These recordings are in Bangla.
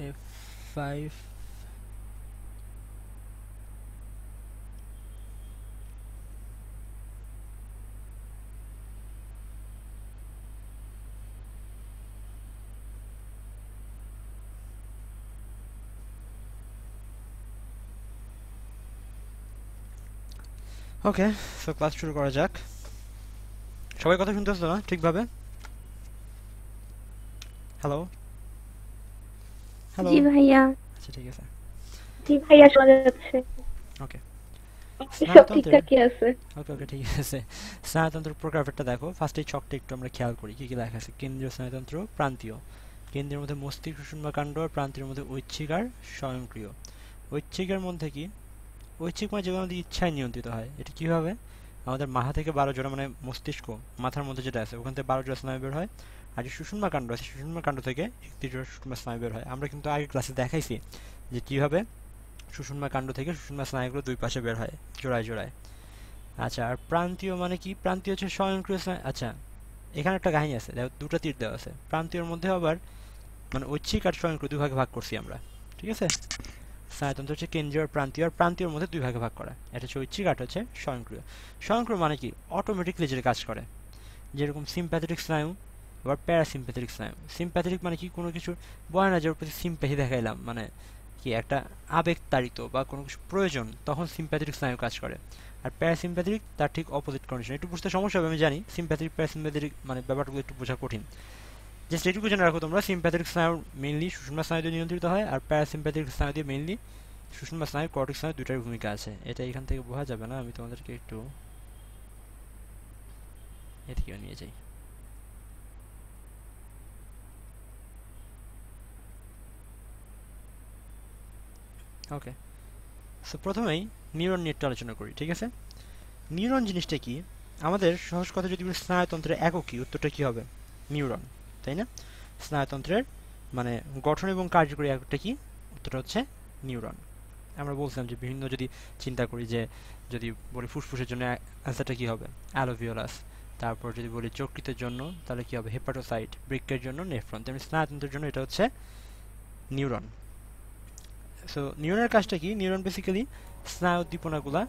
f5 ওকে সো ক্লাস শুরু করা যাক সবাই কথা শুনতেছো না ঠিকভাবে হ্যালো হ্যালো জি ভাইয়া আচ্ছা ঠিক আছে জি ভাইয়া শোনা যাচ্ছে ওকে ঐচ্ছিক আর স্বয়ংক্রিয় ঐচ্ছিকের মধ্যে কি ঐচ্ছিক মানে আমাদের ইচ্ছায় নিয়ন্ত্রিত হয় এটা কিভাবে আমাদের মাথা থেকে বারো জোড়া মানে মস্তিষ্ক মাথার মধ্যে যেটা আছে ওখান থেকে বারো জোড়া স্নায়ু বের হয় আর যে সুষুম্মা কাণ্ড আছে সুষুম্মা কাণ্ড থেকে একটি সুষুম্মা স্নায়ু বের হয় আমরা কিন্তু আগে ক্লাসে দেখাইছি যে কীভাবে সুষুম্মা কাণ্ড থেকে সুষুম্মা স্নায়ুগুলো দুই পাশে বের হয় জোড়ায় জোড়ায় আচ্ছা আর প্রান্তীয় মানে কি প্রান্তীয় হচ্ছে স্বয়ংক্রিয় স্নায়ু আচ্ছা এখানে একটা কাহিনী আছে দেখো দুটো তীর দেওয়া আছে প্রান্তীয়র মধ্যে আবার মানে ঐচ্ছিক আর স্বয়ংক্রিয় দুই ভাগে ভাগ করছি আমরা ঠিক আছে স্নায়ুতন্ত্র হচ্ছে কেন্দ্রীয় প্রান্তীয় আর প্রান্তীয়র মধ্যে দুই ভাগে ভাগ করা এটা হচ্ছে ঐচ্ছিক আর হচ্ছে স্বয়ংক্রিয় স্বয়ংক্রিয় মানে কি অটোমেটিকলি যেটা কাজ করে যেরকম সিম্প্যাথেটিক স্নায়ু এবার প্যারাসিম্প্যাথেটিক স্নায়ু সিম্প্যাথেটিক মানে কি কোনো কিছু বলে না যার প্রতি সিম্প্যাথি দেখাইলাম মানে কি একটা আবেগ তাড়িত বা কোনো কিছু প্রয়োজন তখন সিম্প্যাথেটিক স্নায়ু কাজ করে আর প্যারাসিম্প্যাথেটিক তার ঠিক অপোজিট কন্ডিশন একটু বুঝতে সমস্যা হবে আমি জানি সিম্প্যাথেটিক প্যারাসিম্প্যাথেটিক মানে ব্যাপারগুলো একটু বোঝা কঠিন জাস্ট এটুকু জেনে রাখো তোমরা সিম্প্যাথেটিক স্নায়ু মেনলি সুষমা স্নায়ু দিয়ে নিয়ন্ত্রিত হয় আর প্যারাসিম্প্যাথেটিক স্নায়ু দিয়ে মেনলি সুষমা স্নায়ু কর্টিক স্নায়ু দুটার ভূমিকা আছে এটা এখান থেকে বোঝা যাবে না আমি তোমাদেরকে একটু এদিকেও নিয়ে যাই ওকে সো প্রথমেই নিউরন নিয়ে আলোচনা করি ঠিক আছে নিউরন জিনিসটা কি আমাদের সহজ কথা যদি বলি স্নায়ুতন্ত্রের একক কি উত্তরটা কি হবে নিউরন তাই না স্নায়ুতন্ত্রের মানে গঠন এবং কার্যকরী এককটা কি উত্তরটা হচ্ছে নিউরন আমরা বলছিলাম যে বিভিন্ন যদি চিন্তা করি যে যদি বলি ফুসফুসের জন্য অ্যান্সারটা কী হবে অ্যালোভিওলাস তারপর যদি বলি চকৃতের জন্য তাহলে কী হবে হেপাটোসাইট ব্রিকের জন্য নেফ্রন তেমনি স্নায়ুতন্ত্রের জন্য এটা হচ্ছে নিউরন সো নিউরনের কাজটা কি নিউরন বেসিক্যালি স্নায়ু উদ্দীপনাগুলা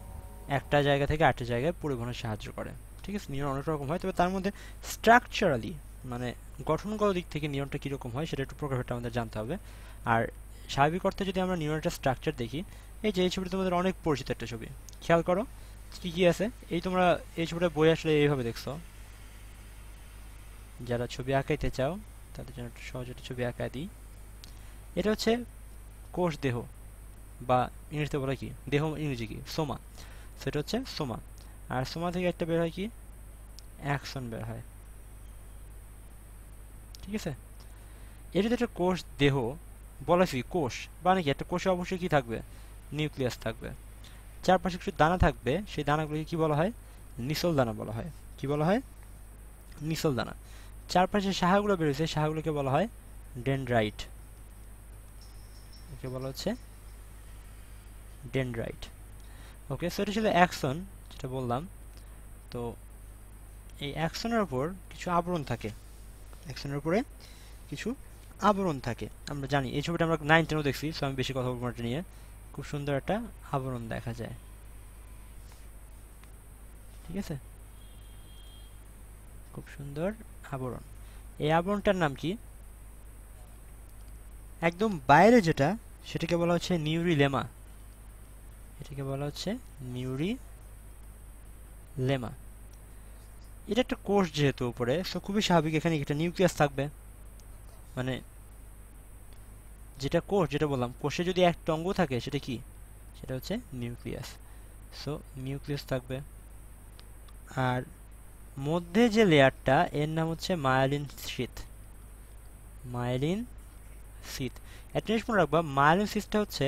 একটা জায়গা থেকে আটটা জায়গায় পরিবহনে সাহায্য করে ঠিক আছে নিউরন অনেক রকম হয় তবে তার মধ্যে স্ট্রাকচারালি মানে গঠনগত দিক থেকে নিউরনটা কীরকম হয় সেটা একটু প্রকারটা আমাদের জানতে হবে আর স্বাভাবিক অর্থে যদি আমরা নিউরনটা স্ট্রাকচার দেখি এই যে এই ছবিটা তোমাদের অনেক পরিচিত একটা ছবি খেয়াল করো কী কী আছে এই তোমরা এই ছবিটা বই আসলে এইভাবে দেখছো যারা ছবি আঁকাইতে চাও তাদের জন্য একটু সহজ একটা ছবি আঁকা দিই এটা হচ্ছে কোষ দেহ বা ইংরেজিতে বলা কি দেহ ইংরেজি কি সোমা সেটা হচ্ছে সোমা আর সোমা থেকে একটা বের হয় কি অ্যাকশন বের হয় ঠিক আছে এটা যদি একটা কোষ দেহ বলা কি কোষ বা নাকি একটা কোষে অবশ্যই কি থাকবে নিউক্লিয়াস থাকবে চারপাশে কিছু দানা থাকবে সেই দানাগুলোকে কি বলা হয় নিসল দানা বলা হয় কি বলা হয় নিসল দানা চারপাশে শাহাগুলো বেরোয় সেই শাহাগুলোকে বলা হয় ডেনড্রাইট এটাকে বলা হচ্ছে ডেনড্রাইট ওকে সো এটা ছিল অ্যাকশন যেটা বললাম তো এই অ্যাকশনের ওপর কিছু আবরণ থাকে অ্যাকশনের উপরে কিছু আবরণ থাকে আমরা জানি এই ছবিটা আমরা নাইন টেনও দেখছি সো আমি বেশি কথা বলবো এটা নিয়ে খুব সুন্দর একটা আবরণ দেখা যায় ঠিক আছে খুব সুন্দর আবরণ এই আবরণটার নাম কি একদম বাইরে যেটা সেটাকে বলা হচ্ছে নিউরি লেমা এটাকে বলা হচ্ছে নিউরি লেমা এটা একটা কোর্স যেহেতু উপরে সো খুবই স্বাভাবিক এখানে একটা নিউক্লিয়াস থাকবে মানে যেটা কোষ যেটা বললাম কোষে যদি একটা অঙ্গ থাকে সেটা কি সেটা হচ্ছে নিউক্লিয়াস সো নিউক্লিয়াস থাকবে আর মধ্যে যে লেয়ারটা এর নাম হচ্ছে মায়ালিন শীত মায়ালিন শীত একটা জিনিস মনে রাখবা সিস্টেম হচ্ছে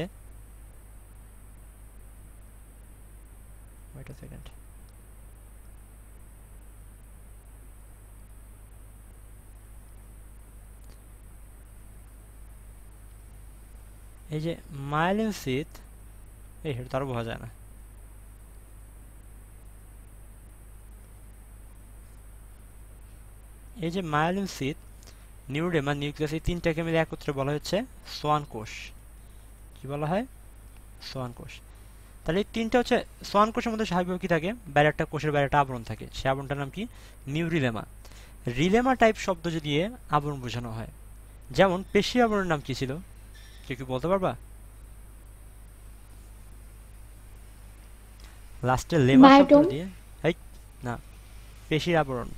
এই যে সিট এই সেটা তার বোঝা যায় না এই যে সিট নিউরেম মানে আর নিউক্লিয়াস এই তিনটাকে মিলে একত্রে বলা হচ্ছে সোয়ান কোষ কি বলা হয় সোয়ান কোষ তাহলে এই তিনটা হচ্ছে সোয়ান কোষের মধ্যে স্বাভাবিক কি থাকে বাইরে কোষের ব্যারেটা আবরণ থাকে সেই আবরণটার নাম কি নিউরিলেমা রিলেমা টাইপ শব্দ যদি আবরণ বোঝানো হয় যেমন পেশি আবরণের নাম কি ছিল কেউ কি বলতে পারবা লাস্টে লেমা শব্দ দিয়ে না পেশির আবরণ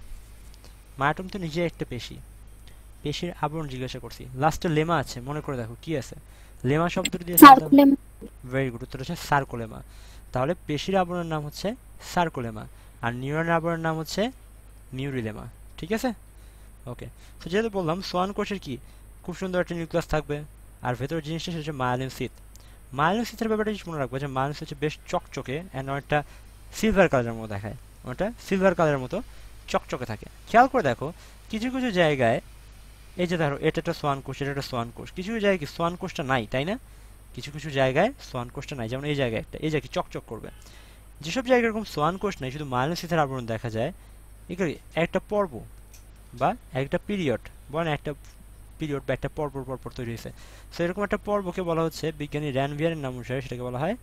মায়াটম তো নিজে একটা পেশি পেশির আবরণ জিজ্ঞাসা করছি লাস্টে লেমা আছে মনে করে দেখো কি আছে লেমা শব্দটি দিয়ে ভেরি গুড উত্তর হচ্ছে সার্কোলেমা তাহলে পেশির আবরণের নাম হচ্ছে সার্কোলেমা আর নিউরনের আবরণের নাম হচ্ছে নিউরিলেমা ঠিক আছে ওকে তো যেহেতু বললাম সোয়ান কোষের কি খুব সুন্দর একটা নিউক্লিয়াস থাকবে আর ভেতরের জিনিসটা সেটা হচ্ছে মায়ালিন শীত মায়ালিন শীতের ব্যাপারটা জিনিস মনে রাখবো যে মায়ালিন হচ্ছে বেশ চকচকে অ্যান্ড অনেকটা সিলভার কালারের মতো দেখায় ওটা সিলভার কালারের মতো চকচকে থাকে খেয়াল করে দেখো কিছু কিছু জায়গায় এই যে ধরো এটা একটা সোয়ান কোষ এটা একটা সোয়ান কোষ কিছু জায়গায় কি সোয়ান কোষটা নাই তাই না কিছু কিছু জায়গায় সোয়ান কোষটা নাই যেমন এই জায়গায় একটা এই জায়গায় চকচক করবে যেসব জায়গায় এরকম সোয়ান কোষ নাই শুধু মাইনোসিথের আবরণ দেখা যায় এগুলি একটা পর্ব বা একটা পিরিয়ড বলেন একটা পিরিয়ড বা একটা পর্ব পরপর তৈরি হয়েছে সো এরকম একটা পর্বকে বলা হচ্ছে বিজ্ঞানী র্যানভিয়ারের নাম অনুসারে সেটাকে বলা হয়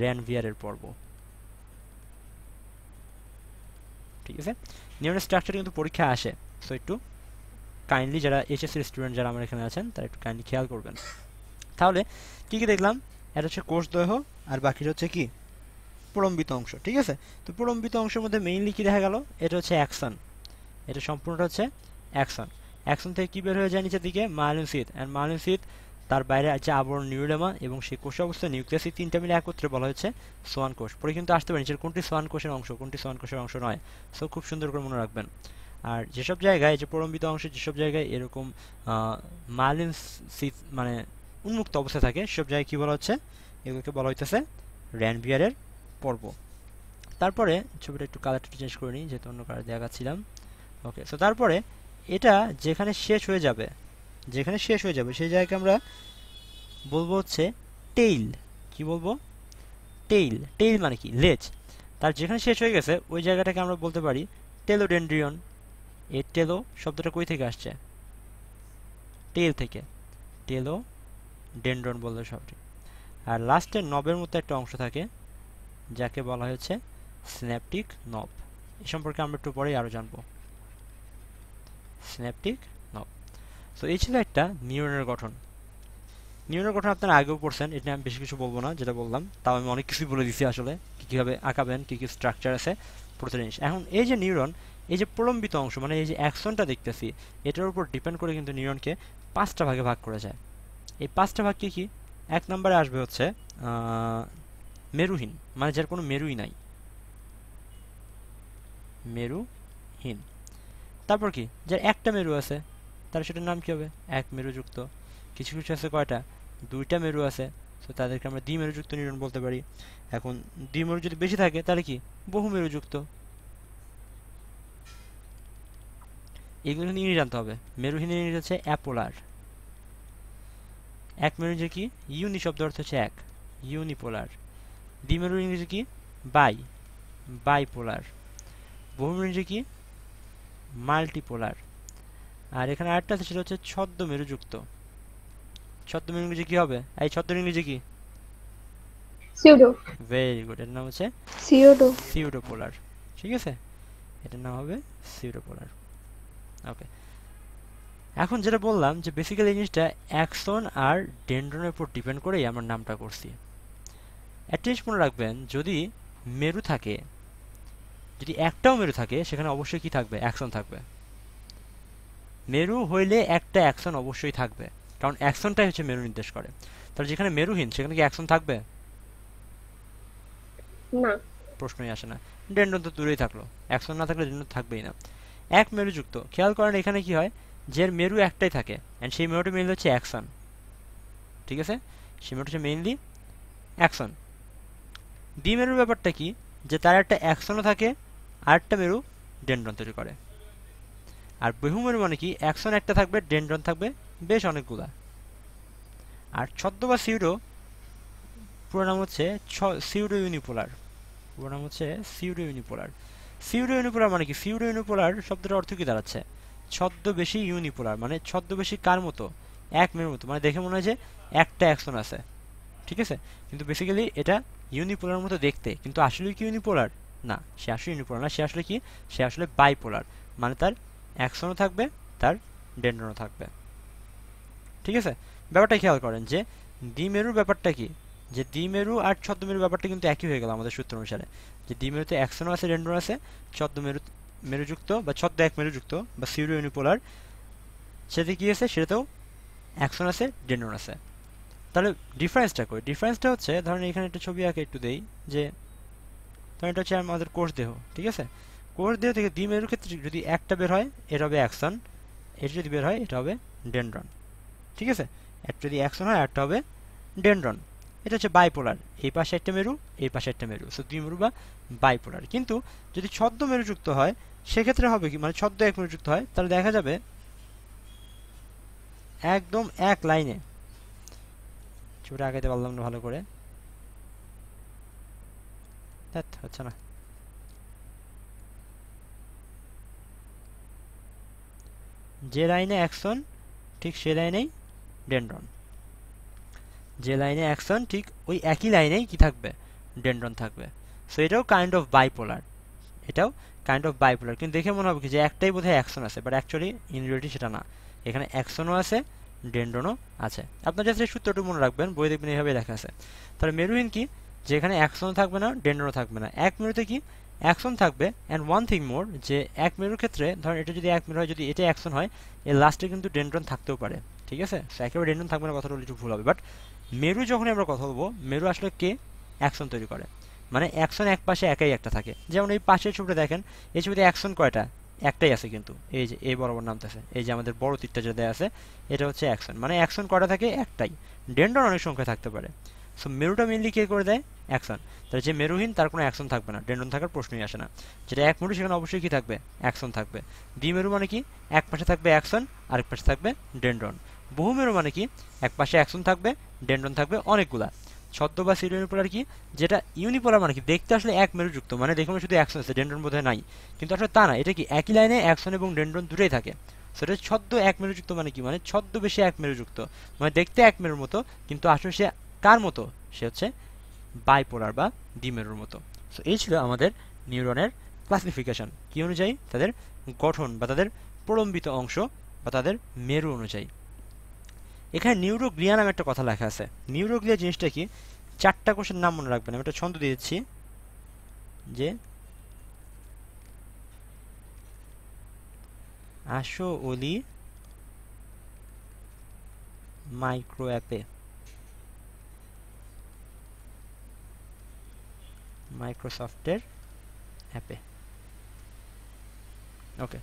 র্যানভিয়ারের পর্ব ঠিক আছে নিয়মের স্ট্রাকচার কিন্তু পরীক্ষা আসে সো একটু কাইন্ডলি যারা এইচএসসির স্টুডেন্ট যারা আমার এখানে আছেন তারা একটু কাইন্ডলি খেয়াল করবেন তাহলে কী কী দেখলাম এটা হচ্ছে কোর্স দৈর্ঘ্য আর বাকিটা হচ্ছে কি প্রলম্বিত অংশ ঠিক আছে তো প্রলম্বিত অংশের মধ্যে মেইনলি কী দেখা গেল এটা হচ্ছে অ্যাকশন এটা সম্পূর্ণটা হচ্ছে অ্যাকশন অ্যাকশন থেকে কী বের হয়ে যায় নিচের দিকে মায়ালিনসিত অ্যান্ড মায়ালিনসিত তার বাইরে আছে আবরণ নিউরেমা এবং সেই কোষ অবস্থা নিউক্লিয়াসি তিনটা মিলে একত্রে বলা হয়েছে সোয়ান কোষ পরে কিন্তু আসতে পারে নিচের কোনটি সোয়ান কোষের অংশ কোনটি সোয়ান কোষের অংশ নয় সো খুব সুন্দর করে মনে রাখবেন আর যেসব জায়গায় যে প্রলম্বিত অংশে যেসব জায়গায় এরকম মালিন সিট মানে উন্মুক্ত অবস্থা থাকে সেসব জায়গায় কী বলা হচ্ছে এগুলোকে বলা হইতেছে র্যানবিয়ারের পর্ব তারপরে ছবিটা একটু কালারটা একটু চেঞ্জ করে নিই যেহেতু অন্য কালার দেখাচ্ছিলাম ওকে সো তারপরে এটা যেখানে শেষ হয়ে যাবে যেখানে শেষ হয়ে যাবে সেই জায়গাকে আমরা বলবো হচ্ছে টেইল কি বলবো টেইল টেইল মানে কি লেজ তার যেখানে শেষ হয়ে গেছে ওই জায়গাটাকে আমরা বলতে পারি টেলোডেন্ড্রিয়ন এ টেলো শব্দটা কই থেকে আসছে টেল থেকে টেলো ডেন্ড্রন বলল শব্দটি আর লাস্টে নবের মতো একটা অংশ থাকে যাকে বলা হয়েছে স্ন্যাপটিক নব এ সম্পর্কে আমরা একটু পরেই আরও জানব স্ন্যাপটিক নব তো এই ছিল একটা নিউরনের গঠন নিউরনের গঠন আপনারা আগেও পড়ছেন এটা আমি বেশি কিছু বলবো না যেটা বললাম তাও আমি অনেক কিছুই বলে দিছি আসলে কীভাবে আঁকাবেন কী কী স্ট্রাকচার আছে প্রতিটা জিনিস এখন এই যে নিউরন এই যে প্রলম্বিত অংশ মানে এই যে অ্যাকশনটা দেখতেছি এটার উপর ডিপেন্ড করে কিন্তু নিউরনকে পাঁচটা ভাগে ভাগ করা যায় এই পাঁচটা ভাগ কি কি এক নম্বরে আসবে হচ্ছে মেরুহীন মানে যার কোনো মেরুই নাই মেরুহীন তারপর কি যার একটা মেরু আছে তার সেটার নাম কি হবে এক মেরুযুক্ত কিছু কিছু আছে কয়টা দুইটা মেরু আছে তো তাদেরকে আমরা দ্বিমেরুযুক্ত নিউরন বলতে পারি এখন দ্বিমেরু যদি বেশি থাকে তাহলে কি বহু মেরুযুক্ত এগুলো কিন্তু ইউনিট জানতে হবে মেরুহীন ইউনিট হচ্ছে অ্যাপোলার এক যে কি ইউনি শব্দ অর্থ হচ্ছে এক ইউনিপোলার দ্বিমেরু ইংরেজি কি বাই বাইপোলার বহুমেরু যে কি মাল্টিপোলার আর এখানে আরেকটা আছে সেটা হচ্ছে ছদ্ম মেরু ইংরেজি কি হবে এই ছদ্ম ইংরেজি কি সিউডো ভেরি গুড এর নাম হচ্ছে সিউডো সিউডোপোলার ঠিক আছে এটার নাম হবে সিউডোপোলার ওকে এখন যেটা বললাম যে বেসিক্যালি এই জিনিসটা অ্যাক্সন আর ডেন্ড্রনের উপর ডিপেন্ড করেই আমরা নামটা করছি অ্যাটলিস্ট মনে রাখবেন যদি মেরু থাকে যদি একটাও মেরু থাকে সেখানে অবশ্যই কি থাকবে অ্যাকশন থাকবে মেরু হইলে একটা অ্যাকশন অবশ্যই থাকবে কারণ অ্যাকশনটাই হচ্ছে মেরু নির্দেশ করে তাহলে যেখানে মেরুহীন সেখানে কি অ্যাকশন থাকবে না প্রশ্নই আসে না ডেন্ড্রন তো দূরেই থাকলো অ্যাকশন না থাকলে ডেন্ড্রন থাকবেই না এক মেরুযুক্ত খেয়াল করেন এখানে কি হয় যে মেরু একটাই থাকে অ্যান্ড সেই মেরুটা মেনলি হচ্ছে অ্যাকশন ঠিক আছে সেই মেরুটা হচ্ছে মেনলি অ্যাকশন মেরুর ব্যাপারটা কি যে তার একটা অ্যাকশনও থাকে আর একটা মেরু ডেন্ড্রন তৈরি করে আর বহুমেরু মানে কি অ্যাকশন একটা থাকবে ডেন্ড্রন থাকবে বেশ অনেকগুলা আর ছদ্ম বা সিউডো পুরো নাম হচ্ছে সিউডো ইউনিপোলার পুরো নাম হচ্ছে সিউরো ইউনিপোলার ফিউরো ইউনিপোলার মানে কি ফিউরো ইউনিপোলার শব্দটার অর্থ কী দাঁড়াচ্ছে ছদ্মবেশী ইউনিপোলার মানে ছদ্মবেশী কার মতো এক মেয়ের মতো মানে দেখে মনে হয় যে একটা অ্যাকশন আছে ঠিক আছে কিন্তু বেসিক্যালি এটা ইউনিপোলার মতো দেখতে কিন্তু আসলে কি ইউনিপোলার না সে আসলে ইউনিপোলার না সে আসলে কি সে আসলে বাইপোলার মানে তার অ্যাকশনও থাকবে তার ডেন্ডনও থাকবে ঠিক আছে ব্যাপারটা খেয়াল করেন যে দ্বিমেরুর ব্যাপারটা কি যে দ্বিমেরু আর ছদ্মমেরু ব্যাপারটা কিন্তু একই হয়ে গেল আমাদের সূত্র অনুসারে যে দ্বিমেরুতে অ্যাক্সনও আছে ডেন্ড্রন আছে ছদ্ম মেরু মেরুযুক্ত বা ছদ্ম এক মেরুযুক্ত বা সিউরো ইউনিপোলার সেতে কী আছে সেটাতেও অ্যাকশন আছে ডেন্ড্রন আছে তাহলে ডিফারেন্সটা কই ডিফারেন্সটা হচ্ছে ধরেন এখানে একটা ছবি আঁকে একটু দেই যে ধরেন এটা হচ্ছে আমাদের কোষ দেহ ঠিক আছে কোষ দেহ থেকে দ্বিমেরুর ক্ষেত্রে যদি একটা বের হয় এটা হবে অ্যাকশন এটা যদি বের হয় এটা হবে ডেন্ড্রন ঠিক আছে একটা যদি অ্যাকশন হয় একটা হবে ডেন্ড্রন এটা হচ্ছে বাইপোলার এই পাশে একটা মেরু এই পাশে একটা মেরু সো দুই মেরু বা বাইপোলার কিন্তু যদি ছদ্ম যুক্ত হয় সেক্ষেত্রে হবে কি মানে ছদ্ম এক মেরুযুক্ত হয় তাহলে দেখা যাবে একদম এক লাইনে ছবিটা আগাইতে পারলাম না ভালো করে হচ্ছে না যে লাইনে অ্যাকশন ঠিক সে লাইনেই ডেন্ড্রন যে লাইনে অ্যাকশন ঠিক ওই একই লাইনেই কি থাকবে ডেন্ড্রন থাকবে সো এটাও কাইন্ড অফ বাইপোলার এটাও কাইন্ড অফ বাইপোলার কিন্তু দেখে মনে হবে কি যে একটাই বোধহয় অ্যাকশন আছে বাট অ্যাকচুয়ালি ইন রিয়েলিটি সেটা না এখানে অ্যাকশনও আছে ডেন্ড্রনও আছে আপনার যাতে এই সূত্রটি মনে রাখবেন বই দেখবেন এইভাবে লেখা আছে তাহলে মেরুহীন কি যে এখানে অ্যাকশনও থাকবে না ডেন্ড্রনও থাকবে না এক মেরুতে কি অ্যাকশন থাকবে অ্যান্ড ওয়ান থিং মোর যে এক মেরুর ক্ষেত্রে ধরেন এটা যদি এক মেরু হয় যদি এটা অ্যাকশন হয় এর লাস্টে কিন্তু ডেন্ড্রন থাকতেও পারে ঠিক আছে সো একেবারে ডেন্ড্রন থাকবে না কথাটা একটু ভুল হবে বাট মেরু যখন আমরা কথা বলবো মেরু আসলে কে অ্যাকশন তৈরি করে মানে অ্যাকশন এক পাশে একাই একটা থাকে যেমন এই পাশের ছবিটা দেখেন এই ছবিতে অ্যাকশন কয়টা একটাই আছে কিন্তু এই যে এই বরাবর নামতে আছে এই যে আমাদের বড় তীরটা যেটা আছে এটা হচ্ছে অ্যাকশন মানে অ্যাকশন কয়টা থাকে একটাই ডেন্ডন অনেক সংখ্যা থাকতে পারে সো মেরুটা মেনলি কে করে দেয় অ্যাকশন তাহলে যে মেরুহীন তার কোনো অ্যাকশন থাকবে না ডেন্ডন থাকার প্রশ্নই আসে না যেটা এক মেরু সেখানে অবশ্যই কী থাকবে অ্যাকশন থাকবে মেরু মানে কি এক পাশে থাকবে অ্যাকশন আরেক পাশে থাকবে ডেন্ডন বহুমেরু মানে কি এক পাশে অ্যাকশন থাকবে ডেন্ডন থাকবে অনেকগুলা ছদ্ম বা সিরিয়নিপোলার কি যেটা ইউনিপোলার মানে কি দেখতে আসলে এক মেরুযুক্ত মানে দেখুন শুধু অ্যাকশন আছে ডেন্ড্রন বোধহয় নাই কিন্তু আসলে তা না এটা কি একই লাইনে অ্যাকশন এবং ডেন্ড্রন দুটোই থাকে সেটা ছদ্ম এক মেরুযুক্ত মানে কি মানে ছদ্ম বেশি এক মেরুযুক্ত মানে দেখতে এক মেরুর মতো কিন্তু আসলে সে কার মতো সে হচ্ছে বাইপোলার বা ডিমেরুর মতো সো এই ছিল আমাদের নিউরনের ক্লাসিফিকেশন কি অনুযায়ী তাদের গঠন বা তাদের প্রলম্বিত অংশ বা তাদের মেরু অনুযায়ী এখানে নিউরোগ্লিয়া নামে একটা কথা লেখা আছে নিউরোগ্লিয়া জিনিসটা কি চারটা কোষের নাম মনে রাখবেন আমি একটা ছন্দ দিয়ে দিচ্ছি যে আসো অলি মাইক্রো অ্যাপে মাইক্রোসফটের অ্যাপে ওকে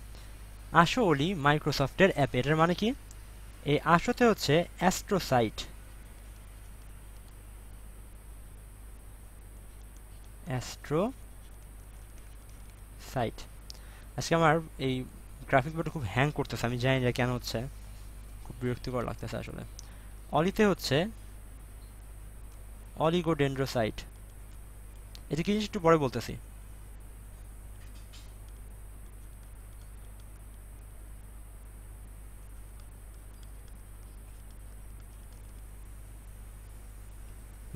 আসো অলি মাইক্রোসফটের অ্যাপে এটার মানে কি এই আসতে হচ্ছে অ্যাস্ট্রোসাইট সাইট আজকে আমার এই গ্রাফিক বোর্ড খুব হ্যাং করতেছে আমি জানি না কেন হচ্ছে খুব বিরক্তিকর লাগতেছে আসলে অলিতে হচ্ছে অলিগোডেন্ড্রোসাইট এটা কি জিনিস একটু পরে বলতেছি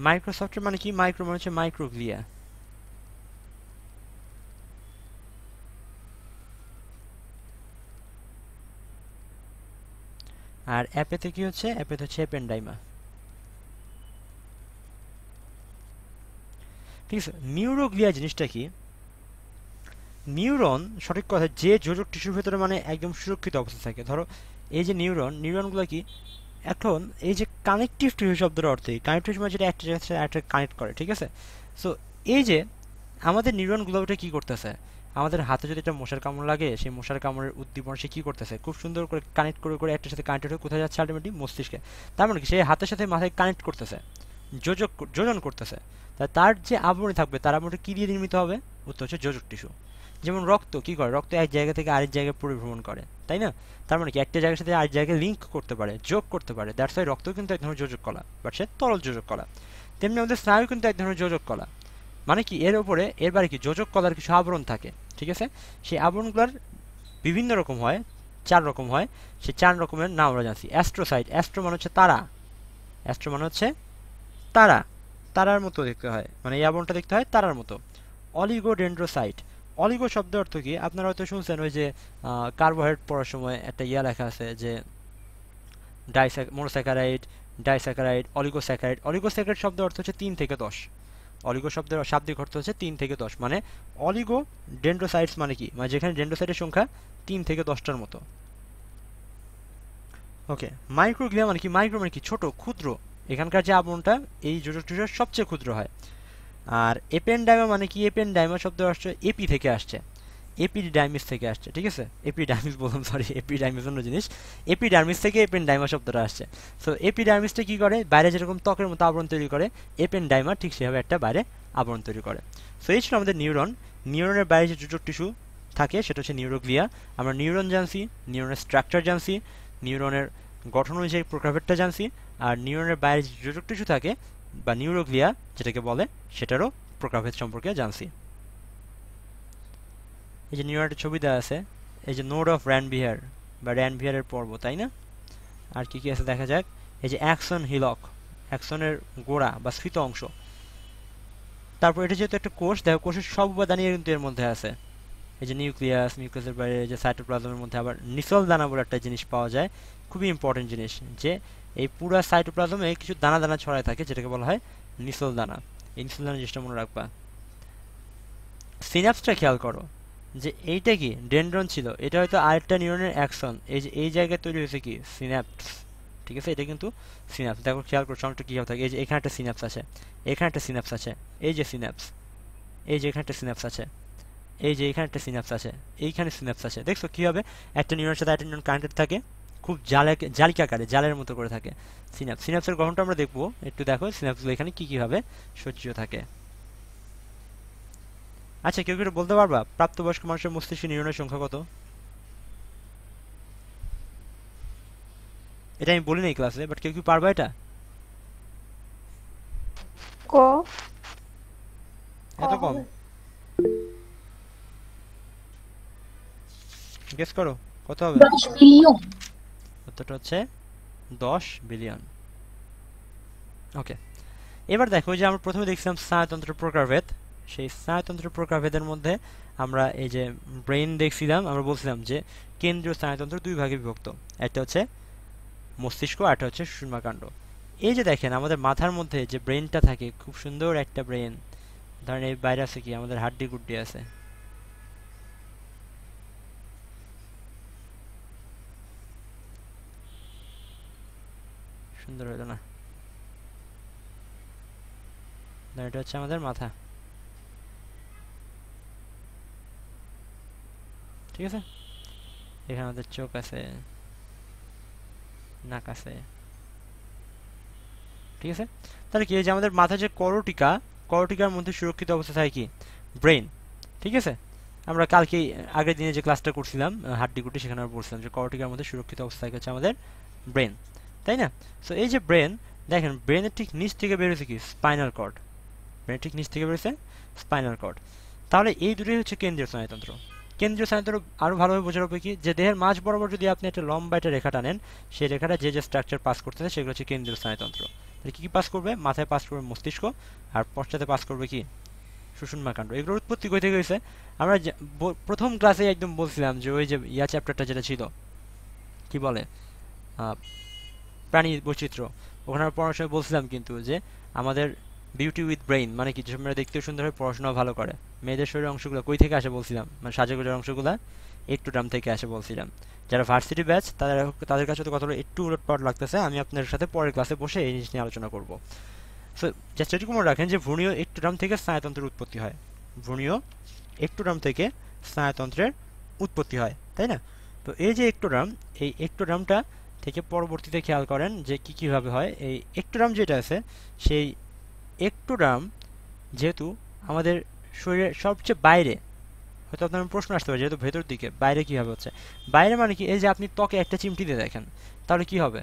মাইক্রোসফটের মানে কি মাইক্রো মানে হচ্ছে মাইক্রোগ্লিয়া আর অ্যাপেতে কি হচ্ছে অ্যাপেতে হচ্ছে অ্যাপেন্ডাইমা ঠিক আছে নিউরোগ্লিয়া জিনিসটা কি নিউরন সঠিক কথা যে যোজক টিস্যুর ভেতরে মানে একদম সুরক্ষিত অবস্থা থাকে ধরো এই যে নিউরন নিউরনগুলো কি এখন এই যে কানেকটিভ টিস্যু শব্দের অর্থ এই কানেকটিভ মানে যেটা একটা জায়গার সাথে একটা কানেক্ট করে ঠিক আছে সো এই যে আমাদের নিউরনগুলো ওটা কী করতেছে আমাদের হাতে যদি একটা মশার কামড় লাগে সেই মশার কামড়ের উদ্দীপনা সে কী করতেছে খুব সুন্দর করে কানেক্ট করে করে একটার সাথে কানেক্টেড হয়ে কোথায় যাচ্ছে আলটিমেটলি মস্তিষ্কে তার মানে কি সে হাতের সাথে মাথায় কানেক্ট করতেছে যোজক যোজন করতেছে তার যে আবরণী থাকবে তার আবরণটা কী দিয়ে নির্মিত হবে উত্তর হচ্ছে যোজক টিস্যু যেমন রক্ত কি করে রক্ত এক জায়গা থেকে আরেক জায়গায় পরিভ্রমণ করে তাই না তার মানে কি একটা জায়গার সাথে আরেক জায়গায় লিঙ্ক করতে পারে যোগ করতে পারে দ্যাটস ওয়াই রক্ত কিন্তু এক ধরনের যোজক কলা বাট সে তরল যোজক কলা তেমনি আমাদের স্নায়ু কিন্তু এক ধরনের যোজক কলা মানে কি এর ওপরে এর বারে কি যোজক কলার কিছু আবরণ থাকে ঠিক আছে সেই আবরণগুলোর বিভিন্ন রকম হয় চার রকম হয় সে চার রকমের নাম আমরা জানছি অ্যাস্ট্রোসাইট অ্যাস্ট্রো মানে হচ্ছে তারা অ্যাস্ট্রো মানে হচ্ছে তারা তারার মতো দেখতে হয় মানে এই আবরণটা দেখতে হয় তারার মতো অলিগোডেন্ড্রোসাইট অলিগো শব্দ অর্থ কি আপনারা হয়তো শুনছেন ওই যে কার্বোহাইড্রেট পড়ার সময় একটা ইয়া লেখা আছে যে ডাইসা মোনোস্যাকারাইড ডাইস্যাকারাইড অলিগোস্যাকারাইড অলিগোস্যাকারাইড শব্দ অর্থ হচ্ছে তিন থেকে দশ অলিগো শব্দের শাব্দিক অর্থ হচ্ছে তিন থেকে দশ মানে অলিগো ডেন্ড্রোসাইটস মানে কি মানে যেখানে ডেন্ড্রোসাইটের সংখ্যা তিন থেকে দশটার মতো ওকে মাইক্রোগ্লিয়া মানে কি মাইক্রো মানে কি ছোট ক্ষুদ্র এখানকার যে আবরণটা এই যোজক সবচেয়ে ক্ষুদ্র হয় আর এপেনডাইমা মানে কি ডাইমা শব্দ আসছে এপি থেকে আসছে এপিডাইমিস থেকে আসছে ঠিক আছে এপিডাইমিস বললাম সরি এপিডাইমিস অন্য জিনিস এপিডার্মিস থেকে এপেনডাইমা শব্দটা আসছে সো এপিডার্মিসটা কী করে বাইরে যেরকম ত্বকের মতো আবরণ তৈরি করে এপেনডাইমা ঠিক সেভাবে একটা বাইরে আবরণ তৈরি করে সো এই ছিল আমাদের নিউরন নিউরনের বাইরে যে দুটো টিস্যু থাকে সেটা হচ্ছে নিউরোগ্লিয়া আমরা নিউরন জানছি নিউরনের স্ট্রাকচার জানছি নিউরনের গঠন অনুযায়ী প্রকারভেদটা জানছি আর নিউরনের বাইরে যে দুটো টিস্যু থাকে বা নিউরোগ্লিয়া যেটাকে বলে সেটারও প্রকারভেদ সম্পর্কে জানছি এই যে নিউরোনের ছবি দেওয়া আছে এই যে নোড অফ র্যানভিয়ার বা র্যানভিয়ারের পর্ব তাই না আর কি কি আছে দেখা যাক এই যে অ্যাকশন হিলক অ্যাকশনের গোড়া বা স্ফীত অংশ তারপর এটা যেহেতু একটা কোষ দেখো কোষের সব উপাদানই কিন্তু এর মধ্যে আছে এই যে নিউক্লিয়াস নিউক্লিয়াসের বাইরে যে সাইটোপ্লাজমের মধ্যে আবার নিসল দানা বলে একটা জিনিস পাওয়া যায় খুবই ইম্পর্টেন্ট জিনিস যে এই পুরো সাইটোপ্লাজমে কিছু দানা দানা ছড়ায় থাকে যেটাকে বলা হয় নিসল দানা এই নিসল দানা জিনিসটা মনে রাখবা সিনাপসটা খেয়াল করো যে এইটা কি ডেন্ড্রন ছিল এটা হয়তো আরেকটা নিউরনের অ্যাকশন এই যে এই জায়গায় তৈরি হয়েছে কি সিনাপস ঠিক আছে এটা কিন্তু সিনাপস দেখো খেয়াল করো অনেকটা কীভাবে থাকে এই যে এখানে একটা সিনাপস আছে এখানে একটা সিনাপস আছে এই যে সিনাপস এই যে এখানে একটা সিনাপস আছে এই যে এখানে একটা সিনাপস আছে এইখানে সিনাপস আছে দেখছো কী হবে একটা নিউরনের সাথে একটা নিউরন কানেক্টেড থাকে খুব জালে জালিকাকারে জালের মতো করে থাকে সিনাপ সিনাপসের গঠনটা আমরা দেখব একটু দেখো সিনাপসগুলো এখানে কী কীভাবে সজ্জিত থাকে আচ্ছা কেউ কেউ বলতে পারবা প্রাপ্তবয়স্ক মানুষের মস্তিষ্ক নিউরনের সংখ্যা কত এটা আমি বলিনি ক্লাসে বাট কেউ কি পারবা এটা ক এত কম গেস করো কত হবে 10 মিলিয়ন উত্তরটা হচ্ছে দশ বিলিয়ন ওকে এবার দেখো যে আমরা প্রথমে দেখছিলাম স্নায়ুতন্ত্র প্রকারভেদ সেই স্নায়ুতন্ত্র প্রকারভেদের মধ্যে আমরা এই যে ব্রেন দেখছিলাম আমরা বলছিলাম যে কেন্দ্রীয় স্নায়ুতন্ত্র দুই ভাগে বিভক্ত একটা হচ্ছে মস্তিষ্ক আর একটা হচ্ছে শূন্যকাণ্ড এই যে দেখেন আমাদের মাথার মধ্যে যে ব্রেনটা থাকে খুব সুন্দর একটা ব্রেন ধরেন এই বাইরে আছে কি আমাদের হাড্ডি গুড্ডি আছে সুন্দর হলো না এটা হচ্ছে আমাদের মাথা ঠিক আছে এখানে আমাদের চোখ আছে নাক আছে ঠিক আছে তাহলে কি যে আমাদের মাথা যে করোটিকা করোটিকার মধ্যে সুরক্ষিত অবস্থা থাকে কি ব্রেন ঠিক আছে আমরা কালকে আগের দিনে যে ক্লাসটা করছিলাম হাড্ডি হাড্ডিগুটি সেখানে বলছিলাম যে করোটিকার মধ্যে সুরক্ষিত অবস্থা থাকে হচ্ছে আমাদের ব্রেন তাই না সো এই যে ব্রেন দেখেন ব্রেনের ঠিক নিচ থেকে বেরোছে কি স্পাইনাল কর্ড ব্রেনের ঠিক নিচ থেকে বেরোছে স্পাইনাল কর্ড তাহলে এই দুটোই হচ্ছে কেন্দ্রীয় স্নায়ুতন্ত্র কেন্দ্রীয় স্নায়ুতন্ত্র আরও ভালোভাবে বোঝার উপায় কি যে দেহের মাঝ বরাবর যদি আপনি একটা লম্বা একটা রেখা টানেন সেই রেখাটা যে যে স্ট্রাকচার পাস করতেছে সেগুলো হচ্ছে কেন্দ্রীয় স্নায়ুতন্ত্র তাহলে কী কী পাস করবে মাথায় পাস করবে মস্তিষ্ক আর পশ্চাতে পাস করবে কি সুষুন্মাকাণ্ড এগুলোর উৎপত্তি কই থেকে হয়েছে আমরা প্রথম ক্লাসে একদম বলছিলাম যে ওই যে ইয়া চ্যাপ্টারটা যেটা ছিল কি বলে প্রাণী বৈচিত্র্য ওখানে পড়ার বলছিলাম কিন্তু যে আমাদের বিউটি উইথ ব্রেইন মানে কি যেসব মেয়েরা দেখতেও সুন্দর হয় পড়াশোনা ভালো করে মেয়েদের শরীরের অংশগুলো কই থেকে আসে বলছিলাম মানে সাজাগোজার অংশগুলো একটু ড্রাম থেকে আসে বলছিলাম যারা ভার্সিটি ব্যাচ তাদের তাদের কাছে তো কতটা একটু উলট পাট লাগতেছে আমি আপনার সাথে পরের ক্লাসে বসে এই জিনিস নিয়ে আলোচনা করব সো জাস্ট মনে রাখেন যে ভ্রূণীয় ড্রাম থেকে স্নায়ুতন্ত্রের উৎপত্তি হয় ভ্রূণীয় ড্রাম থেকে স্নায়ুতন্ত্রের উৎপত্তি হয় তাই না তো এই যে একটু ড্রাম এই একটু ড্রামটা থেকে পরবর্তীতে খেয়াল করেন যে কি কীভাবে হয় এই একটোডাম যেটা আছে সেই একটোডাম যেহেতু আমাদের শরীরের সবচেয়ে বাইরে হয়তো আপনার প্রশ্ন আসতে পারে যেহেতু ভেতর দিকে বাইরে কীভাবে হচ্ছে বাইরে মানে কি এই যে আপনি ত্বকে একটা চিমটি দিয়ে দেখেন তাহলে কি হবে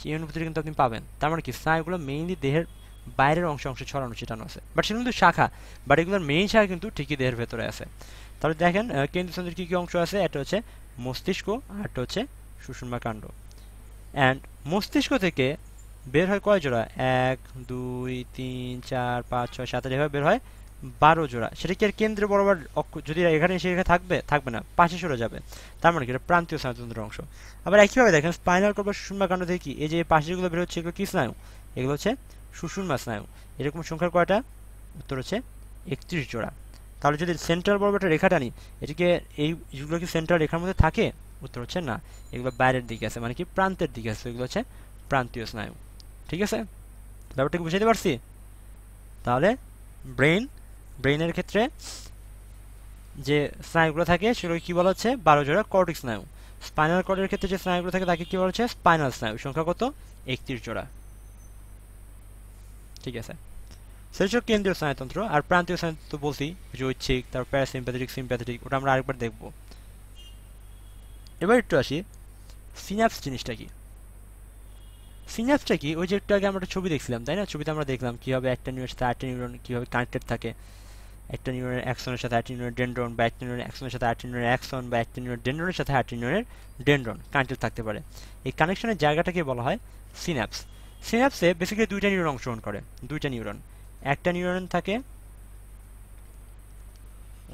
সেই অনুভূতি কিন্তু আপনি পাবেন তার মানে কি স্নায়ুগুলো মেইনলি দেহের বাইরের অংশে অংশে ছড়ানো ছিটানো আছে বাট সেটা কিন্তু শাখা বাট এগুলোর মেইন শাখা কিন্তু ঠিকই দেহের ভেতরে আছে তাহলে দেখেন কেন্দ্রচন্দ্রের কী কী অংশ আছে একটা হচ্ছে মস্তিষ্ক আরটা হচ্ছে সুষুম্বা কাণ্ড অ্যান্ড মস্তিষ্ক থেকে বের হয় কয় জোড়া এক দুই তিন চার পাঁচ ছয় সাত আট এভাবে বের হয় বারো জোড়া সেটা কি আর কেন্দ্র বরাবর অক্ষ যদি এখানে সেখানে থাকবে থাকবে না পাশে সরে যাবে তার মানে কি এটা প্রান্তীয় স্নায়ুতন্ত্রের অংশ আবার একইভাবে দেখেন স্পাইনাল কর্ড সুষুমা কাণ্ড থেকে কি এই যে পাশেগুলো বের হচ্ছে এগুলো কি স্নায়ু এগুলো হচ্ছে সুষুমা স্নায়ু এরকম সংখ্যার কয়টা উত্তর হচ্ছে একত্রিশ জোড়া তাহলে যদি সেন্ট্রাল বরাবর একটা রেখা টানি এটিকে এই যেগুলো কি সেন্ট্রাল রেখার মধ্যে থাকে উত্তর হচ্ছে না এগুলো বাইরের দিকে আছে মানে কি প্রান্তের দিকে আছে এগুলো হচ্ছে প্রান্তীয় স্নায়ু ঠিক আছে ব্যাপারটা কি বুঝাতে পারছি তাহলে ব্রেন ব্রেনের ক্ষেত্রে যে স্নায়ুগুলো থাকে সেগুলো কী বলা হচ্ছে বারো জোড়া কর্টিক স্নায়ু স্পাইনাল কর্ডের ক্ষেত্রে যে স্নায়ুগুলো থাকে তাকে কী বলা হচ্ছে স্পাইনাল স্নায়ু সংখ্যা কত একত্রিশ জোড়া ঠিক আছে সেটা কেন্দ্রীয় স্নায়ুতন্ত্র আর প্রান্তীয় স্নায়ুতন্ত্র তো বলছি যে ঐচ্ছিক তারপর প্যারাসিম্প্যাথেটিক সিম্প্যাথেটিক ওটা আমরা আরেকবার দেখবো এবার একটু আসি সিনাপস জিনিসটা কি সিনাপসটা কি ওই যে একটু আগে আমরা একটা ছবি দেখছিলাম তাই না ছবিতে আমরা দেখলাম কীভাবে একটা নিউরনের সাথে আরেকটা নিউরন কীভাবে কানেক্টেড থাকে একটা নিউরনের অ্যাকশনের সাথে আরেকটা নিউরনের ডেন্ড্রন বা একটা নিউরনের অ্যাকশনের সাথে আরেকটা নিউরনের অ্যাকশন বা একটা নিউরনের ডেন্ড্রনের সাথে আরেকটা নিউরনের ডেন্ড্রন কানেক্টেড থাকতে পারে এই কানেকশনের জায়গাটাকে বলা হয় সিনাপস সিনাপসে বেসিক্যালি দুইটা নিউরন অংশগ্রহণ করে দুইটা নিউরন একটা নিউরন থাকে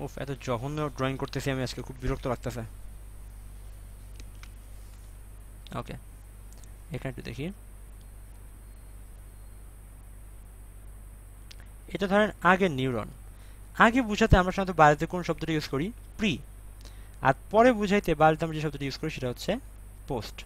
ওফ এত জঘন্য ড্রয়িং করতেছি আমি আজকে খুব বিরক্ত লাগতেছে ওকে এখানে একটু দেখি এটা ধরেন আগে নিউরন আগে বুঝাতে আমরা সাধারণত বাড়িতে কোন শব্দটা ইউজ করি প্রি আর পরে বুঝাইতে বাড়িতে আমরা যে শব্দটা ইউজ করি সেটা হচ্ছে পোস্ট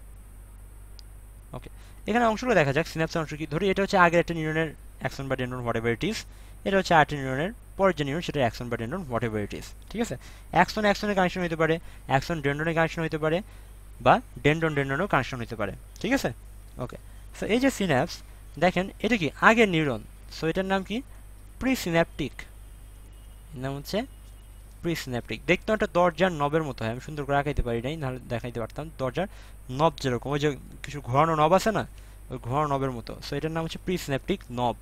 ওকে এখানে অংশগুলো দেখা যাক সিনাপস অংশ কি ধরি এটা হচ্ছে আগের একটা নিউরনের অ্যাকশন বা ডেন্ডন হোয়াট এভার ইট ইস এটা হচ্ছে আর্টি নিউরনের পরের যে নিউরন সেটা অ্যাকশন বা ডেন্ডন হোয়াট এভার ইট ইস ঠিক আছে অ্যাকশন অ্যাকশনের কানেকশন হতে পারে অ্যাকশন ডেন্ডনের কানেকশন হতে পারে বা ডেন্ডন ডেন্ডনও কানেকশন হতে পারে ঠিক আছে ওকে সো এই যে সিন্যাপস দেখেন এটা কি আগের নিউরন সো এটার নাম কি প্রিসিন্যাপটিক নাম হচ্ছে প্রিসিন্যাপটিক দেখতে একটা দরজার নবের মতো হয় আমি সুন্দর করে আঁকাইতে পারি নাই নাহলে দেখাইতে পারতাম দরজার নব যেরকম ওই যে কিছু ঘোরানো নব আছে না ওই ঘোরানো নবের মতো সো এটার নাম হচ্ছে প্রিসিন্যাপটিক নব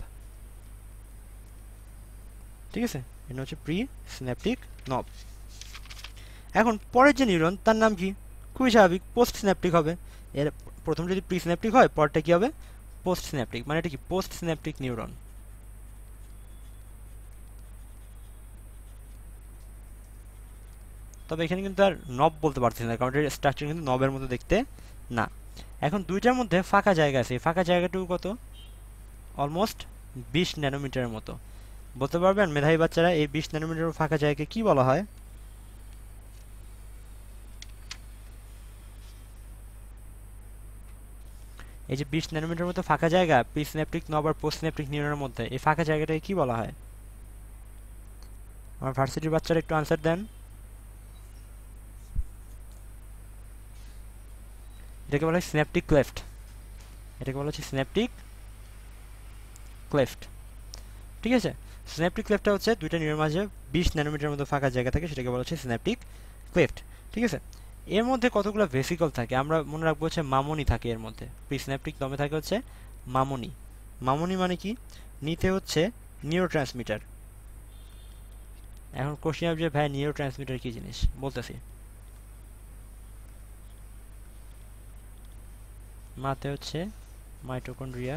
ঠিক আছে এটা হচ্ছে প্রি সিন্যাপটিক নব এখন পরের যে নিউরন তার নাম কি খুবই স্বাভাবিক পোস্ট স্ন্যাপটিক হবে এর প্রথম যদি প্রি স্ন্যাপটিক হয় পরটা কি হবে পোস্ট স্ন্যাপটিক মানে এটা কি পোস্ট স্ন্যাপটিক নিউরন তবে এখানে কিন্তু আর নব বলতে পারছি না কারণ এর স্ট্রাকচার কিন্তু নবের মতো দেখতে না এখন দুইটার মধ্যে ফাঁকা জায়গা আছে ফাঁকা জায়গাটুকু কত অলমোস্ট বিশ ন্যানোমিটারের মতো বলতে পারবেন মেধাবী বাচ্চারা এই বিশ ন্যানোমিটার ফাঁকা জায়গাকে কি বলা হয় এই যে বিশ ন্যানোমিটার মতো ফাঁকা জায়গা প্রিসনেপটিক নব পোস্ট পোস্টনেপটিক নিউরনের মধ্যে এই ফাঁকা জায়গাটাকে কি বলা হয় আমার ভার্সিটির বাচ্চারা একটু আনসার দেন এটাকে বলা হয় স্ন্যাপটিক ক্লেফট এটাকে বলা হচ্ছে স্ন্যাপটিক ক্লেফট ঠিক আছে স্ন্যাপটিক ক্লেফটটা হচ্ছে দুইটা নিউরের মাঝে বিশ ন্যানোমিটার মতো ফাঁকা জায়গা থাকে সেটাকে বলা হচ্ছে স্ন্যাপটিক ক্লেফট ঠিক আছে এর মধ্যে কতগুলো ভেসিকল থাকে আমরা মনে রাখবো হচ্ছে মামনি থাকে এর মধ্যে প্রিসনেপটিক দমে থাকে হচ্ছে মামনি মামনি মানে কি নিতে হচ্ছে নিউরো ট্রান্সমিটার এখন কোশ্চিন আসবে ভাই নিউরো ট্রান্সমিটার কি জিনিস বলতেছি মাতে হচ্ছে মাইটোকন্ড্রিয়া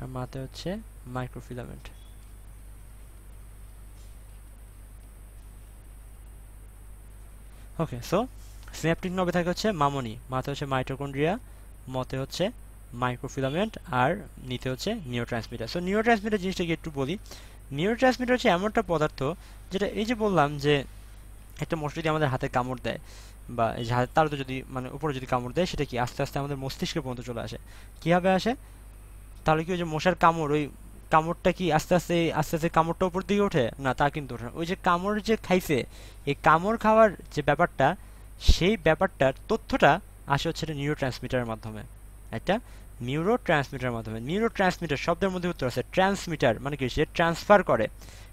আর মাথায় হচ্ছে মাইক্রোফিলামেন্ট ওকে সো স্ন্যাপটিক নবে থাকে হচ্ছে মামনি মাথায় হচ্ছে মাইটোকন্ড্রিয়া মতে হচ্ছে মাইক্রোফিলামেন্ট আর নিতে হচ্ছে ট্রান্সমিটার সো ট্রান্সমিটার জিনিসটাকে একটু বলি ট্রান্সমিটার হচ্ছে এমন একটা পদার্থ যেটা এই যে বললাম যে একটা মোষ যদি আমাদের হাতে কামড় দেয় বা এই যে হাতে তার যদি মানে উপরে যদি কামড় দেয় সেটা কি আস্তে আস্তে আমাদের মস্তিষ্কে পর্যন্ত চলে আসে কীভাবে আসে তাহলে কি ওই যে মশার কামড় ওই কামড়টা কি আস্তে আস্তে আস্তে আস্তে কামড়টা উপর দিকে ওঠে না তা কিন্তু ওঠে ওই যে কামড় যে খাইছে এই কামড় খাওয়ার যে ব্যাপারটা সেই ব্যাপারটার তথ্যটা আসে হচ্ছে নিউরো ট্রান্সমিটারের মাধ্যমে একটা নিউরো ট্রান্সমিটারের মাধ্যমে নিউরো ট্রান্সমিটার শব্দের মধ্যে উত্তর আছে ট্রান্সমিটার মানে কি সে ট্রান্সফার করে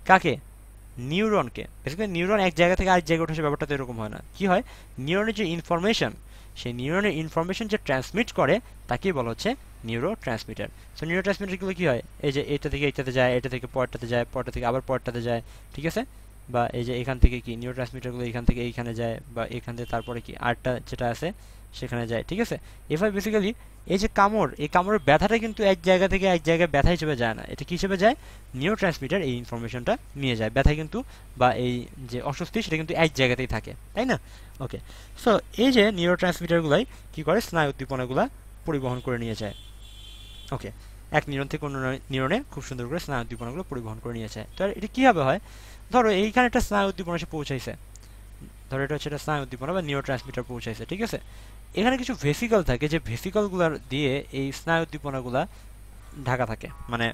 কাকে নিউরনকে বেসিক্যালি নিউরন এক জায়গা থেকে আরেক জায়গায় ওঠে সে ব্যাপারটা তো এরকম হয় না কি হয় নিউরনের যে ইনফরমেশন সেই নিউরনের ইনফরমেশন যে ট্রান্সমিট করে তাকেই বলা হচ্ছে নিউরো ট্রান্সমিটার সো নিউরো ট্রান্সমিটারগুলো কী হয় এই যে এটা থেকে এটাতে যায় এটা থেকে পরটাতে যায় পরটা থেকে আবার পরটাতে যায় ঠিক আছে বা এই যে এখান থেকে কি নিউরো ট্রান্সমিটারগুলো এখান থেকে এইখানে যায় বা এখান থেকে তারপরে কি আটটা যেটা আছে সেখানে যায় ঠিক আছে এভাবে বেসিক্যালি এই যে কামড় এই কামড়ের ব্যথাটা কিন্তু এক জায়গা থেকে এক জায়গায় ব্যথা হিসেবে যায় না এটা কী হিসেবে যায় নিউরো ট্রান্সমিটার এই ইনফরমেশনটা নিয়ে যায় ব্যথা কিন্তু বা এই যে অস্বস্তি সেটা কিন্তু এক জায়গাতেই থাকে তাই না ওকে সো এই যে নিউরো ট্রান্সমিটারগুলাই কী করে স্নায়ু উদ্দীপনাগুলা পরিবহন করে নিয়ে যায় ওকে এক নিউরন থেকে অন্য নিউরনে খুব সুন্দর করে স্নায়ু উদ্দীপনাগুলো পরিবহন করে নিয়েছে তো এটা কীভাবে হয় ধরো এইখানে একটা স্নায়ু উদ্দীপনা সে পৌঁছাইছে ধরো এটা হচ্ছে একটা স্নায়ু উদ্দীপনা বা নিউরো ট্রান্সমিটার পৌঁছাইছে ঠিক আছে এখানে কিছু ভেসিকল থাকে যে ভেসিকলগুলোর দিয়ে এই স্নায়ু উদ্দীপনাগুলো ঢাকা থাকে মানে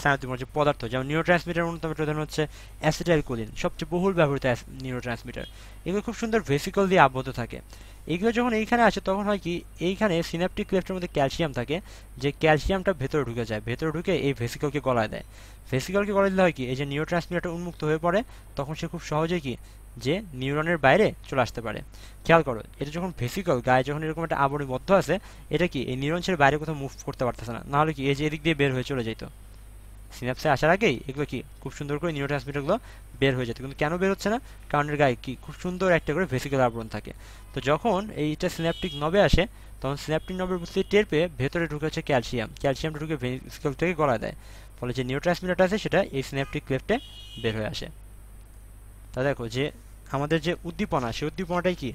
স্নায়ু উদ্দীপনা যে পদার্থ যেমন নিউরো ট্রান্সমিটার অন্যতম একটা উদাহরণ হচ্ছে অ্যাসিটাইল কোলিন সবচেয়ে বহুল ব্যবহৃত নিউরো ট্রান্সমিটার এগুলো খুব সুন্দর ভেসিকল দিয়ে আবদ্ধ থাকে এগুলো যখন এইখানে আসে তখন হয় কি এইখানে সিনাপটিক ক্লেফটের মধ্যে ক্যালসিয়াম থাকে যে ক্যালসিয়ামটা ভেতরে ঢুকে যায় ভেতরে ঢুকে এই ভেসিকলকে গলায় দেয় ভেসিকলকে গলায় দিলে হয় কি এই যে নিউরো ট্রান্সমিটারটা উন্মুক্ত হয়ে পড়ে তখন সে খুব সহজেই কি যে নিউরনের বাইরে চলে আসতে পারে খেয়াল করো এটা যখন ভেসিকল গায়ে যখন এরকম একটা আবরণী মধ্য আছে এটা কি এই নিউরন ছেড়ে বাইরে কোথাও মুভ করতে পারতেছে না নাহলে কি এই যে এদিক দিয়ে বের হয়ে চলে যেত সিনাপসে আসার আগেই এগুলো কি খুব সুন্দর করে নিউরো ট্রান্সমিটারগুলো বের হয়ে যেত কিন্তু কেন বের হচ্ছে না কারণ এর গায়ে কি খুব সুন্দর একটা করে ভেসিক্যাল আবরণ থাকে তো যখন এইটা সিনাপটিক নবে আসে তখন সিনাপটিক নবের বুঝতে টের পেয়ে ভেতরে ঢুকে হচ্ছে ক্যালসিয়াম ক্যালসিয়ামটা ঢুকে ভেসিক্যাল থেকে গলা দেয় ফলে যে নিউরো ট্রান্সমিটারটা আছে সেটা এই সিনাপটিক ক্লেফটে বের হয়ে আসে তা দেখো যে আমাদের যে উদ্দীপনা সেই উদ্দীপনাটাই কি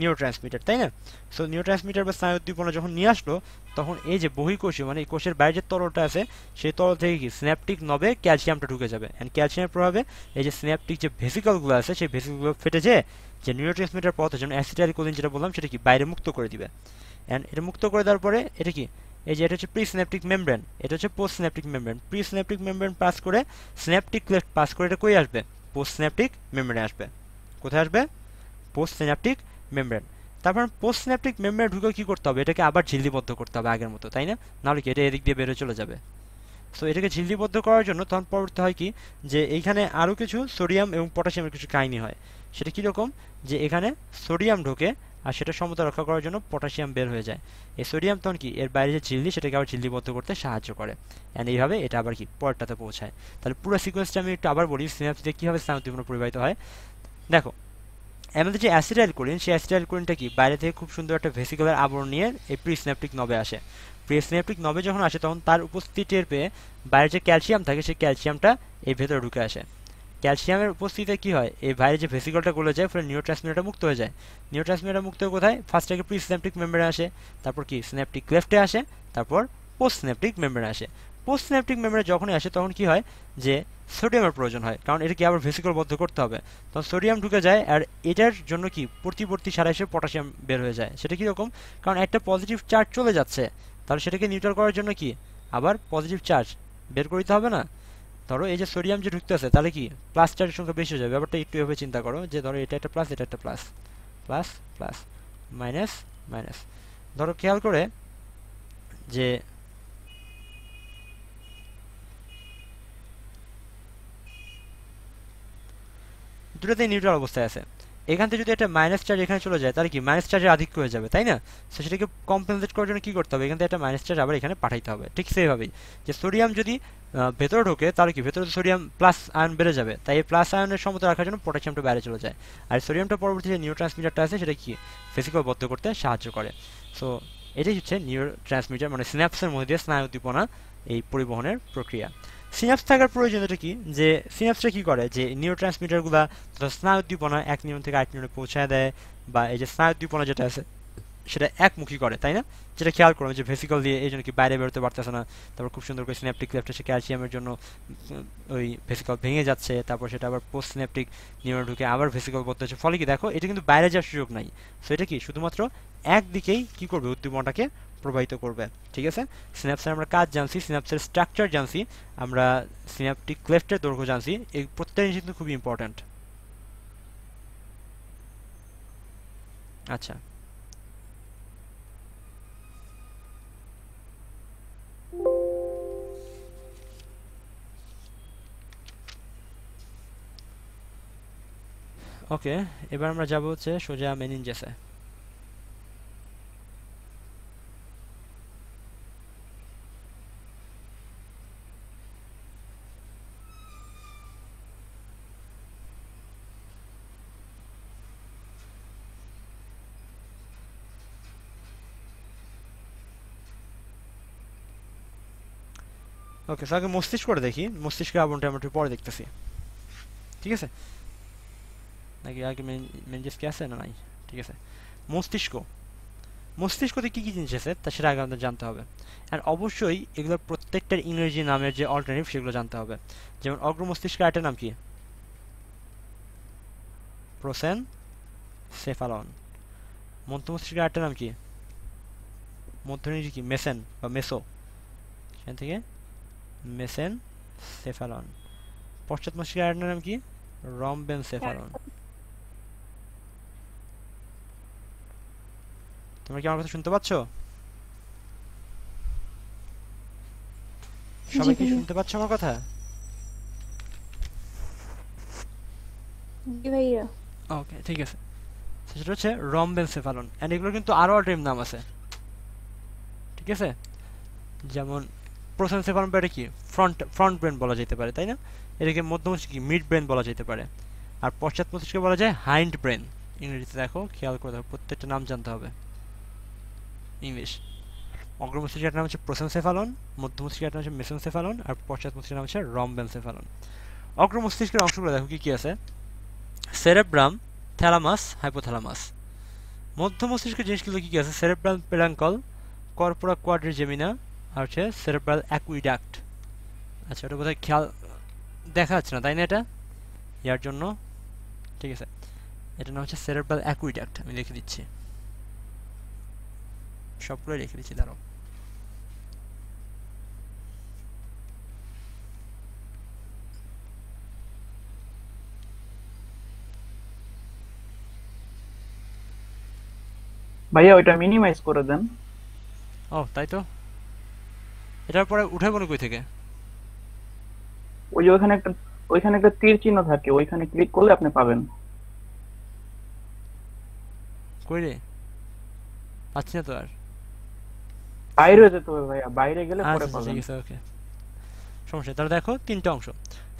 নিউরোট্রান্সমিটার তাই না সো নিউরোট্রান্সমিটার বা স্নায়ু উদ্দীপনা যখন নিয়ে আসলো তখন এই যে বহিকোষীয় মানে এই কোষের বাইরে যে তরলটা আছে সেই তরল থেকে কি স্ন্যাপটিক নবে ক্যালসিয়ামটা ঢুকে যাবে অ্যান্ড ক্যালসিয়ামের প্রভাবে এই যে স্ন্যাপটিক যে ভেসিকলগুলো আছে সেই ভেসিকলগুলো ফেটে যেয়ে যে নিউরোট্রান্সমিটার পথজন অ্যাসিটাইলকোলিন যেটা বললাম সেটা কি বাইরে মুক্ত করে দিবে অ্যান্ড এটা মুক্ত করে দেওয়ার পরে এটা কি এই যে এটা হচ্ছে প্রি স্ন্যাপটিক মেমব্রেন এটা হচ্ছে post synaptic membrane pre synaptic membrane pass করে স্ন্যাপটিক ক্লেফট পাস করে এটা কই আসবে পোস্ট স্ন্যাপটিক মেমব্রেন আসবে কোথায় আসবে পোস্ট স্ন্যাপটিক মেমব্রেন তারপর পোস্ট স্ন্যাপটিক মেমব্রেন ঢুকে কী করতে হবে এটাকে আবার ঝিল্লিবদ্ধ করতে হবে আগের মতো তাই না নাহলে কি এটা এদিক দিয়ে বেরো চলে যাবে সো এটাকে ঝিল্লিবদ্ধ করার জন্য তখন পরবর্তী হয় কি যে এইখানে আরও কিছু সোডিয়াম এবং পটাশিয়ামের কিছু কাহিনী হয় সেটা কীরকম যে এখানে সোডিয়াম ঢোকে আর সেটা সমতা রক্ষা করার জন্য পটাশিয়াম বের হয়ে যায় এই সোডিয়াম তখন কি এর বাইরে যে ঝিল্লি সেটাকে আবার ঝিল্লিবদ্ধ করতে সাহায্য করে অ্যান্ড এইভাবে এটা আবার কি পরটাতে পৌঁছায় তাহলে পুরো সিকোয়েন্সটা আমি একটু আবার বলি সিনাপসিতে কীভাবে স্নায়ুতিপূর্ণ পরিবাহিত হয় দেখো আমাদের যে অ্যাসিডাইল কোলিন সেই অ্যাসিডাইল কোলিনটা কি বাইরে থেকে খুব সুন্দর একটা ভেসিকুলার আবরণ নিয়ে এই প্রিসনেপটিক নবে আসে প্রিসনেপটিক নবে যখন আসে তখন তার উপস্থিতি টের পেয়ে বাইরে যে ক্যালসিয়াম থাকে সেই ক্যালসিয়ামটা এই ভেতরে ঢুকে আসে ক্যালসিয়ামের উপস্থিতিতে কি হয় এই ভাইরে যে ভেসিকলটা গলে যায় ফলে নিউট্রান্সমিটারটা মুক্ত হয়ে যায় নিউট্রান্সমিটার মুক্ত হয়ে কোথায় ফার্স্ট আগে প্রি সিন্যাপটিক আসে তারপর কি স্নেপটিক লেফটে আসে তারপর পোস্ট স্নেপটিক মেমব্রেনে আসে পোস্টসিন্যাপটিক মেমরি যখনই আসে তখন কি হয় যে সোডিয়ামের প্রয়োজন হয় কারণ এটাকে আবার বদ্ধ করতে হবে তখন সোডিয়াম ঢুকে যায় আর এটার জন্য কি প্রতিবর্তী সারা হিসেবে পটাশিয়াম বের হয়ে যায় সেটা কীরকম কারণ একটা পজিটিভ চার্জ চলে যাচ্ছে তাহলে সেটাকে নিউট্রাল করার জন্য কি আবার পজিটিভ চার্জ বের করিতে হবে না ধরো এই যে সোডিয়াম যে ঢুকতেছে তাহলে কি প্লাস চার্জের সংখ্যা বেশি হয়ে যাবে ব্যাপারটা একটু এভাবে চিন্তা করো যে ধরো এটা একটা প্লাস এটা একটা plus plus plus minus minus ধরো খেয়াল করে যে দুটোতেই নিউট্রাল অবস্থায় আছে এখান থেকে যদি একটা মাইনাস চার্জ এখানে চলে যায় তাহলে কি মাইনাস চার্জের আধিক হয়ে যাবে তাই না সো সেটাকে কম্পেনসেট করার জন্য কী করতে হবে এখান থেকে একটা মাইনাস চার্জ আবার এখানে পাঠাইতে হবে ঠিক সেইভাবেই যে সোডিয়াম যদি ভেতরে ঢোকে তাহলে কি ভেতরে সোডিয়াম প্লাস আয়ন বেড়ে যাবে তাই এই প্লাস আয়নের সমতা রাখার জন্য পটাশিয়ামটা বাইরে চলে যায় আর সোডিয়ামটা পরবর্তী যে নিউট্রান্সমিটারটা আছে সেটা কি ফিজিক্যাল বদ্ধ করতে সাহায্য করে সো এটাই হচ্ছে নিউ ট্রান্সমিটার মানে স্ন্যাপসের মধ্যে দিয়ে স্নায়ু উদ্দীপনা এই পরিবহনের প্রক্রিয়া সিনাপস থাকার প্রয়োজনীয়তা কি যে সিনাপসটা কি করে যে নিউরো ট্রান্সমিটারগুলো তথা স্নায়ুদ্দীপনা এক নিয়ম থেকে আরেক নিয়মে পৌঁছায় দেয় বা এই যে স্নায়ুদ্দীপনা যেটা আছে সেটা একমুখী করে তাই না যেটা খেয়াল করলাম যে ভেসিকল দিয়ে এই জন্য কি বাইরে বেরোতে পারতেছে না তারপর খুব সুন্দর করে সিনেপটিক লেফট সে ক্যালসিয়ামের জন্য ওই ভেসিকল ভেঙে যাচ্ছে তারপর সেটা আবার পোস্ট সিনেপটিক নিয়মে ঢুকে আবার ভেসিকল করতে হচ্ছে ফলে কি দেখো এটা কিন্তু বাইরে যাওয়ার সুযোগ নাই সো এটা কি শুধুমাত্র একদিকেই কি করবে উদ্দীপনাটাকে প্রবাহিত করবে ঠিক আছে স্ন্যাপসের আমরা কাজ জানছি স্ন্যাপসের স্ট্রাকচার জানছি আমরা স্ন্যাপটিক ক্লেফটের দৈর্ঘ্য জানছি এই প্রত্যেকটা জিনিস কিন্তু খুবই ইম্পর্ট্যান্ট আচ্ছা ওকে এবার আমরা যাব হচ্ছে সোজা মেনিনজেসে ওকে স্যার আগে মস্তিষ্কটা দেখি মস্তিষ্কের আবরণটা আমরা একটু পরে দেখতেছি ঠিক আছে নাকি আগে মেনজেস কি আছে না নাই ঠিক আছে মস্তিষ্ক মস্তিষ্কতে কী কী জিনিস আছে তা সেটা আগে আমাদের জানতে হবে আর অবশ্যই এগুলোর প্রত্যেকটার ইংরেজি নামের যে অল্টারনেটিভ সেগুলো জানতে হবে যেমন অগ্র মস্তিষ্কের আরেকটার নাম কি প্রোসেন সেফালন মধ্য মস্তিষ্কের আরেকটার নাম কি মধ্য কি মেসেন বা মেসো সেখান থেকে মেসেন সেফালন পশ্চাৎমুখী গার্ডেনের নাম কি রমবেন সেফালন হ্যাঁ। তোমরা কি আমার কথা শুনতে পাচ্ছ সবাই কি শুনতে পাচ্ছ আমার কথা ওকে ঠিক আছে সেটা হচ্ছে রমবেন সেফালন এন্ড এগুলোর কিন্তু আরো ড্রিম নাম আছে ঠিক আছে যেমন প্রোসেন্সেফালম এটা কি ফ্রন্ট ফ্রন্ট ব্রেন বলা যেতে পারে তাই না এটাকে মধ্যমস্তিষ্ক কি মিড ব্রেন বলা যেতে পারে আর পশ্চাৎ মস্তিষ্কে বলা যায় হাইন্ড ব্রেন ইংরেজিতে দেখো খেয়াল করে দেখো প্রত্যেকটা নাম জানতে হবে ইংলিশ অগ্রমস্তিষ্কের নাম হচ্ছে প্রোসেন্সেফালন মধ্যমস্তিষ্কের নাম হচ্ছে মেসন সেফালন আর পশ্চাৎ মস্তিষ্কের নাম হচ্ছে রমবেনসেফালন অগ্রমস্তিষ্কের অংশগুলো দেখো কী কী আছে সেরেব্রাম থ্যালামাস হাইপোথ্যালামাস মধ্য মস্তিষ্কের জিনিসগুলো কী কী আছে সেরেব্রাম পেলাঙ্কল কর্পোরা কোয়াড্রিজেমিনা আর হচ্ছে সেরেব্রাল অ্যাকুইডাক্ট আচ্ছা ওটা বোধহয় খেয়াল দেখা যাচ্ছে না তাই না এটা ইয়ার জন্য ঠিক আছে এটা নাম হচ্ছে সেরেব্রাল অ্যাকুইডাক্ট আমি লিখে দিচ্ছি সবগুলোই লিখে দিচ্ছি দাঁড়াও ভাইয়া ওইটা মিনিমাইজ করে দেন ও তাই তো এটার পরে উঠে মনে কই থেকে ওই যে ওখানে একটা ওইখানে একটা তীর চিহ্ন থাকে ওইখানে ক্লিক করলে আপনি পাবেন কই রে পাচ্ছি না তো আর বাইরে যেতে হবে ভাইয়া বাইরে গেলে পরে আচ্ছা, আচ্ছা, পাবেন ঠিক আছে ওকে সমস্যা তাহলে দেখো তিনটা অংশ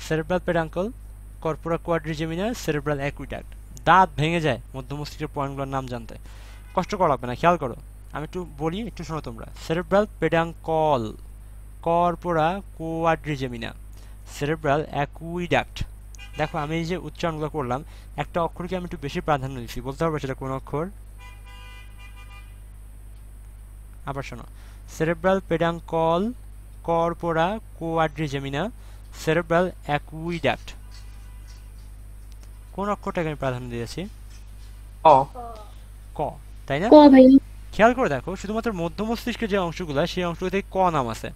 সেরেব্রাল পেডাঙ্কল কর্পোরা কোয়াড্রিজেমিনার সেরেব্রাল অ্যাকুইডাক্ট দাঁত ভেঙে যায় মধ্যমস্তিষ্কের পয়েন্টগুলোর নাম জানতে কষ্ট করা হবে না খেয়াল করো আমি একটু বলি একটু শোনো তোমরা cerebral peduncle corpora quadrigemina cerebral aqueduct দেখো আমি এই যে উচ্চারণগুলো করলাম একটা অক্ষরকে আমি একটু বেশি প্রাধান্য দিচ্ছি বলতে পারবো সেটা কোন অক্ষর আবার শোনো cerebral peduncle corpora quadrigemina cerebral aqueduct কোন অক্ষরটাকে আমি প্রাধান্য দিয়েছি অ ক তাই না খেয়াল করে দেখো শুধুমাত্র মধ্য মস্তিষ্কের যে অংশগুলো সেই অংশগুলো থেকে ক নাম আছে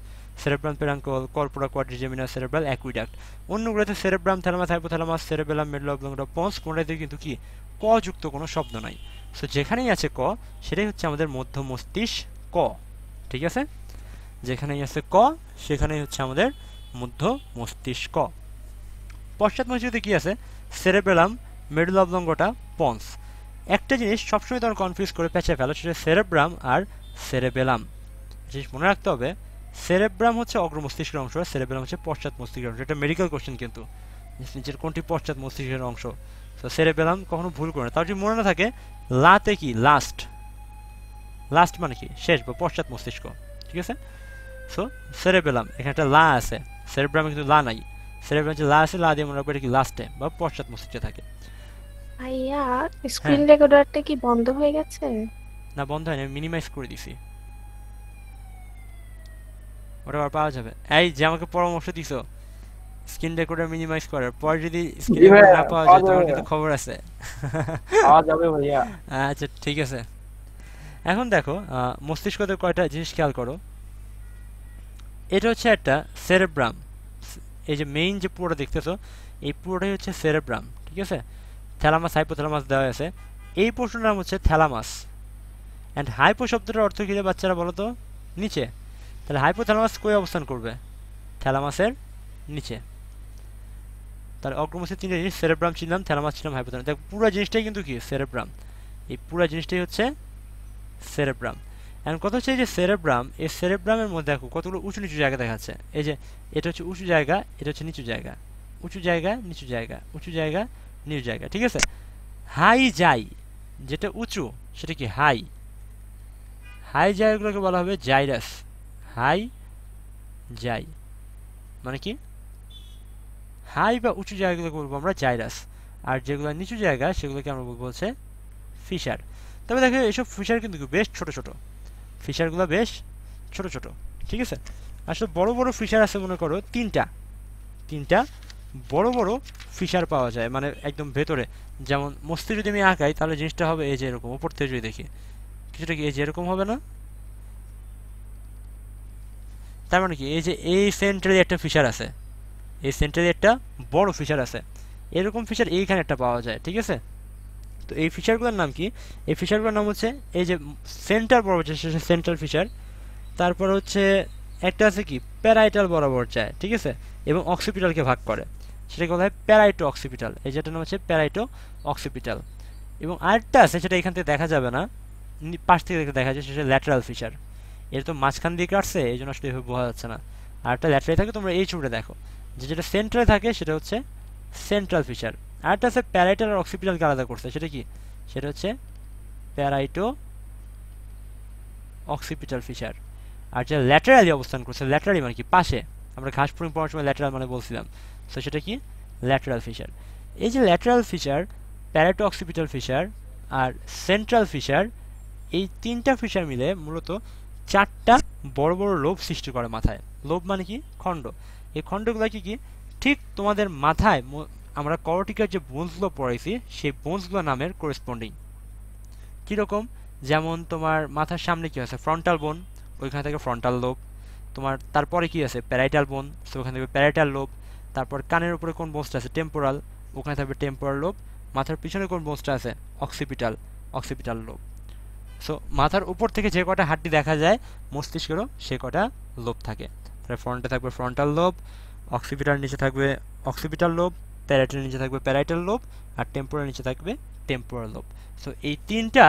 cerebrum peduncle corpora quadrigemina cerebral aqueduct অন্যগুলোতে cerebrum thalamus hypothalamus cerebellum medulla oblongata pons কোনটাতে কিন্তু কি ক যুক্ত কোনো শব্দ নাই সো যেখানেই আছে ক সেটাই হচ্ছে আমাদের মধ্য মস্তিষ্ক ক ঠিক আছে যেখানেই আছে ক সেখানেই হচ্ছে আমাদের মধ্য মস্তিষ্ক পশ্চাৎ মস্তিষ্কতে কী আছে সেরেবেলাম মেডল অবলঙ্গটা পন্স একটা জিনিস সবসময় তোমার কনফিউজ করে পেঁচে ফেলো সেটা সেরেব্রাম আর সেরেবেলাম জিনিস মনে রাখতে হবে সেরেব্রাম হচ্ছে অগ্র মস্তিষ্কের অংশ সেরেব্রাম হচ্ছে পশ্চাৎ মস্তিষ্কের অংশ এটা মেডিকেল কোয়েশ্চেন কিন্তু নিচের কোনটি পশ্চাৎ মস্তিষ্কের অংশ তো সেরেব্রাম কখনো ভুল করে না তার যদি মনে না থাকে লাতে কি লাস্ট লাস্ট মানে কি শেষ বা পশ্চাৎ মস্তিষ্ক ঠিক আছে সো সেরেব্রাম এখানে একটা লা আছে সেরেব্রামে কিন্তু লা নাই সেরেব্রাম যে লা আছে লা দিয়ে মনে রাখবে এটা কি লাস্টে বা পশ্চাৎ মস্তিষ্কে থাকে আইয়া স্ক্রিন হ্যাঁ। রেকর্ডারটা কি বন্ধ হয়ে গেছে না বন্ধ হয়নি মিনিমাইজ করে দিছি ওটা পাওয়া যাবে এই যে আমাকে পরামর্শ দিছো স্ক্রিন রেকর্ডার মিনিমাইজ করার পর যদি স্ক্রিন রেকর্ড না পাওয়া যায় তাহলে কিন্তু খবর আছে পাওয়া যাবে ভাইয়া আচ্ছা ঠিক আছে এখন দেখো মস্তিষ্কতে কয়টা জিনিস খেয়াল করো এটা হচ্ছে একটা সেরেব্রাম এই যে মেইন যে পুরোটা দেখতেছো এই পুরোটাই হচ্ছে সেরেব্রাম ঠিক আছে থ্যালামাস হাইপোথ্যালামাস দেওয়া আছে এই পোর্শনটার নাম হচ্ছে থ্যালামাস অ্যান্ড হাইপো শব্দটার অর্থ কী বাচ্চারা বলো তো নিচে তাহলে হাইপোথ্যালামাস কোয়ে অবস্থান করবে থ্যালামাসের নিচে তাহলে অগ্রমসের তিনটে জিনিস সেরেব্রাম চিনলাম থ্যালামাস চিনলাম হাইপোথ্যালামাস দেখ পুরো জিনিসটাই কিন্তু কি সেরেব্রাম এই পুরো জিনিসটাই হচ্ছে সেরেব্রাম এখন কথা হচ্ছে এই যে সেরেব্রাম এই সেরেব্রামের মধ্যে দেখো কতগুলো উঁচু নিচু জায়গা দেখাচ্ছে এই যে এটা হচ্ছে উঁচু জায়গা এটা হচ্ছে নিচু জায়গা উঁচু জায়গা নিচু জায়গা উঁচু জায়গা নিচু জায়গা ঠিক আছে হাই যাই যেটা উঁচু সেটা কি হাই হাই জায়গাগুলোকে বলা হবে জাইরাস হাই যাই মানে কি হাই বা উঁচু জায়গাগুলোকে বলবো আমরা জাইরাস আর যেগুলো নিচু জায়গা সেগুলোকে আমরা বলবো হচ্ছে ফিশার তবে দেখো এইসব ফিশার কিন্তু বেশ ছোট ছোট ফিশারগুলো বেশ ছোট ছোট ঠিক আছে আসলে বড় বড় ফিশার আছে মনে করো তিনটা তিনটা বড় বড় ফিশার পাওয়া যায় মানে একদম ভেতরে যেমন মস্তি যদি আমি আঁকাই তাহলে জিনিসটা হবে এই যে এরকম ওপর থেকে যদি দেখি কিছুটা কি এই যে এরকম হবে না তার মানে কি এই যে এই সেন্টারে একটা ফিচার আছে এই সেন্টারে একটা বড় ফিচার আছে এরকম ফিচার এইখানে একটা পাওয়া যায় ঠিক আছে তো এই ফিচারগুলোর নাম কি এই ফিচারগুলোর নাম হচ্ছে এই যে সেন্টার বরাবর যায় সেন্টার ফিচার তারপর হচ্ছে একটা আছে কি প্যারাইটাল বরাবর যায় ঠিক আছে এবং অক্সিপিটালকে ভাগ করে সেটাকে বলা হয় প্যারাইটো অক্সিপিটাল এই যেটার নাম হচ্ছে প্যারাইটো অক্সিপিটাল এবং আরেকটা আছে সেটা এখান থেকে দেখা যাবে না পাশ থেকে দেখা যায় সেটা ল্যাটারাল ফিচার এটা তো মাঝখান দিয়ে কাটছে এই জন্য আসলে এভাবে বোঝা যাচ্ছে না আর একটা ল্যাটারে থাকে তোমরা এই ছবিটা দেখো যে যেটা সেন্ট্রাল থাকে সেটা হচ্ছে সেন্ট্রাল ফিচার আর একটা আছে প্যারাইটাল আর অক্সিপিটালকে আলাদা করছে সেটা কি সেটা হচ্ছে প্যারাইটো অক্সিপিটাল ফিচার আর যেটা ল্যাটারালি অবস্থান করছে ল্যাটারালি মানে কি পাশে আমরা ঘাস পুরিং পড়ার সময় ল্যাটারাল মানে বলছিলাম তো সেটা কি ল্যাটারাল ফিচার এই যে lateral fissure parieto occipital fissure আর সেন্ট্রাল ফিচার এই তিনটা ফিচার মিলে মূলত চারটা বড় বড় লোভ সৃষ্টি করে মাথায় লোভ মানে কি খণ্ড এই খণ্ডগুলো কি কি ঠিক তোমাদের মাথায় আমরা করটিকার যে বোনসগুলো পড়াইছি সেই বোনসগুলো নামের করেসপন্ডিং কীরকম যেমন তোমার মাথার সামনে কি আছে ফ্রন্টাল বোন ওইখান থেকে ফ্রন্টাল লোভ তোমার তারপরে কি আছে প্যারাইটাল বোন সে ওখান থেকে প্যারাইটাল লোভ তারপর কানের উপরে কোন বোনসটা আছে টেম্পোরাল ওখানে থাকবে টেম্পোরাল লোভ মাথার পিছনে কোন বোনসটা আছে অক্সিপিটাল অক্সিপিটাল লোভ সো মাথার উপর থেকে যে কটা হাড্ডি দেখা যায় মস্তিষ্কেরও সে কটা লোভ থাকে তাহলে ফ্রন্টে থাকবে ফ্রন্টাল লোভ অক্সিপিটার নিচে থাকবে অক্সিপিটাল লোভ প্যারাইটাল নিচে থাকবে প্যারাইটাল লোভ আর টেম্পোরাল নিচে থাকবে টেম্পোরাল লোভ সো এই তিনটা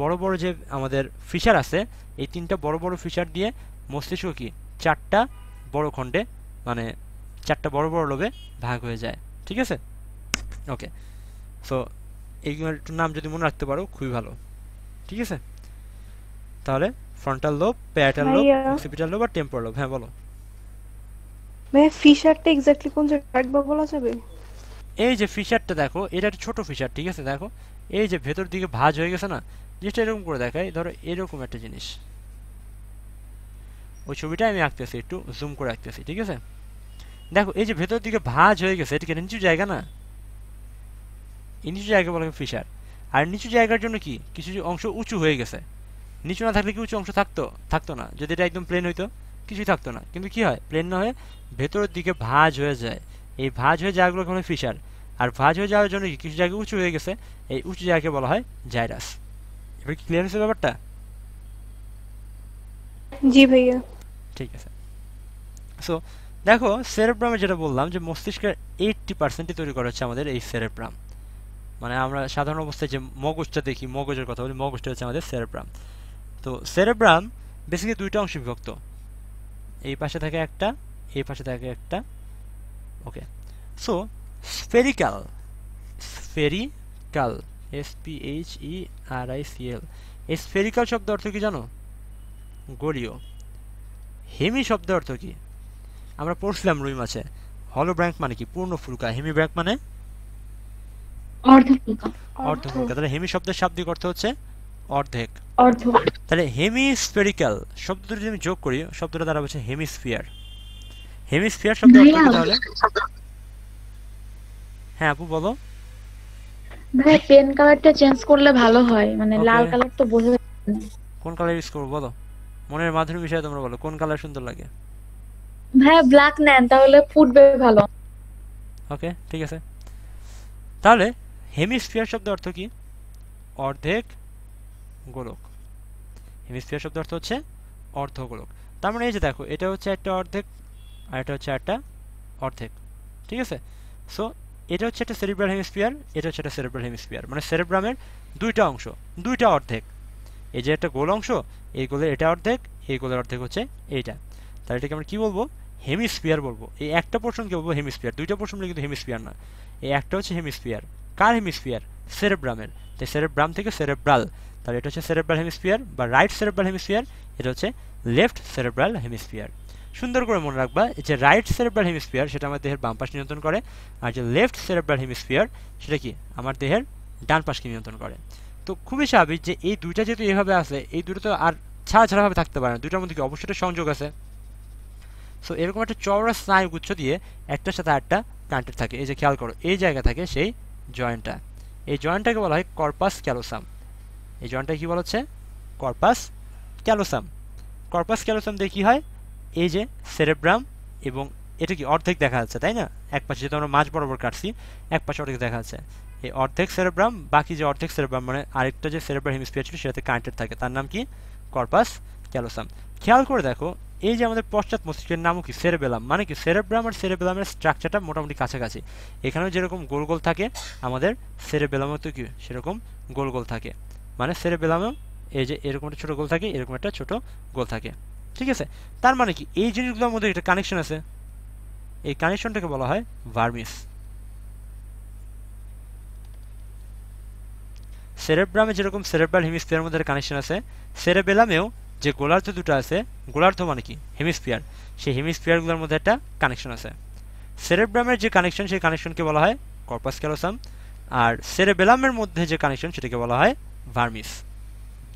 বড় বড় যে আমাদের ফিচার আছে এই তিনটা বড় বড় ফিচার দিয়ে মস্তিষ্ক কি চারটা বড় খণ্ডে মানে চারটা বড় বড় লোভে ভাগ হয়ে যায় ঠিক আছে ওকে সো এইগুলোর নাম যদি মনে রাখতে পারো খুবই ভালো ঠিক আছে তাহলে frontal lobe parietal lobe occipital lobe আর টেম্পোরাল লোব হ্যাঁ বলো মানে ফিশারটা এক্স্যাক্টলি কোন জায়গায় রাখবো বলা যাবে এই যে ফিশারটা দেখো এটা একটা ছোট ফিশার ঠিক আছে দেখো এই যে ভেতর দিকে ভাঁজ হয়ে গেছে না জিনিসটা এরকম করে দেখাই ধরো এরকম একটা জিনিস ওই ছবিটা আমি আঁকতেছি একটু জুম করে আঁকতেছি ঠিক আছে দেখো এই যে ভেতর দিকে ভাঁজ হয়ে গেছে এটাকে নিচু জায়গা না এই নিচু জায়গা বলা ফিশার আর নিচু জায়গার জন্য কি কিছু অংশ উঁচু হয়ে গেছে নিচু না থাকলে কি উঁচু অংশ থাকতো থাকতো না যদি এটা একদম প্লেন হইতো কিছুই থাকতো না কিন্তু কি হয় প্লেন না হয়ে ভেতরের দিকে ভাঁজ হয়ে যায় এই ভাঁজ হয়ে যাওয়াগুলো বলে ফিশার আর ভাঁজ হয়ে যাওয়ার জন্য কিছু জায়গায় উঁচু হয়ে গেছে এই উঁচু জায়গাকে বলা হয় জাইরাস এবার কি ক্লিয়ার হয়েছে ব্যাপারটা জি ভাইয়া ঠিক আছে সো দেখো সেরেপ্রামে যেটা বললাম যে মস্তিষ্কের এইটটি পার্সেন্টই তৈরি করা হচ্ছে আমাদের এই সেরেপ্রাম মানে আমরা সাধারণ অবস্থায় যে মগজটা দেখি মগজের কথা বলি মগজটা হচ্ছে আমাদের সেরেপ্রাম তো সেরেব্রাম বেসিক্যালি দুইটা অংশে বিভক্ত এই পাশে থাকে একটা এই পাশে থাকে একটা okay so spherical spherical S P H E R I C L এই স্পেরিক্যাল শব্দ অর্থ কি জানো গোলীয় হেমি শব্দ অর্থ কি আমরা পড়ছিলাম রুই মাছে হলো ব্র্যাঙ্ক মানে কি পূর্ণ ফুলকা হেমি ব্র্যাঙ্ক মানে অর্ধ ফুলকা অর্ধ ফুলকা তাহলে হেমি শব্দের শাব্দিক অর্থ হচ্ছে অর্ধেক তাহলে হেমিস্ফেরিক্যাল শব্দটা যদি আমি যোগ করি শব্দটা দ্বারা হচ্ছে হেমিস্ফিয়ার হেমিস্ফিয়ার শব্দ তাহলে হ্যাঁ আপু বলো ভাই পেন কালারটা চেঞ্জ করলে ভালো হয় মানে লাল কালার তো বোঝা কোন কালার ইউজ করব বলো মনের মাধুরী বিষয়ে তোমরা বলো কোন কালার সুন্দর লাগে ভাই ব্ল্যাক নেন তাহলে ফুটবে ভালো ওকে ঠিক আছে তাহলে হেমিস্ফিয়ার শব্দের অর্থ কি অর্ধেক গোলক হেমিস্ফিয়ার শব্দ অর্থ হচ্ছে অর্ধগোলক তার মানে এই যে দেখো এটা হচ্ছে একটা অর্ধেক আর এটা হচ্ছে একটা অর্ধেক ঠিক আছে সো এটা হচ্ছে একটা সেরিব্রাল হেমিস্ফিয়ার এটা হচ্ছে একটা সেরিব্রাল হেমিস্ফিয়ার মানে সেরিব্রামের দুইটা অংশ দুইটা অর্ধেক এই যে একটা গোল অংশ এই গোলের এটা অর্ধেক এই গোলের অর্ধেক হচ্ছে এইটা তাহলে এটাকে আমরা কী বলবো হেমিস্ফিয়ার বলবো এই একটা পোর্শনকে বলবো হেমিস্ফিয়ার দুইটা পোর্শন কিন্তু হেমিস্ফিয়ার না এই একটা হচ্ছে হেমিস্ফিয়ার কার হেমিস্ফিয়ার সেরেব্রামের তাই সেরেব্রাম থেকে সেরেব্রাল তাহলে এটা হচ্ছে সেরেব্রাল হেমিস্ফিয়ার বা রাইট সেরেব্রাল হেমিস্ফিয়ার এটা হচ্ছে লেফট সেরেব্রাল হেমিস্ফিয়ার সুন্দর করে মনে রাখবা যে রাইট সেরেব্রাল হেমিস্ফিয়ার সেটা আমার দেহের বাম পাশ নিয়ন্ত্রণ করে আর যে লেফট সেরেব্রাল হেমিস্ফিয়ার সেটা কি আমার দেহের ডান পাশকে নিয়ন্ত্রণ করে তো খুবই স্বাভাবিক যে এই দুইটা যেহেতু এভাবে আছে এই দুটো তো আর ছাড়া ছাড়াভাবে থাকতে পারে না দুইটার মধ্যে কি অবশ্যই সংযোগ আছে সো এরকম একটা চওড়া স্নায়ুগুচ্ছ দিয়ে একটার সাথে আরেকটা কানেক্টেড থাকে এই যে খেয়াল করো এই জায়গা থাকে সেই জয়েন্টটা এই জয়েন্টটাকে বলা হয় কর্পাস ক্যালোসাম এই জয়েন্টটা কী বলা হচ্ছে কর্পাস ক্যালোসাম কর্পাস ক্যালোসাম দিয়ে কী হয় এই যে সেরেব্রাম এবং এটা কি অর্ধেক দেখা যাচ্ছে তাই না এক পাশে যেহেতু আমরা মাছ বরাবর কাটছি এক পাশে অর্ধেক দেখা যাচ্ছে এই অর্ধেক সেরেব্রাম বাকি যে অর্ধেক সেরেব্রাম মানে আরেকটা যে সেরেব্রাম হেমিস্পিয়ার ছিল সেটাতে কানেক্টেড থাকে তার নাম কি কর্পাস ক্যালোসাম খেয়াল করে দেখো এই যে আমাদের পশ্চাৎ মস্তিষ্কের নামও কি সেরেবেলাম মানে কি সেরেব্রাম আর সেরেবেলামের স্ট্রাকচারটা মোটামুটি কাছাকাছি এখানেও যেরকম গোল গোল থাকে আমাদের সেরেবেলামও তো কি সেরকম গোল গোল থাকে মানে সেরেবেলামেও এই যে এরকম একটা ছোটো গোল থাকে এরকম একটা ছোটো গোল থাকে ঠিক আছে তার মানে কি এই জিনিসগুলোর মধ্যে একটা কানেকশন আছে এই কানেকশনটাকে বলা হয় ভার্মিস সেরেব্রামে যেরকম সেরেব্রাল হেমিস্পিয়ার মধ্যে কানেকশন আছে সেরেবেলামেও যে গোলার্ধ দুটো আছে গোলার্ধ মানে কি হেমিস্পিয়ার সেই হেমিস্পিয়ারগুলোর মধ্যে একটা কানেকশন আছে সেরেব্রামের যে কানেকশন সেই কানেকশনকে বলা হয় কর্পাস ক্যালোসাম আর সেরেবেলামের মধ্যে যে কানেকশন সেটাকে বলা হয় vermis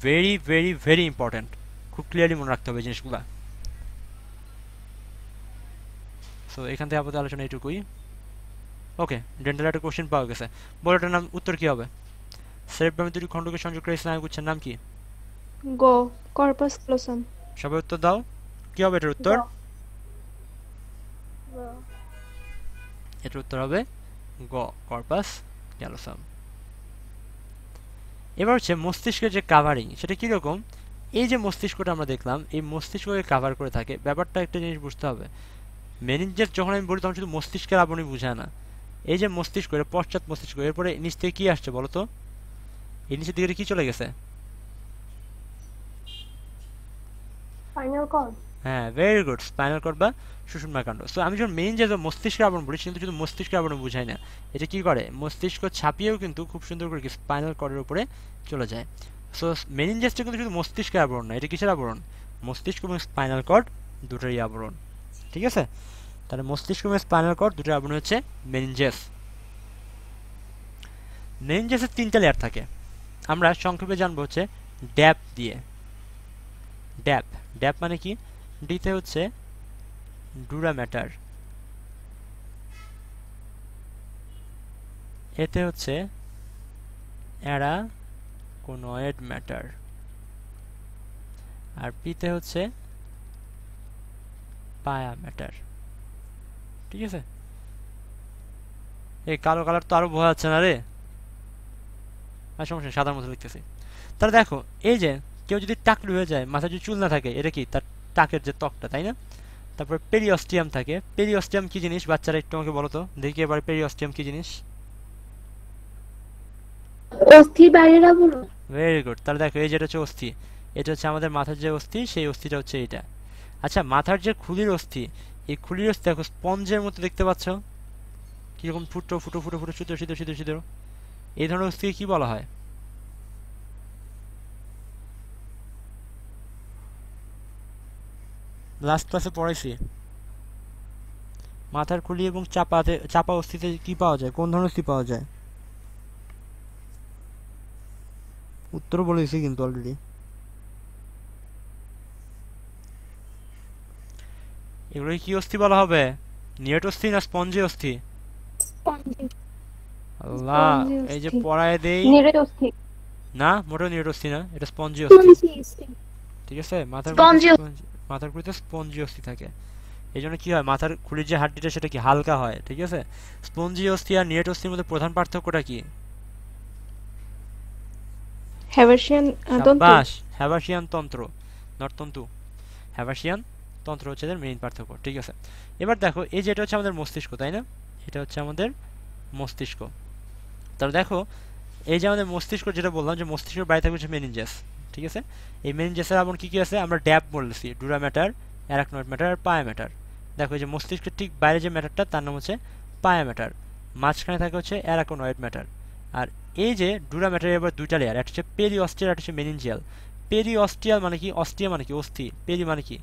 very very very important খুব ক্লিয়ারলি মনে রাখতে হবে জিনিসগুলো সো এখান থেকে আপাতত আলোচনা এইটুকুই ওকে ডেন্টাল একটা কোশ্চেন পাওয়া গেছে বলটার নাম উত্তর কি হবে সেরেব্রামে দুটি খণ্ডকে স্নায়ুগুচ্ছের নাম কি গো কর্পাস ক্লোসাম সবাই উত্তর দাও কি হবে এটার উত্তর এটার উত্তর হবে গ কর্পাস ক্যালোসাম এবার হচ্ছে মস্তিষ্কের যে কাভারিং সেটা কীরকম এই যে মস্তিষ্কটা আমরা দেখলাম এই মস্তিষ্ককে কাভার করে থাকে ব্যাপারটা একটা জিনিস বুঝতে হবে মেনিঞ্জের যখন আমি বলি তখন শুধু মস্তিষ্কের আবরণী বোঝায় না এই যে মস্তিষ্ক এটা পশ্চাৎ মস্তিষ্ক এরপরে নিচ থেকে কী আসছে বলো তো এই নিচের দিকে কি চলে গেছে হ্যাঁ ভেরি গুড স্পাইনাল কর্ড বা কাণ্ড সো আমি যখন মেইন যে মস্তিষ্ক আবরণ বলি কিন্তু শুধু মস্তিষ্ক আবরণ বুঝাই না এটা কি করে মস্তিষ্ক ছাপিয়েও কিন্তু খুব সুন্দর করে স্পাইনাল কর্ডের উপরে চলে যায় সো মেইন মেনিনজেসটা কিন্তু শুধু মস্তিষ্কের আবরণ না এটা কিসের আবরণ মস্তিষ্ক এবং স্পাইনাল কর্ড দুটোরই আবরণ ঠিক আছে তাহলে মস্তিষ্ক এবং স্পাইনাল কর্ড দুটোর আবরণ হচ্ছে মেনিনজেস মেনিনজেসের তিনটা লেয়ার থাকে আমরা সংক্ষেপে জানবো হচ্ছে ড্যাপ দিয়ে ড্যাপ ড্যাপ মানে কি ডিতে হচ্ছে ম্যাটার এতে হচ্ছে অ্যারা কোনোয়েড ম্যাটার আর পিতে হচ্ছে পায়া ম্যাটার ঠিক আছে এই কালো কালার তো আরও বোঝা যাচ্ছে না রে আর সমস্যা সাদার মতো লিখতেছি তাহলে দেখো এই যে কেউ যদি টাকলু হয়ে যায় মাথায় যদি চুল না থাকে এটা কি তার তাকের যে ত্বকটা তাই না তারপর পেরিঅস্টিয়াম থাকে পেরিঅস্টিয়াম কি জিনিস বাচ্চারা একটু আমাকে বলো তো দেখি এবার পেরিঅস্টিয়াম কি জিনিস অস্থির বাইরেরা বলো ভেরি গুড তাহলে দেখো এই যেটা হচ্ছে অস্থি এটা হচ্ছে আমাদের মাথার যে অস্থি সেই অস্থিটা হচ্ছে এটা আচ্ছা মাথার যে খুলির অস্থি এই খুলির অস্থি দেখো স্পঞ্জের মতো দেখতে পাচ্ছ কিরকম ফুটো ফুটো ফুটো ফুটো ছুতো ছিদ্র ছিদ্র ছিদ্র এই ধরনের অস্থিকে কি বলা হয় লাস্ট ক্লাসে পড়াইছি মাথার খুলি এবং চাপাতে চাপা অস্থিতে কি পাওয়া যায় কোন ধরনের অস্থি পাওয়া যায় উত্তর বলেছি কিন্তু অলরেডি এগুলোকে কি অস্থি বলা হবে নিয়েট অস্থি না স্পঞ্জি অস্থি আল্লাহ এই যে পড়ায় দেই না মোটেও নিয়েট অস্থি না এটা স্পঞ্জি অস্থি ঠিক আছে মাথার স্পঞ্জি মাথার খুঁড়িতে স্পঞ্জি অস্থি থাকে এই জন্য কী হয় মাথার খুঁড়ির যে হাড্ডিটা সেটা কি হালকা হয় ঠিক আছে স্পঞ্জি অস্থি আর নিয়েট অস্থির মধ্যে প্রধান পার্থক্যটা কি হ্যাভাসিয়ান তন্ত্র নরতন্তু হ্যাভাসিয়ান তন্ত্র হচ্ছে এদের মেইন পার্থক্য ঠিক আছে এবার দেখো এই যেটা হচ্ছে আমাদের মস্তিষ্ক তাই না এটা হচ্ছে আমাদের মস্তিষ্ক তাহলে দেখো এই যে আমাদের মস্তিষ্ক যেটা বললাম যে মস্তিষ্কের বাইরে থাকবে হচ্ছে মেনিনজাস ঠিক আছে এই মেনজেসের আবরণ কী কী আছে আমরা ড্যাব বলেছি ডুরা ম্যাটার অ্যারাকনয়েড ম্যাটার আর পায়া ম্যাটার দেখো যে মস্তিষ্কের ঠিক বাইরে যে ম্যাটারটা তার নাম হচ্ছে পায়া ম্যাটার মাঝখানে থাকে হচ্ছে অ্যারাকোনয়েড ম্যাটার আর এই যে ডুরা ম্যাটারের এবার দুইটা লেয়ার একটা হচ্ছে পেরি অস্ট্রিয়াল একটা হচ্ছে মেনিনজিয়াল পেরি অস্ট্রিয়াল মানে কি অস্ট্রিয়া মানে কি অস্থি পেরি মানে কি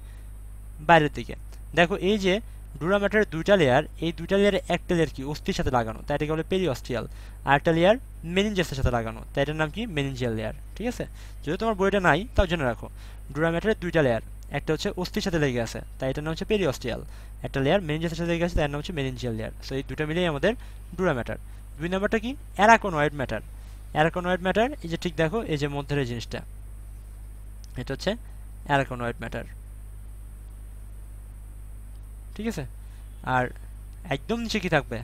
বাইরের দিকে দেখো এই যে ডুরা ম্যাটারের দুইটা লেয়ার এই দুইটা লেয়ারে একটা লেয়ার কি অস্থির সাথে লাগানো তাই এটাকে বলে পেরি অস্ট্রিয়াল আর একটা লেয়ার মেনিনজেসের সাথে লাগানো তাই এটার নাম কি মেনিনজিয়াল লেয়ার ঠিক আছে যদি তোমার বইটা নাই তাও জেনে রাখো ডোরাম্যাটের দুইটা লেয়ার একটা হচ্ছে অস্থির সাথে লেগে আছে তাই এটার নাম হচ্ছে পেরি অস্টিয়াল একটা লেয়ার মেনজেসের সাথে লেগে আছে তার নাম হচ্ছে মেনিনজিয়াল লেয়ার সো এই দুটো মিলিয়ে আমাদের ডোরাম্যাটার দুই নাম্বারটা কি অ্যারাকোনয়েড ম্যাটার অ্যারাকোনয়েড ম্যাটার এই যে ঠিক দেখো এই যে মধ্যের এই জিনিসটা এটা হচ্ছে অ্যারাকোনয়েড ম্যাটার ঠিক আছে আর একদম নিচে কি থাকবে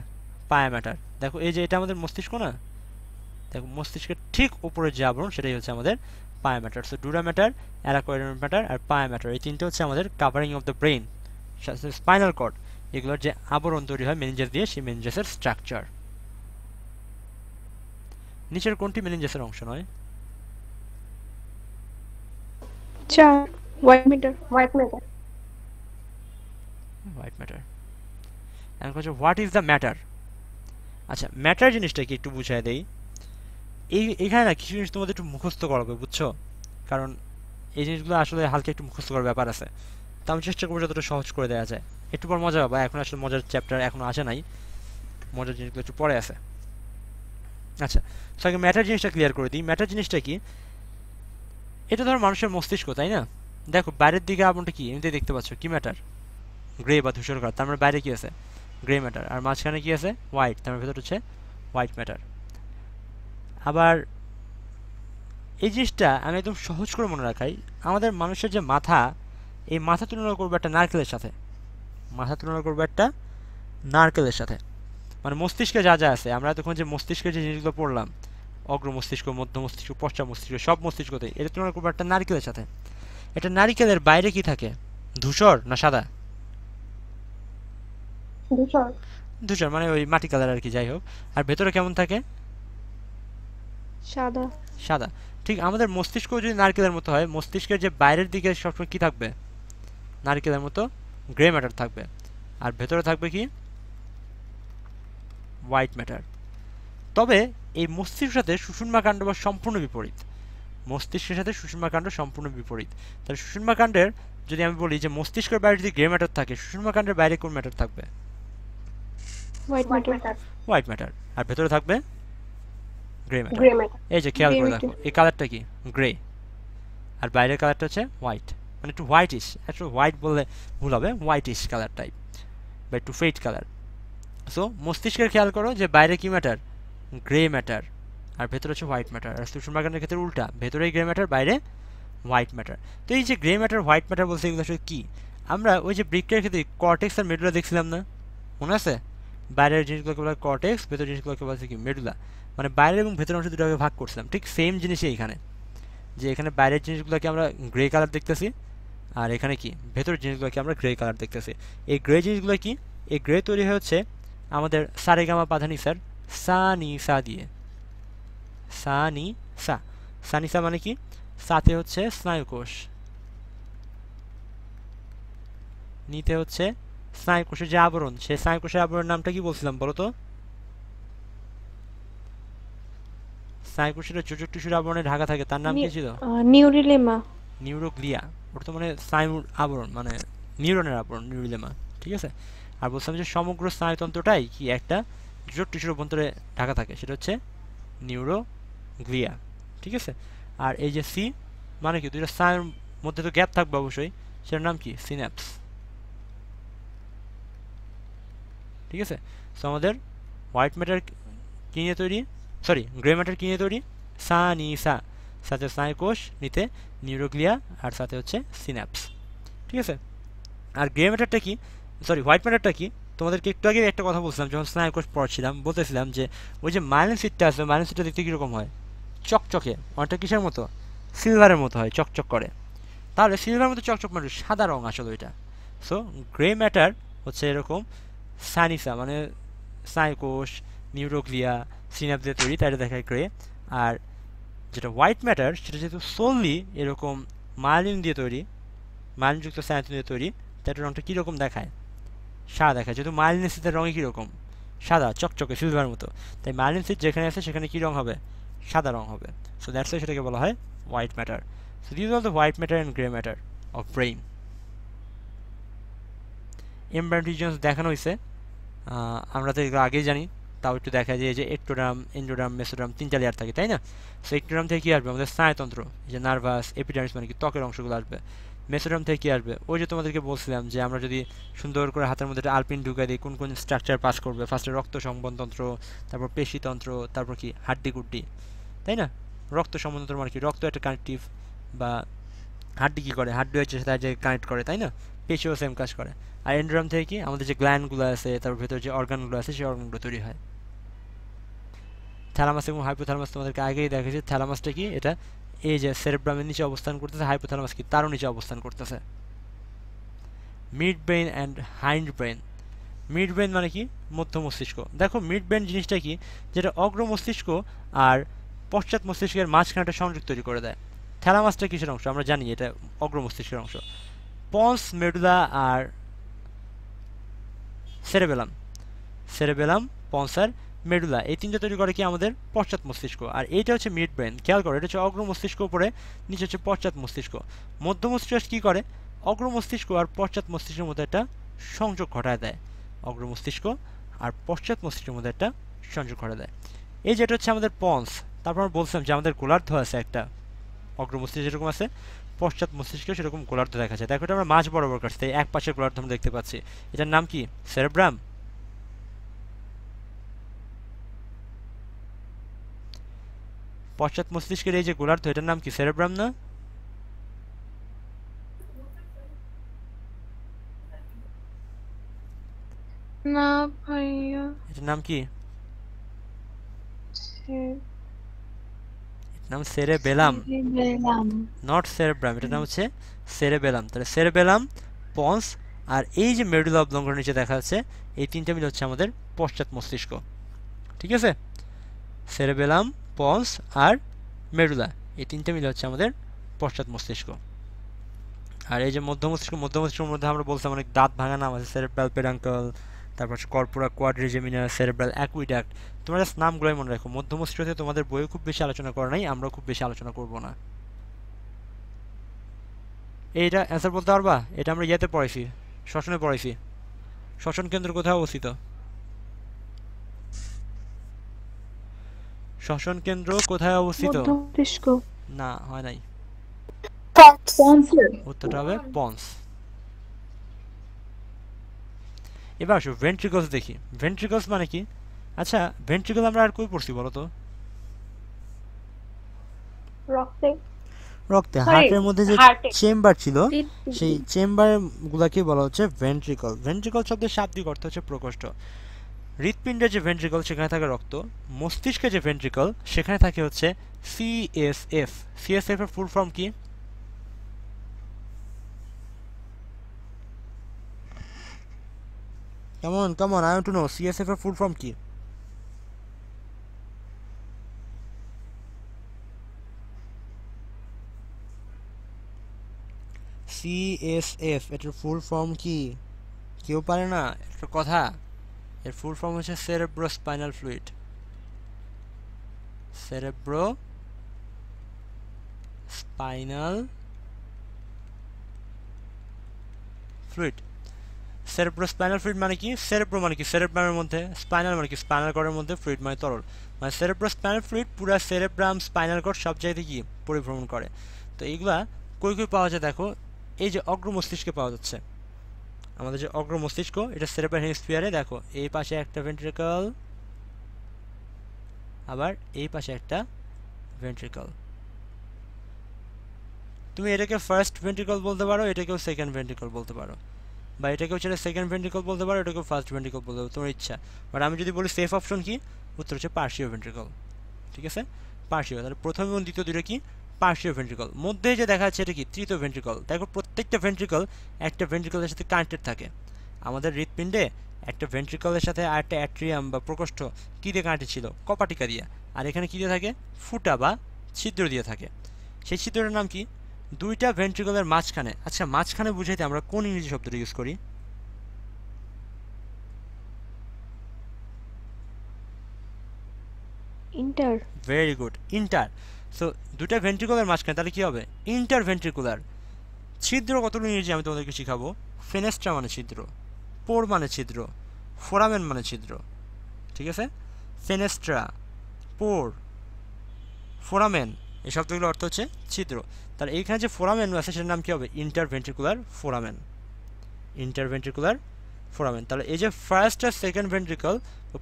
পায়া ম্যাটার দেখো এই যে এটা আমাদের মস্তিষ্ক না মস্তিষ্কের ঠিক উপরে যে আবরণ সেটাই হচ্ছে আমাদের পায়ামেটার সো ডুরা ম্যাটার অ্যারাকোয়ারিয়াম ম্যাটার আর পায়ামেটার এই তিনটে হচ্ছে আমাদের covering of the brain spinal cord এগুলোর যে আবরণ তৈরি হয় মেনেঞ্জাস দিয়ে সেই মেনিঞ্জাসের স্ট্রাকচার নিচের কোনটি মেনিঞ্জাসের অংশ নয় white matter white matter white matter এখন হচ্ছে হোয়াট ইজ দ্য ম্যাটার আচ্ছা ম্যাটার জিনিসটা কি একটু বুঝায় দেয় এই এখানে না কিছু জিনিস তোমাদের একটু মুখস্থ করাবে বুঝছো কারণ এই জিনিসগুলো আসলে হালকা একটু মুখস্থ করার ব্যাপার আছে তো আমি চেষ্টা করবো যতটা সহজ করে দেওয়া যায় একটু পর মজা পাবা এখন আসলে মজার চ্যাপ্টার এখনও আসে নাই মজার জিনিসগুলো একটু পরে আছে আচ্ছা তো আগে ম্যাটার জিনিসটা ক্লিয়ার করে দিই ম্যাটার জিনিসটা কি এটা ধরো মানুষের মস্তিষ্ক তাই না দেখো বাইরের দিকে আবরণটা কি এমনিতেই দেখতে পাচ্ছ কি ম্যাটার গ্রে বা কালার তার মানে বাইরে কী আছে গ্রে ম্যাটার আর মাঝখানে কী আছে হোয়াইট তার মানে ভেতর হচ্ছে হোয়াইট ম্যাটার আবার এই জিনিসটা আমি একদম সহজ করে মনে রাখাই আমাদের মানুষের যে মাথা এই মাথা তুলনা করবো একটা নারকেলের সাথে মাথা তুলনা করবো একটা নারকেলের সাথে মানে মস্তিষ্কে যা যা আছে আমরা তখন যে মস্তিষ্কের যে জিনিসগুলো পড়লাম অগ্র মস্তিষ্ক মধ্য মস্তিষ্ক পশ্চা মস্তিষ্ক সব মস্তিষ্কতে এটা তুলনা করবো একটা নারকেলের সাথে এটা নারকেলের বাইরে কি থাকে ধূসর না সাদা ধূসর মানে ওই মাটি কালার আর কি যাই হোক আর ভেতরে কেমন থাকে সাদা সাদা ঠিক আমাদের মস্তিষ্ক যদি নারকেলের মতো হয় মস্তিষ্কের যে বাইরের দিকে সবসময় কী থাকবে নারকেলের মতো গ্রে ম্যাটার থাকবে আর ভেতরে থাকবে কি হোয়াইট ম্যাটার তবে এই মস্তিষ্কের সাথে সুষুম্মাকাণ্ড বা সম্পূর্ণ বিপরীত মস্তিষ্কের সাথে সুষুম্মাকাণ্ড সম্পূর্ণ বিপরীত তাহলে সুষুম্মাকাণ্ডের যদি আমি বলি যে মস্তিষ্কের বাইরে যদি গ্রে ম্যাটার থাকে সুষুম্মাকাণ্ডের বাইরে কোন ম্যাটার থাকবে হোয়াইট ম্যাটার আর ভেতরে থাকবে গ্রে ম্যাটার এই যে খেয়াল করে দেখো এই কালারটা কি গ্রে আর বাইরের কালারটা হচ্ছে হোয়াইট মানে একটু হোয়াইটিশ একটু হোয়াইট বললে ভুল হবে হোয়াইটিশ কালার টাইপ বা একটু ফেড কালার সো মস্তিষ্কের খেয়াল করো যে বাইরে কি ম্যাটার গ্রে ম্যাটার আর ভেতরে হচ্ছে হোয়াইট ম্যাটার আর সুষম বাগানের ক্ষেত্রে উল্টা ভেতরেই গ্রে ম্যাটার বাইরে হোয়াইট ম্যাটার তো এই যে গ্রে ম্যাটার হোয়াইট ম্যাটার বলছে এগুলো আসলে কী আমরা ওই যে ব্রিকটার ক্ষেত্রে কর্টেক্স আর মেডুলা দেখছিলাম না মনে আছে বাইরের জিনিসগুলোকে বলা কর্টেক্স ভেতরের জিনিসগুলোকে বলছে কি মেডুলা মানে বাইরের এবং ভেতরের অংশ দুটোভাবে ভাগ করছিলাম ঠিক সেম জিনিসই এখানে যে এখানে বাইরের জিনিসগুলোকে আমরা গ্রে কালার দেখতেছি আর এখানে কি ভেতরের জিনিসগুলোকে আমরা গ্রে কালার দেখতেছি এই গ্রে জিনিসগুলো কি এই গ্রে তৈরি হচ্ছে আমাদের সারেগামা পাধানি স্যার সা নি সা দিয়ে সা নি সা সা নি সা মানে কি সাথে হচ্ছে স্নায়ুকোষ নিতে হচ্ছে স্নায়ুকোষের যে আবরণ সে স্নায়ুকোষের আবরণের নামটা কি বলছিলাম বলো তো সাইকোসিসের ছোট ছোট টিস্যুর আবরণে ঢাকা থাকে তার নাম কি ছিল নিউরিলেমা নিউরোগ্লিয়া ওটা মানে সাইমুর আবরণ মানে নিউরনের আবরণ নিউরিলেমা ঠিক আছে আর বলছিলাম যে সমগ্র স্নায়ুতন্ত্রটাই কি একটা জোট টিস্যুর অভ্যন্তরে ঢাকা থাকে সেটা হচ্ছে নিউরোগ্লিয়া ঠিক আছে আর এই যে সি মানে কি দুইটা স্নায়ুর মধ্যে তো গ্যাপ থাকবে অবশ্যই সেটার নাম কি সিন্যাপস ঠিক আছে সো আমাদের হোয়াইট ম্যাটার কী নিয়ে তৈরি সরি গ্রে ম্যাটার কিনে তৈরি সা নি সা সাথে স্নায়ুকোষ নিতে নিউরোগ্লিয়া আর সাথে হচ্ছে সিন্যাপস ঠিক আছে আর গ্রে ম্যাটারটা কি সরি হোয়াইট ম্যাটারটা কি তোমাদেরকে একটু আগে একটা কথা বলছিলাম যখন স্নায়ুকোষ পড়ছিলাম বলতেছিলাম যে ওই যে মাইন সিটটা আছে মাইন সিটটা দেখতে কীরকম হয় চকচকে অনেকটা কিসের মতো সিলভারের মতো হয় চকচক করে তাহলে সিলভারের মতো চকচক মানে সাদা রঙ আসলে ওইটা সো গ্রে ম্যাটার হচ্ছে এরকম সানিসা মানে স্নায়ুকোষ নিউরোগ্লিয়া সিনাপ দিয়ে তৈরি তাই এটা দেখায় ক্রে আর যেটা হোয়াইট ম্যাটার সেটা যেহেতু সোললি এরকম মালিন দিয়ে তৈরি মালিনযুক্ত স্যান্থন দিয়ে তৈরি তার রঙটা কীরকম দেখায় সাদা দেখায় যেহেতু মালিন সিটের রঙই কীরকম সাদা চকচকে সিলভার মতো তাই মালিন সিট যেখানে আছে সেখানে কী রঙ হবে সাদা রঙ হবে সো দ্যাটস ওয়াই সেটাকে বলা হয় white matter so these all the white matter and grey matter of brain এমব্রান্ড রিজনস দেখানো হয়েছে আমরা তো এগুলো আগেই জানি তাও একটু দেখা যায় যে একটোডাম এন্ডোরাম মেসোডাম তিনটা লেয়ার থাকে তাই না সো একটোডাম থেকে কী আসবে আমাদের স্নায়ুতন্ত্র যে নার্ভাস এপিডার্মিস মানে কি ত্বকের অংশগুলো আসবে মেসোডাম থেকে কী আসবে ওই যে তোমাদেরকে বলছিলাম যে আমরা যদি সুন্দর করে হাতের মধ্যে একটা আলপিন ঢুকাই দিই কোন কোন স্ট্রাকচার পাস করবে ফার্স্টে রক্ত সম্বন্ধতন্ত্র তারপর পেশিতন্ত্র তারপর কি হাড্ডি গুড্ডি তাই না রক্ত সম্বন্ধতন্ত্র মানে কি রক্ত একটা কানেকটিভ বা হাড্ডি কী করে হাড্ডি হচ্ছে যে কানেক্ট করে তাই না পেশিও সেম কাজ করে আর এন্ডোগ্রাম থেকে কি আমাদের যে গ্ল্যান্ডগুলো আছে তারপর ভেতরে যে অর্গানগুলো আছে সেই অর্গানগুলো তৈরি হয় থ্যালামাস এবং হাইপোথ্যালামাস তোমাদেরকে আগেই দেখেছি থ্যালামাসটা কি এটা এই যে সেরেব্রামের নিচে অবস্থান করতেছে হাইপোথ্যালামাস কি তারও নিচে অবস্থান করতেছে midbrain and hindbrain midbrain মানে কি মধ্য মস্তিষ্ক দেখো মিড ব্রেন জিনিসটা কি যেটা অগ্র মস্তিষ্ক আর পশ্চাৎ মস্তিষ্কের মাঝখানে একটা সংযোগ তৈরি করে দেয় থ্যালামাসটা কিসের অংশ আমরা জানি এটা অগ্র মস্তিষ্কের অংশ পন্স মেডুলা আর সেরেবেলাম সেরেবেলাম পন্স আর মেডুলা এই তিনটা তৈরি করে কি আমাদের পশ্চাৎ মস্তিষ্ক আর এইটা হচ্ছে মিড ব্রেন খেয়াল করো এটা হচ্ছে অগ্র মস্তিষ্ক উপরে নিচে হচ্ছে পশ্চাৎ মস্তিষ্ক মধ্য মস্তিষ্ক কী করে অগ্র মস্তিষ্ক আর পশ্চাৎ মস্তিষ্কের মধ্যে একটা সংযোগ ঘটায় দেয় অগ্র মস্তিষ্ক আর পশ্চাৎ মস্তিষ্কের মধ্যে একটা সংযোগ ঘটায় দেয় এই যেটা হচ্ছে আমাদের পন্স তারপর আমরা বলছিলাম যে আমাদের গোলার্ধ আছে একটা অগ্র মস্তিষ্ক যেরকম আছে পশ্চাৎ মস্তিষ্কে সেরকম গোলার্ধ দেখা যায় দেখো এটা আমরা মাঝ বরাবর কাটছি এক পাশের গোলার্ধ আমরা দেখতে পাচ্ছি এটার নাম কি সেরেব্রাম পশ্চাৎ মস্তিষ্কের এই যে গোলার্ধ এটার নাম কি সেরেব্রাম না না ভাইয়া এটার নাম কি নাম সেরে বেলাম নট সেরেব্রাম এটার নাম হচ্ছে সেরে বেলাম তাহলে সেরে বেলাম পন্স আর এই যে মেডুল অবলঙ্গন নিচে দেখা যাচ্ছে এই তিনটা মিলে হচ্ছে আমাদের পশ্চাৎ মস্তিষ্ক ঠিক আছে সেরেবেলাম পন্স আর মেডুলা এই তিনটা মিলে হচ্ছে আমাদের পশ্চাৎ মস্তিষ্ক আর এই যে মধ্য মস্তিষ্ক মধ্য মস্তিষ্কের মধ্যে আমরা বলছিলাম অনেক দাঁত ভাঙা নাম আছে সেরেব্রাল পেডাঙ্কল তারপর হচ্ছে কর্পোরা কোয়াড্রিজেমিনা সেরেব্রাল অ্যাকুইডাক্ট তোমার জাস্ট নামগুলোই মনে রাখো মধ্যমস্ত্রীতে তোমাদের বইয়ে খুব বেশি আলোচনা করা নাই আমরাও খুব বেশি আলোচনা করব না এইটা অ্যান্সার বলতে পারবা এটা আমরা ইয়েতে পড়েছি শ্বসনে পড়েছি শ্বসন কেন্দ্র কোথায় অবস্থিত শ্বসন কেন্দ্র কোথায় অবস্থিত না হয় নাই উত্তরটা হবে পন্স এবার আসো ভেন্ট্রিকলস দেখি ভেন্ট্রিকলস মানে কি আচ্ছা ভেন্ট্রিকল আমরা আর কই পড়ছি বলো তো রক্তে রক্তে হার্টের মধ্যে যে চেম্বার ছিল সেই চেম্বার গুলাকে বলা হচ্ছে ভেন্ট্রিকল ভেন্ট্রিকল শব্দের শাব্দিক অর্থ হচ্ছে প্রকোষ্ঠ হৃৎপিণ্ডে যে ভেন্ট্রিকল সেখানে থাকে রক্ত মস্তিষ্কে যে ভেন্ট্রিকল সেখানে থাকে হচ্ছে সিএসএফ সিএসএফ এর ফুল ফর্ম কি Come on, come on, I want to know. CSFF full form key. CSF এটার ফুল ফর্ম কি কেউ পারে না একটা কথা এর ফুল ফর্ম হচ্ছে cerebrospinal fluid cerebrospinal fluid cerebrospinal fluid মানে কি সেরেব্রো মানে কি সেরেব্রামের মধ্যে স্পাইনাল মানে কি স্পাইনাল কর্ডের মধ্যে ফ্লুইড মানে তরল মানে সেরেব্রো স্পাইনাল ফ্লুইড পুরো সেরেব্রাম স্পাইনাল কর্ড সব জায়গাতে গিয়ে পরিভ্রমণ করে তো এইগুলা কই কই পাওয়া যায় দেখো এই যে অগ্র মস্তিষ্কে পাওয়া যাচ্ছে আমাদের যে অগ্র মস্তিষ্ক এটা সেরেব্রাল হেমিস্ফিয়ারে দেখো এই পাশে একটা ভেন্ট্রিকল আবার এই পাশে একটা ভেন্ট্রিকল তুমি এটাকে ফার্স্ট ভেন্ট্রিকল বলতে পারো এটাকেও সেকেন্ড ভেন্ট্রিকল বলতে পারো বা এটাকেও সেটা সেকেন্ড ভেন্ট্রিকল বলতে পারো এটাকেও ফার্স্ট ভেন্ট্রিকল বলতে পারো তোমার ইচ্ছা বাট আমি যদি বলি সেফ অপশন কি উত্তর হচ্ছে পার্সিও ভেন্ট্রিকল ঠিক আছে পার্সিও তাহলে প্রথম এবং দ্বিতীয় দুটো কি পার্সিও ভেন্ট্রিকল মধ্যে যে দেখা যাচ্ছে এটা কি তৃতীয় ভেন্ট্রিকল দেখো প্রত্যেকটা ভেন্ট্রিকল একটা ভেন্ট্রিকলের সাথে কানেক্টেড থাকে আমাদের হৃৎপিণ্ডে একটা ভেন্ট্রিকলের সাথে আর একটা অ্যাট্রিয়াম বা প্রকোষ্ঠ কী দিয়ে কানেক্টেড ছিল কপাটিকা দিয়ে আর এখানে কী দিয়ে থাকে ফুটা বা ছিদ্র দিয়ে থাকে সেই ছিদ্রটার নাম কি দুইটা ভেন্ট্রিকলের মাঝখানে আচ্ছা মাঝখানে বুঝাইতে আমরা কোন ইংরেজি শব্দটা ইউজ করি inter very good inter so দুটা ভেন্ট্রিকলের মাঝখানে তাহলে কি হবে ইন্টার ভেন্ট্রিকুলার ছিদ্র কতগুলো ইংরেজি আমি তোমাদেরকে শিখাবো ফেনেস্ট্রা মানে ছিদ্র পোর মানে ছিদ্র ফোরামেন মানে ছিদ্র ঠিক আছে ফেনেস্ট্রা পোর ফোরামেন এই শব্দগুলোর অর্থ হচ্ছে ছিদ্র তাহলে এইখানে যে ফোরামেন আছে সেটার নাম কী হবে ইন্টারভেন্ট্রিকুলার ফোরামেন ইন্টারভেন্ট্রিকুলার ফোরামেন তাহলে এই যে ফার্স্ট আর সেকেন্ড ভেন্ট্রিকল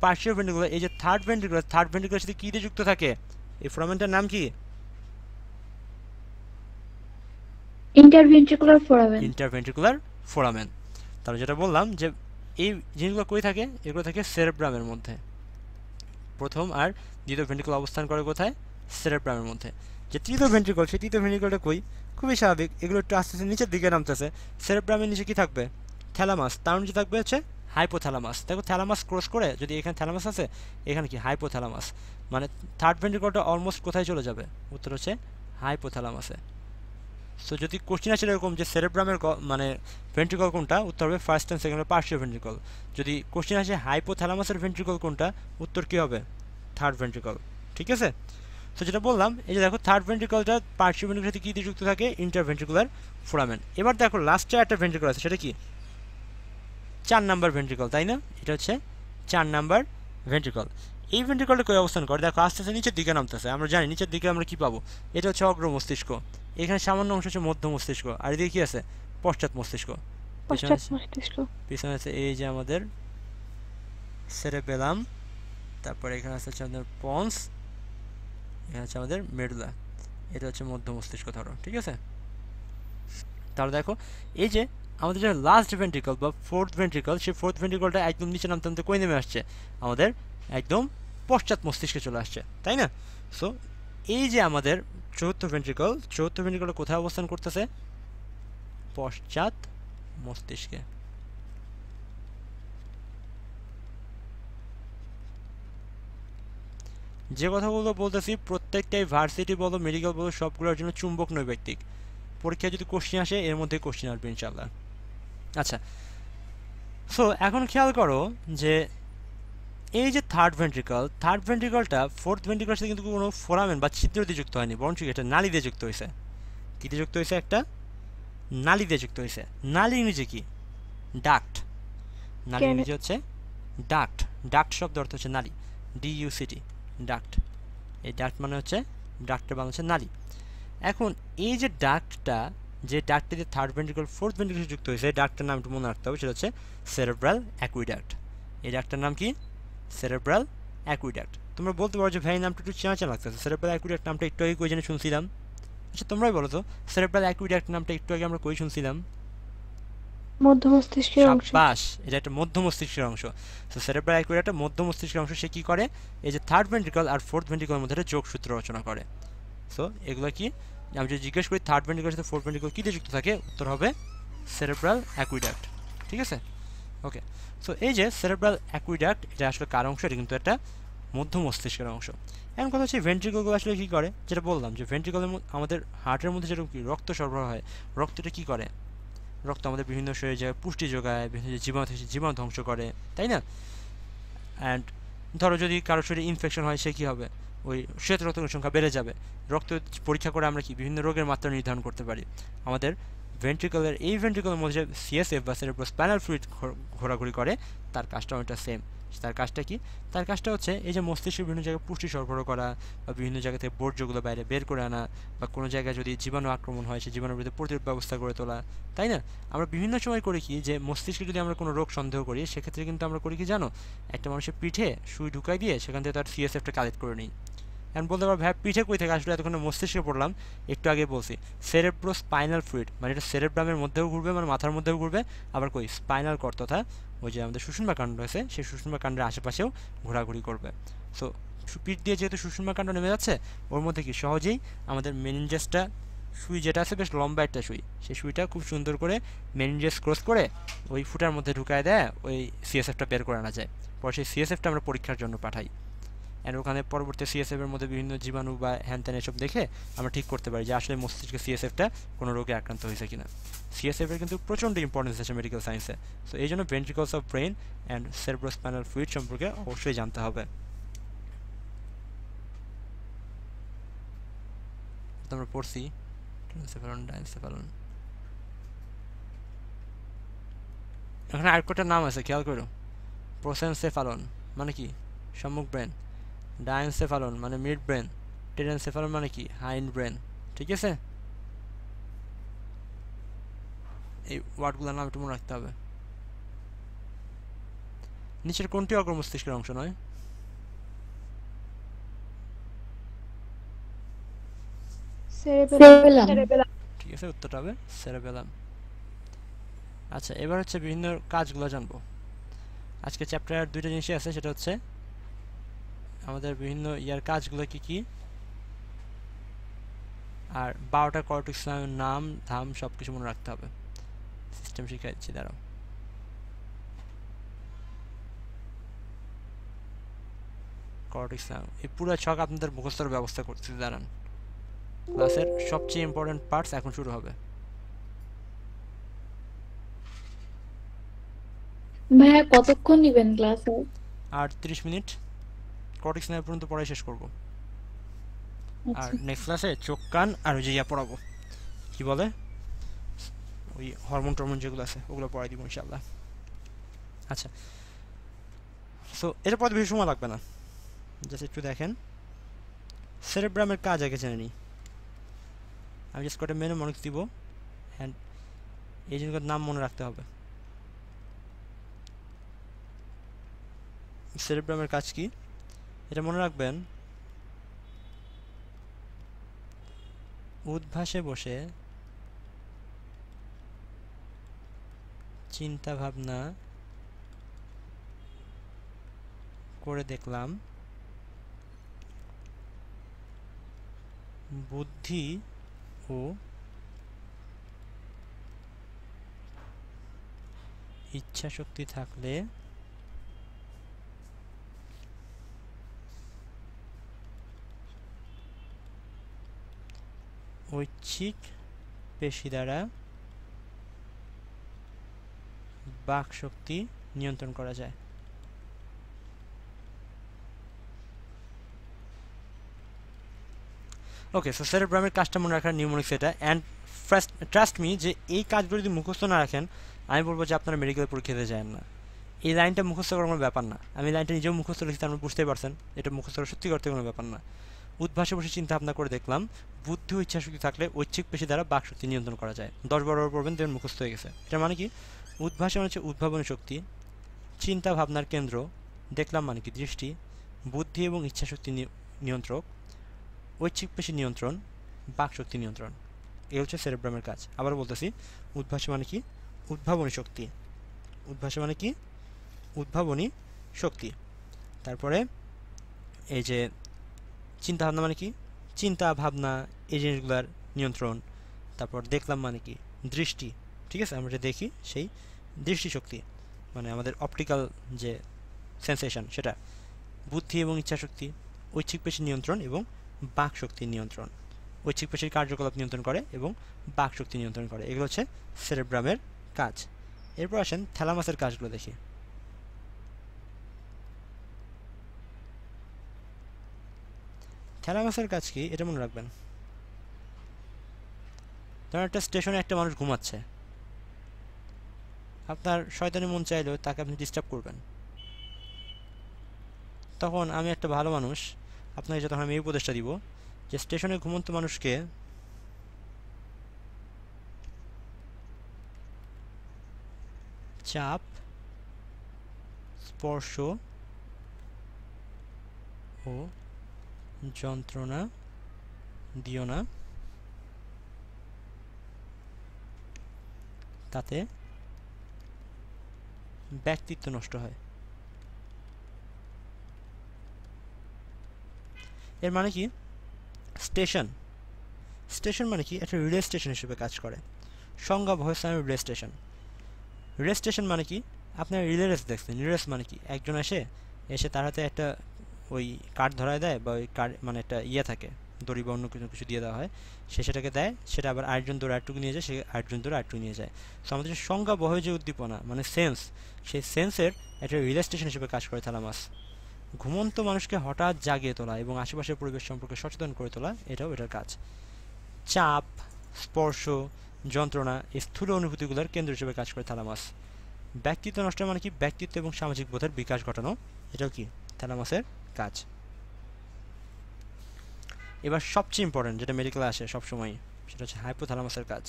পার্শ্বীয় ভেন্ট্রিকুলার এই যে থার্ড ভেন্টিকুলার থার্ড ভেন্ট্রিকুলার সাথে কী দিয়ে যুক্ত থাকে এই ফোরামেনটার নাম কি ইন্টারভেন্ট্রিকুলার ফোরামেন ইন্টারভেন্ট্রিকুলার ফোরামেন তাহলে যেটা বললাম যে এই জিনিসগুলো কই থাকে এগুলো থাকে সেরেব্রামের মধ্যে প্রথম আর দ্বিতীয় ভেন্টিকুলার অবস্থান করে কোথায় সেরেব্রামের মধ্যে যে তৃতীয় ভেন্ট্রিকল সেই তৃতীয় ভেন্ট্রিকলটা কই খুবই স্বাভাবিক এগুলো একটু আস্তে আস্তে নিচের দিকে নামতেছে সেরেব্রামের নিচে কি থাকবে থ্যালামাস তার নিচে থাকবে হচ্ছে হাইপোথ্যালামাস দেখো থ্যালামাস ক্রস করে যদি এখানে থ্যালামাস আছে এখানে কি হাইপোথ্যালামাস মানে থার্ড ভেন্ট্রিকলটা অলমোস্ট কোথায় চলে যাবে উত্তর হচ্ছে হাইপোথ্যালামাসে সো যদি কোশ্চেন আসে এরকম যে সেরেব্রামের মানে ভেন্ট্রিকল কোনটা উত্তর হবে ফার্স্ট অ্যান্ড সেকেন্ড হবে পার্শ্বীয় ভেন্ট্রিকল যদি কোশ্চেন আসে হাইপোথ্যালামাসের ভেন্ট্রিকল কোনটা উত্তর কী হবে থার্ড ভেন্ট্রিকল ঠিক আছে তো যেটা বললাম এই যে দেখো থার্ড ভেন্ট্রিকলটা পার্শ্ব ভেন্ট্রিকুলের সাথে কী দিয়ে যুক্ত থাকে ভেন্ট্রিকুলার ফোরামেন এবার দেখো লাস্টে একটা ভেন্ট্রিকল আছে সেটা কি চার নাম্বার ভেন্ট্রিকল তাই না এটা হচ্ছে চার নাম্বার ভেন্ট্রিকল এই ভেন্ট্রিকলটা কী অবস্থান করে দেখো আস্তে আস্তে নিচের দিকে নামতেছে আমরা জানি নিচের দিকে আমরা কী পাবো এটা হচ্ছে অগ্র মস্তিষ্ক এখানে সামান্য অংশ হচ্ছে মধ্য মস্তিষ্ক আর এদিকে কী আছে পশ্চাৎ মস্তিষ্ক পিছনে আছে এই যে আমাদের সেরে পেলাম তারপর এখানে আছে হচ্ছে আমাদের পন্স এটা হচ্ছে আমাদের মেডুলা এটা হচ্ছে মধ্য মস্তিষ্ক ধরো ঠিক আছে তাহলে দেখো এই যে আমাদের যে লাস্ট ভেন্ট্রিকল বা ফোর্থ ভেন্ট্রিকল সেই ফোর্থ ভেন্ট্রিকলটা একদম নিচে নামতে নামতে কই নেমে আসছে আমাদের একদম পশ্চাৎ মস্তিষ্কে চলে আসছে তাই না সো এই যে আমাদের চতুর্থ ভেন্ট্রিকল চতুর্থ ভেন্ট্রিকল কোথায় অবস্থান করতেছে পশ্চাৎ মস্তিষ্কে যে কথাগুলো বলতেছি প্রত্যেকটাই ভার্সিটি বলো মেডিকেল বলো সবগুলোর জন্য চুম্বক ব্যক্তিক পরীক্ষায় যদি কোশ্চেন আসে এর মধ্যে কোশ্চেন আসবে ইনশাল্লাহ আচ্ছা সো এখন খেয়াল করো যে এই যে থার্ড ভেন্ট্রিকল থার্ড ভেন্ট্রিকলটা ফোর্থ ভেন্ট্রিকলের সাথে কিন্তু কোনো ফোরামেন বা ছিদ্র দিয়ে যুক্ত হয়নি বরঞ্চ এটা নালি দিয়ে যুক্ত হয়েছে কী দিয়ে যুক্ত হয়েছে একটা নালি দিয়ে যুক্ত হয়েছে নালি ইংরেজি কি ডাক্ট নালি ইংরেজি হচ্ছে ডাক্ট ডাক্ট শব্দ অর্থ হচ্ছে নালী ডিইউসিটি ডাক্ট এই ডাক্ট মানে হচ্ছে ডাক্টের বাংলা হচ্ছে নালী এখন এই যে ডাক্টটা যে ডাক্টটি যে থার্ড ভেন্ট্রিকল ফোর্থ ভেন্ট্রিকল যুক্ত হয়েছে ডাক্টের নাম একটু মনে রাখতে হবে সেটা হচ্ছে সেরেব্রাল অ্যাকুইডাক্ট এই ডাক্টের নাম কি সেরেব্রাল অ্যাকুইডাক্ট তোমরা বলতে পারো যে ভাই নামটা একটু চেনা চেনা লাগতেছে সেরেব্রাল অ্যাকুইডাক্ট নামটা একটু আগে কই জানে শুনছিলাম আচ্ছা তোমরাই বলো তো সেরেব্রাল অ্যাকুইডাক্ট নামটা একটু আগে আমরা কই শুনছিলাম মধ্য মস্তিষ্কের অংশ বাস এটা একটা মধ্য মস্তিষ্কের অংশ সে কি করে এই যে থার্ড ভেন্ট্রিকল আর ফোর্থ ভেন্ট্রিকলের মধ্যে একটা যোগসূত্র রচনা করে সো এগুলো কি আমি যদি জিজ্ঞেস করি থার্ড ভেন্ট্রিকলের সাথে ফোর্থ ভেন্ট্রিকল কী যুক্ত থাকে উত্তর হবে সেরেব্রাল অ্যাকুইডাক্ট ঠিক আছে ওকে সো এই যে সেরেব্রাল অ্যাকুইডাক্ট এটা আসলে কার অংশ এটা কিন্তু একটা মধ্য মস্তিষ্কের অংশ এখন কথা হচ্ছে ভেন্ট্রিকলগুলো আসলে কী করে যেটা বললাম যে ভেন্ট্রিকলের আমাদের হার্টের মধ্যে যেরকম কি রক্ত সরবরাহ হয় রক্তটা কী করে রক্ত আমাদের বিভিন্ন শরীরে যায় পুষ্টি যোগায় বিভিন্ন জীবাণু জীবাণু ধ্বংস করে তাই না অ্যান্ড ধরো যদি কারো শরীরে ইনফেকশন হয় সে কী হবে ওই শ্বেত রক্তের সংখ্যা বেড়ে যাবে রক্ত পরীক্ষা করে আমরা কি বিভিন্ন রোগের মাত্রা নির্ধারণ করতে পারি আমাদের ভেন্ট্রিকলের এই ভেন্ট্রিকলের মধ্যে সিএসএফ বা সেরেব্রোস্প্যানাল ফ্লুইড ঘোরাঘুরি করে তার কাজটা অনেকটা সেম তার কাজটা কি তার কাজটা হচ্ছে এই যে মস্তিষ্কের বিভিন্ন জায়গায় পুষ্টি সরবরাহ করা বা বিভিন্ন জায়গা থেকে বর্জ্যগুলো বাইরে বের করে আনা বা কোনো জায়গায় যদি জীবাণু আক্রমণ হয় সেই জীবাণুর বিরুদ্ধে প্রতিরোধ ব্যবস্থা করে তোলা তাই না আমরা বিভিন্ন সময় করি কি যে মস্তিষ্কে যদি আমরা কোনো রোগ সন্দেহ করি সেক্ষেত্রে কিন্তু আমরা করি কি জানো একটা মানুষের পিঠে সুই ঢুকাই দিয়ে সেখান থেকে তার সিএসএফটা কালেক্ট করে নিই এখন বলতে পারো ভাই পিঠে কই থেকে আসলে এতক্ষণ মস্তিষ্কে পড়লাম একটু আগে বলছি সেরেব্রো স্পাইনাল ফ্লুইড মানে এটা সেরেব্রামের মধ্যেও ঘুরবে মানে মাথার মধ্যেও ঘুরবে আবার কই স্পাইনাল কর তথা ওই যে আমাদের সুষুম্বা কাণ্ড রয়েছে সেই সুষুম্বা কাণ্ডের আশেপাশেও ঘোরাঘুরি করবে সো পিঠ দিয়ে যেহেতু সুষুম্বা কাণ্ড নেমে যাচ্ছে ওর মধ্যে কি সহজেই আমাদের মেনিঞ্জাসটা সুই যেটা আছে বেশ লম্বা একটা সুই সেই সুইটা খুব সুন্দর করে মেনিঞ্জেস ক্রস করে ওই ফুটার মধ্যে ঢুকায় দেয় ওই সিএসএফটা বের করে আনা যায় পরে সেই সিএসএফটা আমরা পরীক্ষার জন্য পাঠাই অ্যান্ড ওখানে পরবর্তী সিএসএফের মধ্যে বিভিন্ন জীবাণু বা হ্যানত্যান এসব দেখে আমরা ঠিক করতে পারি যে আসলে মস্তিষ্কে সিএসএফটা কোনো রোগে আক্রান্ত হয়েছে কিনা সিএসএফের কিন্তু প্রচণ্ড ইম্পর্টেন্স আছে মেডিকেল সায়েন্সে সো এই জন্য ventricles of brain and cerebrospinal fluid সম্পর্কে অবশ্যই জানতে হবে আমরা পড়ছি এখানে আর কটা নাম আছে খেয়াল করো ফালন মানে কি সম্মুখ ব্রেন ডায়নসেফালন মানে মিড ব্রেন টেরেনসেফালন মানে কি হাইন্ড ব্রেন ঠিক আছে এই ওয়ার্ডগুলোর নাম একটু মনে রাখতে হবে নিচের কোনটি অগ্র অংশ নয় ঠিক আছে উত্তরটা হবে সেরে পেলাম আচ্ছা এবার হচ্ছে বিভিন্ন কাজগুলো জানবো আজকে চ্যাপ্টার দুইটা জিনিসই আছে সেটা হচ্ছে আমাদের বিভিন্ন ইয়ার কাজগুলো কি কি আর বারোটা করট ইসলামের নাম ধাম সব কিছু মনে রাখতে হবে সিস্টেম শিখে দাঁড়াও করট ইসলাম এই পুরো ছক আপনাদের মুখস্থর ব্যবস্থা করছি দাঁড়ান ক্লাসের সবচেয়ে ইম্পর্টেন্ট পার্টস এখন শুরু হবে ভাইয়া কতক্ষণ নেবেন ক্লাস আর মিনিট কর্টেক্স নেওয়া পর্যন্ত পড়াই শেষ করব আর নেক্সট আচ্ছা। ক্লাসে চোখ কান আর ওই যে ইয়া পড়াবো কি বলে ওই হরমোন টরমোন যেগুলো আছে ওগুলো পড়াই দিব ইনশাল্লাহ আচ্ছা সো এটা পড়াতে বেশি সময় লাগবে না জাস্ট একটু দেখেন সেরেব্রামের কাজ আগে জেনে নিই আমি জাস্ট কটা মেনু মনে দিব হ্যান্ড এই জিনিসগুলোর নাম মনে রাখতে হবে সেরেব্রামের কাজ কি এটা মনে রাখবেন উদ্ভাসে বসে চিন্তা ভাবনা করে দেখলাম বুদ্ধি ও ইচ্ছা শক্তি থাকলে ঐচ্ছিক পেশি দ্বারা বাক শক্তি নিয়ন্ত্রণ করা যায় ওকে সো সেরেব্রামের কাজটা মনে রাখার নিউমোনিক্স এটা অ্যান্ড ট্রাস্ট মি যে এই কাজগুলো যদি মুখস্থ না রাখেন আমি বলবো যে আপনারা মেডিকেল পরীক্ষাতে যান না এই লাইনটা মুখস্থ করার কোনো ব্যাপার না আমি লাইনটা নিজেও মুখস্থ লিখতে আপনারা বুঝতেই পারছেন এটা মুখস্থ করা সত্যি করতে কোনো ব্যাপার না উদ্ভাসে বসে চিন্তা ভাবনা করে দেখলাম বুদ্ধি ও ইচ্ছাশক্তি থাকলে ঐচ্ছিক পেশি দ্বারা বাকশক্তি নিয়ন্ত্রণ করা যায় দশ বড় পড়বেন দেবেন মুখস্থ হয়ে গেছে এটা মানে কি উদ্ভাসন হচ্ছে উদ্ভাবনী শক্তি চিন্তা ভাবনার কেন্দ্র দেখলাম মানে কি দৃষ্টি বুদ্ধি এবং ইচ্ছাশক্তি নিয়ন্ত্রক ঐচ্ছিক পেশি নিয়ন্ত্রণ বাকশক্তি নিয়ন্ত্রণ এ হচ্ছে সেরেব্রামের কাজ আবার বলতেছি উদ্ভাস মানে কি উদ্ভাবনী শক্তি উদ্ভাস মানে কি উদ্ভাবনী শক্তি তারপরে এই যে চিন্তাভাবনা মানে কি চিন্তা ভাবনা এই জিনিসগুলার নিয়ন্ত্রণ তারপর দেখলাম মানে কি দৃষ্টি ঠিক আছে আমরা যে দেখি সেই দৃষ্টিশক্তি মানে আমাদের অপটিক্যাল যে সেন্সেশন সেটা বুদ্ধি এবং ইচ্ছাশক্তি ঐচ্ছিক পেশি নিয়ন্ত্রণ এবং বাক শক্তি নিয়ন্ত্রণ ঐচ্ছিক পেশির কার্যকলাপ নিয়ন্ত্রণ করে এবং বাক শক্তি নিয়ন্ত্রণ করে এগুলো হচ্ছে সেরেব্রামের কাজ এরপর আসেন থ্যালামাসের কাজগুলো দেখি থ্যালামাসের কাজ কি এটা মনে রাখবেন ধরেন একটা স্টেশনে একটা মানুষ ঘুমাচ্ছে আপনার শয়তানি মন চাইলেও তাকে আপনি ডিস্টার্ব করবেন তখন আমি একটা ভালো মানুষ আপনাকে যখন আমি এই উপদেশটা দিব যে স্টেশনে ঘুমন্ত মানুষকে চাপ স্পর্শ ও যন্ত্রণা দিও না তাতে ব্যক্তিত্ব নষ্ট হয় এর মানে কি স্টেশন স্টেশন মানে কি একটা রেল স্টেশন হিসেবে কাজ করে সংজ্ঞা ভয়সামের রেল স্টেশন রেল স্টেশন মানে কি আপনার রিলে রেস দেখছেন রিলেস মানে কি একজন আসে এসে তার হাতে একটা ওই কাঠ ধরায় দেয় বা ওই কাঠ মানে একটা ইয়ে থাকে দড়ি বা অন্য কিছু কিছু দিয়ে দেওয়া হয় সে সেটাকে দেয় সেটা আবার আটজন দৌড়ে আটটুকু নিয়ে যায় সে আটজন দৌড়ে আটটুকু নিয়ে যায় তো আমাদের যে সংজ্ঞা বহ যে উদ্দীপনা মানে সেন্স সেই সেন্সের একটা স্টেশন হিসেবে কাজ করে থ্যালামাস ঘুমন্ত মানুষকে হঠাৎ জাগিয়ে তোলা এবং আশেপাশের পরিবেশ সম্পর্কে সচেতন করে তোলা এটাও এটার কাজ চাপ স্পর্শ যন্ত্রণা এই স্থূল অনুভূতিগুলোর কেন্দ্র হিসেবে কাজ করে থ্যালামাস ব্যক্তিত্ব নষ্ট মানে কি ব্যক্তিত্ব এবং সামাজিক বোধের বিকাশ ঘটানো এটাও কি থ্যালামাসের কাজ এবার সবচেয়ে ইম্পর্টেন্ট যেটা মেডিকেলে আসে সবসময় সেটা হচ্ছে হাইপোথ্যালামাসের কাজ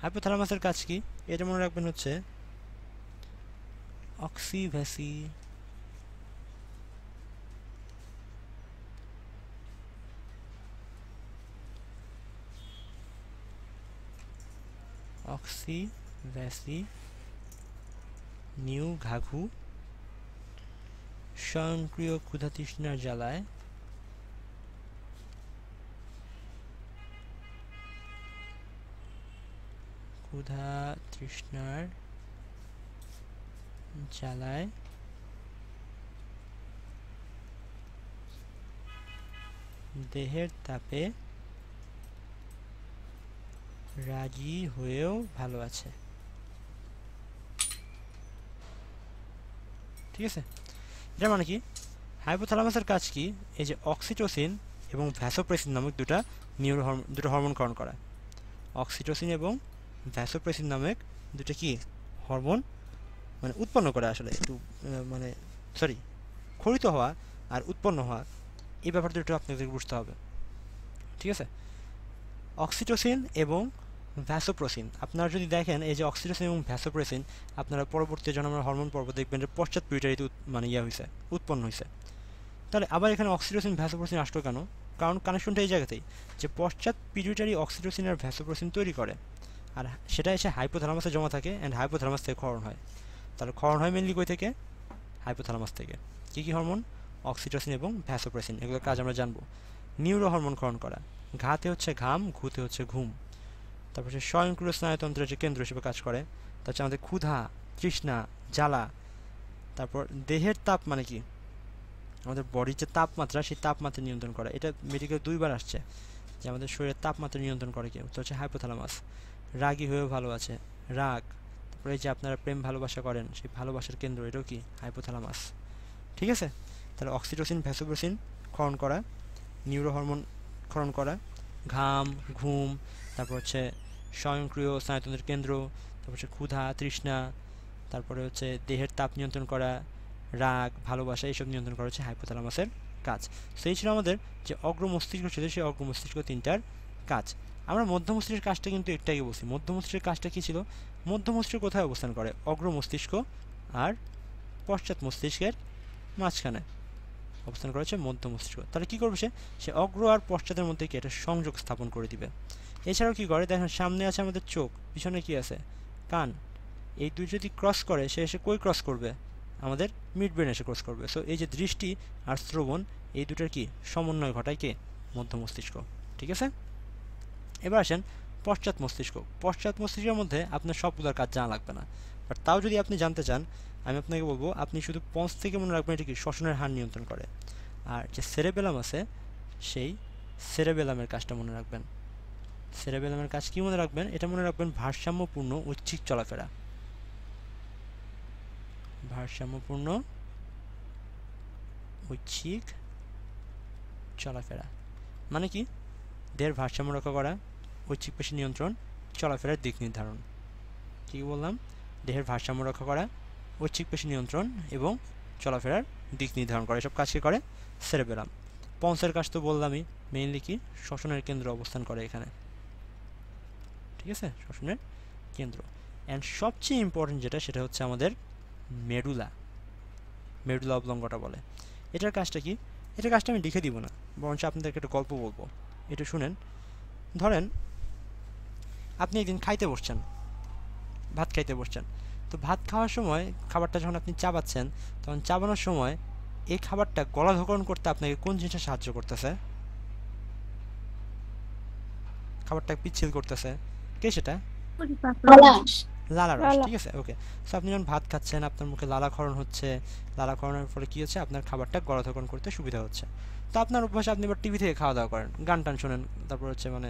হাইপোথ্যালামাসের কাজ কি এটা মনে রাখবেন হচ্ছে অক্সিভ্যাসি অক্সিভ্যাসি নিউ ঘাঘু স্বয়ংক্রিয় ক্ষুধাতৃষ্ণার জ্বালায় ক্ষুধা তৃষ্ণার জ্বালায় দেহের তাপে রাজি হয়েও ভালো আছে ঠিক আছে এটা মানে কি হাইপোথালামাসের কাজ কি এই যে অক্সিটোসিন এবং ভ্যাসোপ্রেসিন নামক দুটা নিউর দুটো হরমোন করণ করা অক্সিটোসিন এবং ভ্যাসোপ্রেসিন নামক দুটো কি হরমোন মানে উৎপন্ন করে আসলে একটু মানে সরি খরিত হওয়া আর উৎপন্ন হওয়া এই ব্যাপারটা একটু আপনাদের বুঝতে হবে ঠিক আছে অক্সিটোসিন এবং ভ্যাসোপ্রোসিন আপনারা যদি দেখেন এই যে অক্সিটোসিন এবং ভ্যাসোপ্রোসিন আপনারা পরবর্তী জন্মের হরমোন পর্ব দেখবেন যে পশ্চাৎ পিউটারিতে মানে ইয়া হয়েছে উৎপন্ন হয়েছে তাহলে আবার এখানে অক্সিটোসিন ভ্যাসোপ্রোসিন আসলো কেন কারণ কানেকশনটা এই জায়গাতেই যে পশ্চাৎ পিউটারি অক্সিটোসিন আর ভ্যাসোপ্রোসিন তৈরি করে আর সেটা এসে হাইপোথ্যালামাসে জমা থাকে অ্যান্ড হাইপোথ্যালামাস থেকে ক্ষরণ হয় তাহলে ক্ষরণ হয় মেনলি কই থেকে হাইপোথ্যালামাস থেকে কী কী হরমোন অক্সিটোসিন এবং ভ্যাসোপ্রোসিন এগুলোর কাজ আমরা জানবো নিউরো হরমোন ক্ষরণ করা ঘাতে হচ্ছে ঘাম ঘুতে হচ্ছে ঘুম তারপর সে স্বয়ংক্রিয় স্নায়ুতন্ত্রের যে কেন্দ্র হিসেবে কাজ করে হচ্ছে আমাদের ক্ষুধা তৃষ্ণা জ্বালা তারপর দেহের তাপ মানে কি আমাদের বডির যে তাপমাত্রা সেই তাপমাত্রা নিয়ন্ত্রণ করে এটা মেডিকেল দুইবার আসছে যে আমাদের শরীরের তাপমাত্রা নিয়ন্ত্রণ করে কি উত্তর হচ্ছে হাইপোথালামাস রাগী হয়েও ভালো আছে রাগ তারপরে যে আপনারা প্রেম ভালোবাসা করেন সেই ভালোবাসার কেন্দ্র এটাও কি হাইপোথালামাস ঠিক আছে তাহলে অক্সিটোসিন ভ্যাসোপ্রোসিন খরণ করা নিউরো হরমোন ক্ষরণ করা ঘাম ঘুম তারপর হচ্ছে স্বয়ংক্রিয় স্নায়ুতন্ত্রের কেন্দ্র তারপর হচ্ছে ক্ষুধা তৃষ্ণা তারপরে হচ্ছে দেহের তাপ নিয়ন্ত্রণ করা রাগ ভালোবাসা এইসব নিয়ন্ত্রণ করা হচ্ছে হাইপোথালামাসের কাজ সেই ছিল আমাদের যে অগ্র মস্তিষ্ক ছিল সেই অগ্র মস্তিষ্ক তিনটার কাজ আমরা মধ্য মস্তিষ্কের কাজটা কিন্তু একটাই বসি মধ্য মস্তিষ্কের কাজটা কী ছিল মধ্য মস্তিষ্ক কোথায় অবস্থান করে অগ্র মস্তিষ্ক আর পশ্চাৎ মস্তিষ্কের মাঝখানে অবস্থান করা হচ্ছে মধ্য মস্তিষ্ক তাহলে কী করবে সে সে অগ্র আর পশ্চাতের মধ্যে কি একটা সংযোগ স্থাপন করে দিবে এছাড়াও কী করে দেখেন সামনে আছে আমাদের চোখ পিছনে কি আছে কান এই দুই যদি ক্রস করে সে এসে কই ক্রস করবে আমাদের মিড ব্রেন এসে ক্রস করবে সো এই যে দৃষ্টি আর শ্রবণ এই দুটার কি সমন্বয় ঘটায় কে মধ্য মস্তিষ্ক ঠিক আছে এবার আসেন পশ্চাৎ মস্তিষ্ক পশ্চাৎ মস্তিষ্কের মধ্যে আপনার সবগুলোর কাজ জানা লাগবে না বাট তাও যদি আপনি জানতে চান আমি আপনাকে বলবো আপনি শুধু পঞ্চ থেকে মনে রাখবেন এটা কি শ্বসনের হার নিয়ন্ত্রণ করে আর যে সেরেবেলাম আছে সেই সেরেবেলামের কাজটা মনে রাখবেন সেরেবেলামের কাজ কী মনে রাখবেন এটা মনে রাখবেন ভারসাম্যপূর্ণ ঐচ্ছিক চলাফেরা ভারসাম্যপূর্ণ ঐচ্ছিক চলাফেরা মানে কি দেহের ভারসাম্য রক্ষা করা ঐচ্ছিক পেশি নিয়ন্ত্রণ চলাফেরার দিক নির্ধারণ কী বললাম দেহের ভারসাম্য রক্ষা করা ঐচ্ছিক পেশি নিয়ন্ত্রণ এবং চলাফেরার দিক নির্ধারণ করে এসব কাজকে করে সেরেবেলাম পঞ্চের কাজ তো বললামই মেইনলি কি শ্বসনের কেন্দ্র অবস্থান করে এখানে ঠিক আছে শ্বসনের কেন্দ্র অ্যান্ড সবচেয়ে ইম্পর্টেন্ট যেটা সেটা হচ্ছে আমাদের মেডুলা মেডুলা অবলঙ্গটা বলে এটার কাজটা কি এটার কাজটা আমি লিখে দিব না বরঞ্চ আপনাদেরকে একটা গল্প বলবো এটা শুনেন ধরেন আপনি একদিন খাইতে বসছেন ভাত খাইতে বসছেন তো ভাত খাওয়ার সময় খাবারটা যখন আপনি চাবাচ্ছেন তখন চাবানোর সময় এই খাবারটা গলা ধকরণ করতে আপনাকে কোন জিনিসটা সাহায্য করতেছে খাবারটা পিচ্ছিল করতেছে কে সেটা লালা রস ঠিক আছে ওকে সো আপনি যখন ভাত খাচ্ছেন আপনার মুখে লালাক্ষরণ হচ্ছে লালাক্ষরণের ফলে কী হচ্ছে আপনার খাবারটা করতে সুবিধা হচ্ছে তো আপনার আপনি এবার টিভি থেকে খাওয়া দাওয়া করেন গান টান শোনেন তারপর হচ্ছে মানে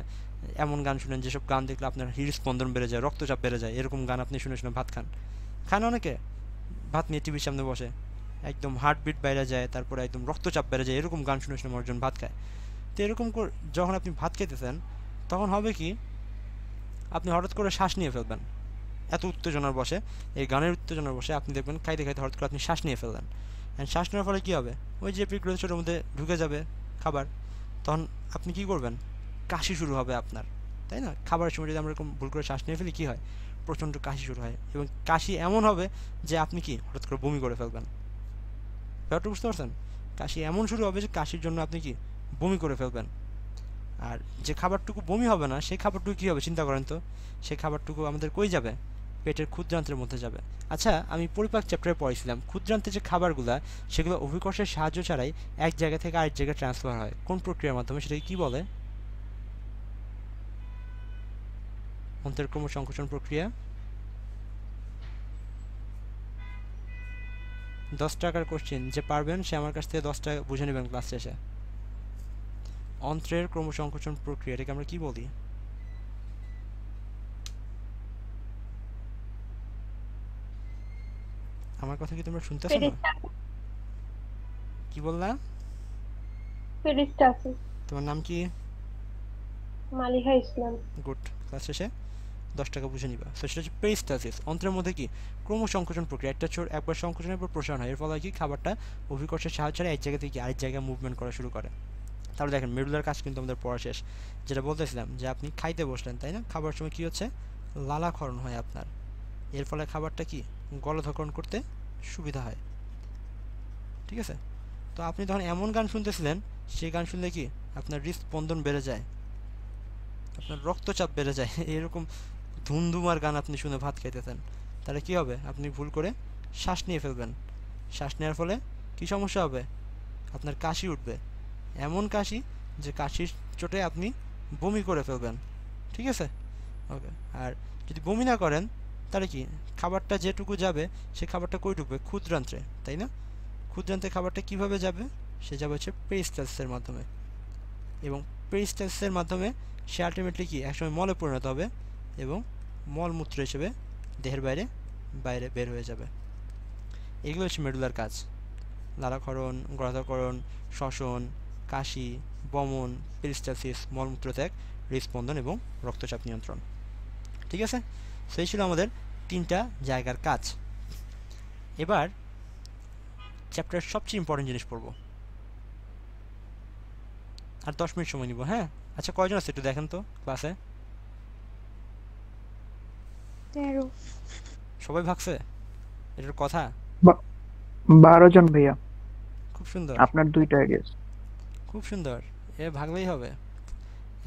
এমন গান শুনেন যেসব গান দেখলে আপনার হৃদস্পন্দন বেড়ে যায় রক্তচাপ বেড়ে যায় এরকম গান আপনি শুনে শুনে ভাত খান খান অনেকে ভাত নিয়ে টিভির সামনে বসে একদম হার্টবিট বেড়ে যায় তারপরে একদম রক্তচাপ বেড়ে যায় এরকম গান শুনে শুনে মানুষজন ভাত খায় তো এরকম যখন আপনি ভাত খেতেছেন তখন হবে কি আপনি হঠাৎ করে শ্বাস নিয়ে ফেলবেন এত উত্তেজনার বসে এই গানের উত্তেজনার বসে আপনি দেখবেন খাইতে খাইতে হঠাৎ করে আপনি শ্বাস নিয়ে ফেললেন অ্যান্ড শ্বাস নেওয়ার ফলে কী হবে ওই যে পিগ্রোচের মধ্যে ঢুকে যাবে খাবার তখন আপনি কি করবেন কাশি শুরু হবে আপনার তাই না খাবারের সময় যদি আমরা এরকম ভুল করে শ্বাস নিয়ে ফেলি কী হয় প্রচণ্ড কাশি শুরু হয় এবং কাশি এমন হবে যে আপনি কি হঠাৎ করে বমি করে ফেলবেন ব্যাপারটা বুঝতে পারছেন কাশি এমন শুরু হবে যে কাশির জন্য আপনি কি বমি করে ফেলবেন আর যে খাবারটুকু বমি হবে না সেই খাবারটুকু কী হবে চিন্তা করেন তো সেই খাবারটুকু আমাদের কই যাবে পেটের ক্ষুদ্রান্তের মধ্যে যাবে আচ্ছা আমি পরিপাক চ্যাপ্টারে পড়েছিলাম ক্ষুদ্রান্তে যে খাবারগুলো সেগুলো অভিকর্ষের সাহায্য ছাড়াই এক জায়গা থেকে আরেক জায়গায় ট্রান্সফার হয় কোন প্রক্রিয়ার মাধ্যমে সেটাকে কী বলে অন্তর্ক্রম সংকোচন প্রক্রিয়া দশ টাকার কোশ্চেন যে পারবেন সে আমার কাছ থেকে দশ টাকা বুঝে নেবেন ক্লাস শেষে অন্ত্রের ক্রমসংকোচন প্রক্রিয়া এটাকে আমরা কি বলি আমার কথা কি তোমরা শুনতেছো না কি বললা পেরিস্টালসিস তোমার নাম কি মালিহা ইসলাম গুড ক্লাস শেষে দশ টাকা বুঝে নিবা তো সেটা হচ্ছে পেরিস্টাসিস অন্ত্রের মধ্যে কি ক্রমসংকোচন প্রক্রিয়া একটা ছোট একবার সংকোচনের পর প্রসারণ হয় এর ফলে কি খাবারটা অভিকর্ষের সাহায্যে এক জায়গা থেকে আরেক জায়গায় মুভমেন্ট করা শুরু করে তাহলে দেখেন মেডুলার কাজ কিন্তু আমাদের পড়া শেষ যেটা বলতেছিলাম যে আপনি খাইতে বসলেন তাই না খাবার সময় কী হচ্ছে লালাক্ষরণ হয় আপনার এর ফলে খাবারটা কি গলধকরণ করতে সুবিধা হয় ঠিক আছে তো আপনি তখন এমন গান শুনতেছিলেন সেই গান শুনলে কি আপনার হৃদস্পন্দন বেড়ে যায় আপনার রক্তচাপ বেড়ে যায় এরকম ধুমধুমার গান আপনি শুনে ভাত খাইতেছেন তাহলে কি হবে আপনি ভুল করে শ্বাস নিয়ে ফেলবেন শ্বাস নেওয়ার ফলে কি সমস্যা হবে আপনার কাশি উঠবে এমন কাশি যে কাশির চোটে আপনি বমি করে ফেলবেন ঠিক আছে ওকে আর যদি বমি না করেন তাহলে কি খাবারটা যেটুকু যাবে সে খাবারটা কই ঢুকবে ক্ষুদ্রান্ত্রে তাই না ক্ষুদ্রান্তে খাবারটা কিভাবে যাবে সে যাবে হচ্ছে পেরিস্টালসের মাধ্যমে এবং পেরিস্টালসের মাধ্যমে সে আলটিমেটলি কি একসময় মলে পরিণত হবে এবং মলমূত্র হিসেবে দেহের বাইরে বাইরে বের হয়ে যাবে এগুলো হচ্ছে মেডুলার কাজ লালাক্ষরণ গলাধাকরণ শ্বসন কাশি বমন পেরিস্টাসিস মলমূত্র ত্যাগ হৃদস্পন্দন এবং রক্তচাপ নিয়ন্ত্রণ ঠিক আছে সেই ছিল আমাদের তিনটা জায়গার কাজ এবার চ্যাপ্টারের সবচেয়ে ইম্পর্টেন্ট জিনিস পড়ব আর দশ মিনিট সময় নিব হ্যাঁ আচ্ছা কয়জন আছে একটু দেখেন তো ক্লাসে সবাই ভাগছে এটার কথা বারো জন ভাইয়া খুব সুন্দর আপনার দুইটা গেছে খুব সুন্দর এ ভাগলেই হবে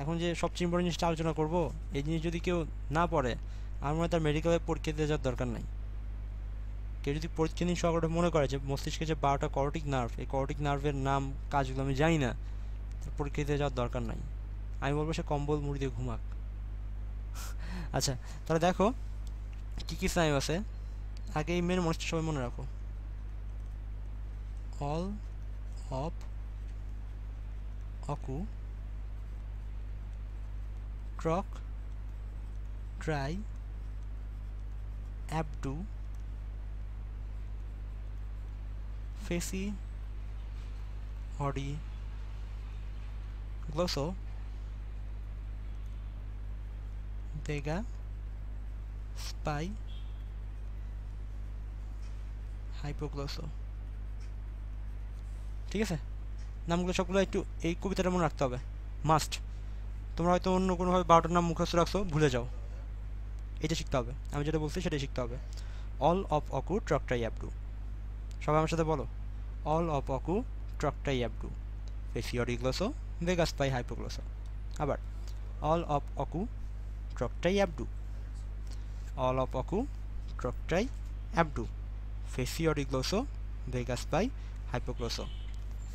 এখন যে সবচেয়ে ইম্পর্টেন্ট জিনিসটা আলোচনা করবো এই জিনিস যদি কেউ না পড়ে আমার মনে তার মেডিকেলে পরীক্ষা দিয়ে যাওয়ার দরকার নাই কেউ যদি পরীক্ষা নিয়ে সহকারে মনে করে যে মস্তিষ্কে যে বারোটা করোটিক নার্ভ এই করোটিক নার্ভের নাম কাজগুলো আমি জানি না তার পরীক্ষা দিয়ে যাওয়ার দরকার নাই আমি বলবো সে কম্বল মুড়ি দিয়ে ঘুমাক আচ্ছা তাহলে দেখো কী কী স্নায়ু আছে আগে এই মেন মনে সবাই মনে রাখো অল অফ অকু ট্রক ট্রাই অ্যাবডু ফেসি হডি গ্লোসো ভেগা স্পাই হাইপোগ্লোসো ঠিক আছে নামগুলো সবগুলো একটু এই কবিতাটা মনে রাখতে হবে মাস্ট তোমরা হয়তো অন্য কোনোভাবে বারোটার নাম মুখস্থ রাখছো ভুলে যাও এটা শিখতে হবে আমি যেটা বলছি সেটাই শিখতে হবে অল অফ অকু ট্রকটাই টু সবাই আমার সাথে বলো অল অফ অকু ট্রকটাই টু ফেসিওরিগ্লোসো ভেগাস পাই হাইপোগ্লোসো আবার অল অফ অকু ট্রকটাই টু অল অফ অকু ট্রকটাই টু ফেসিওরিগ্লোসো ভেগাস পাই হাইপোগ্লোসো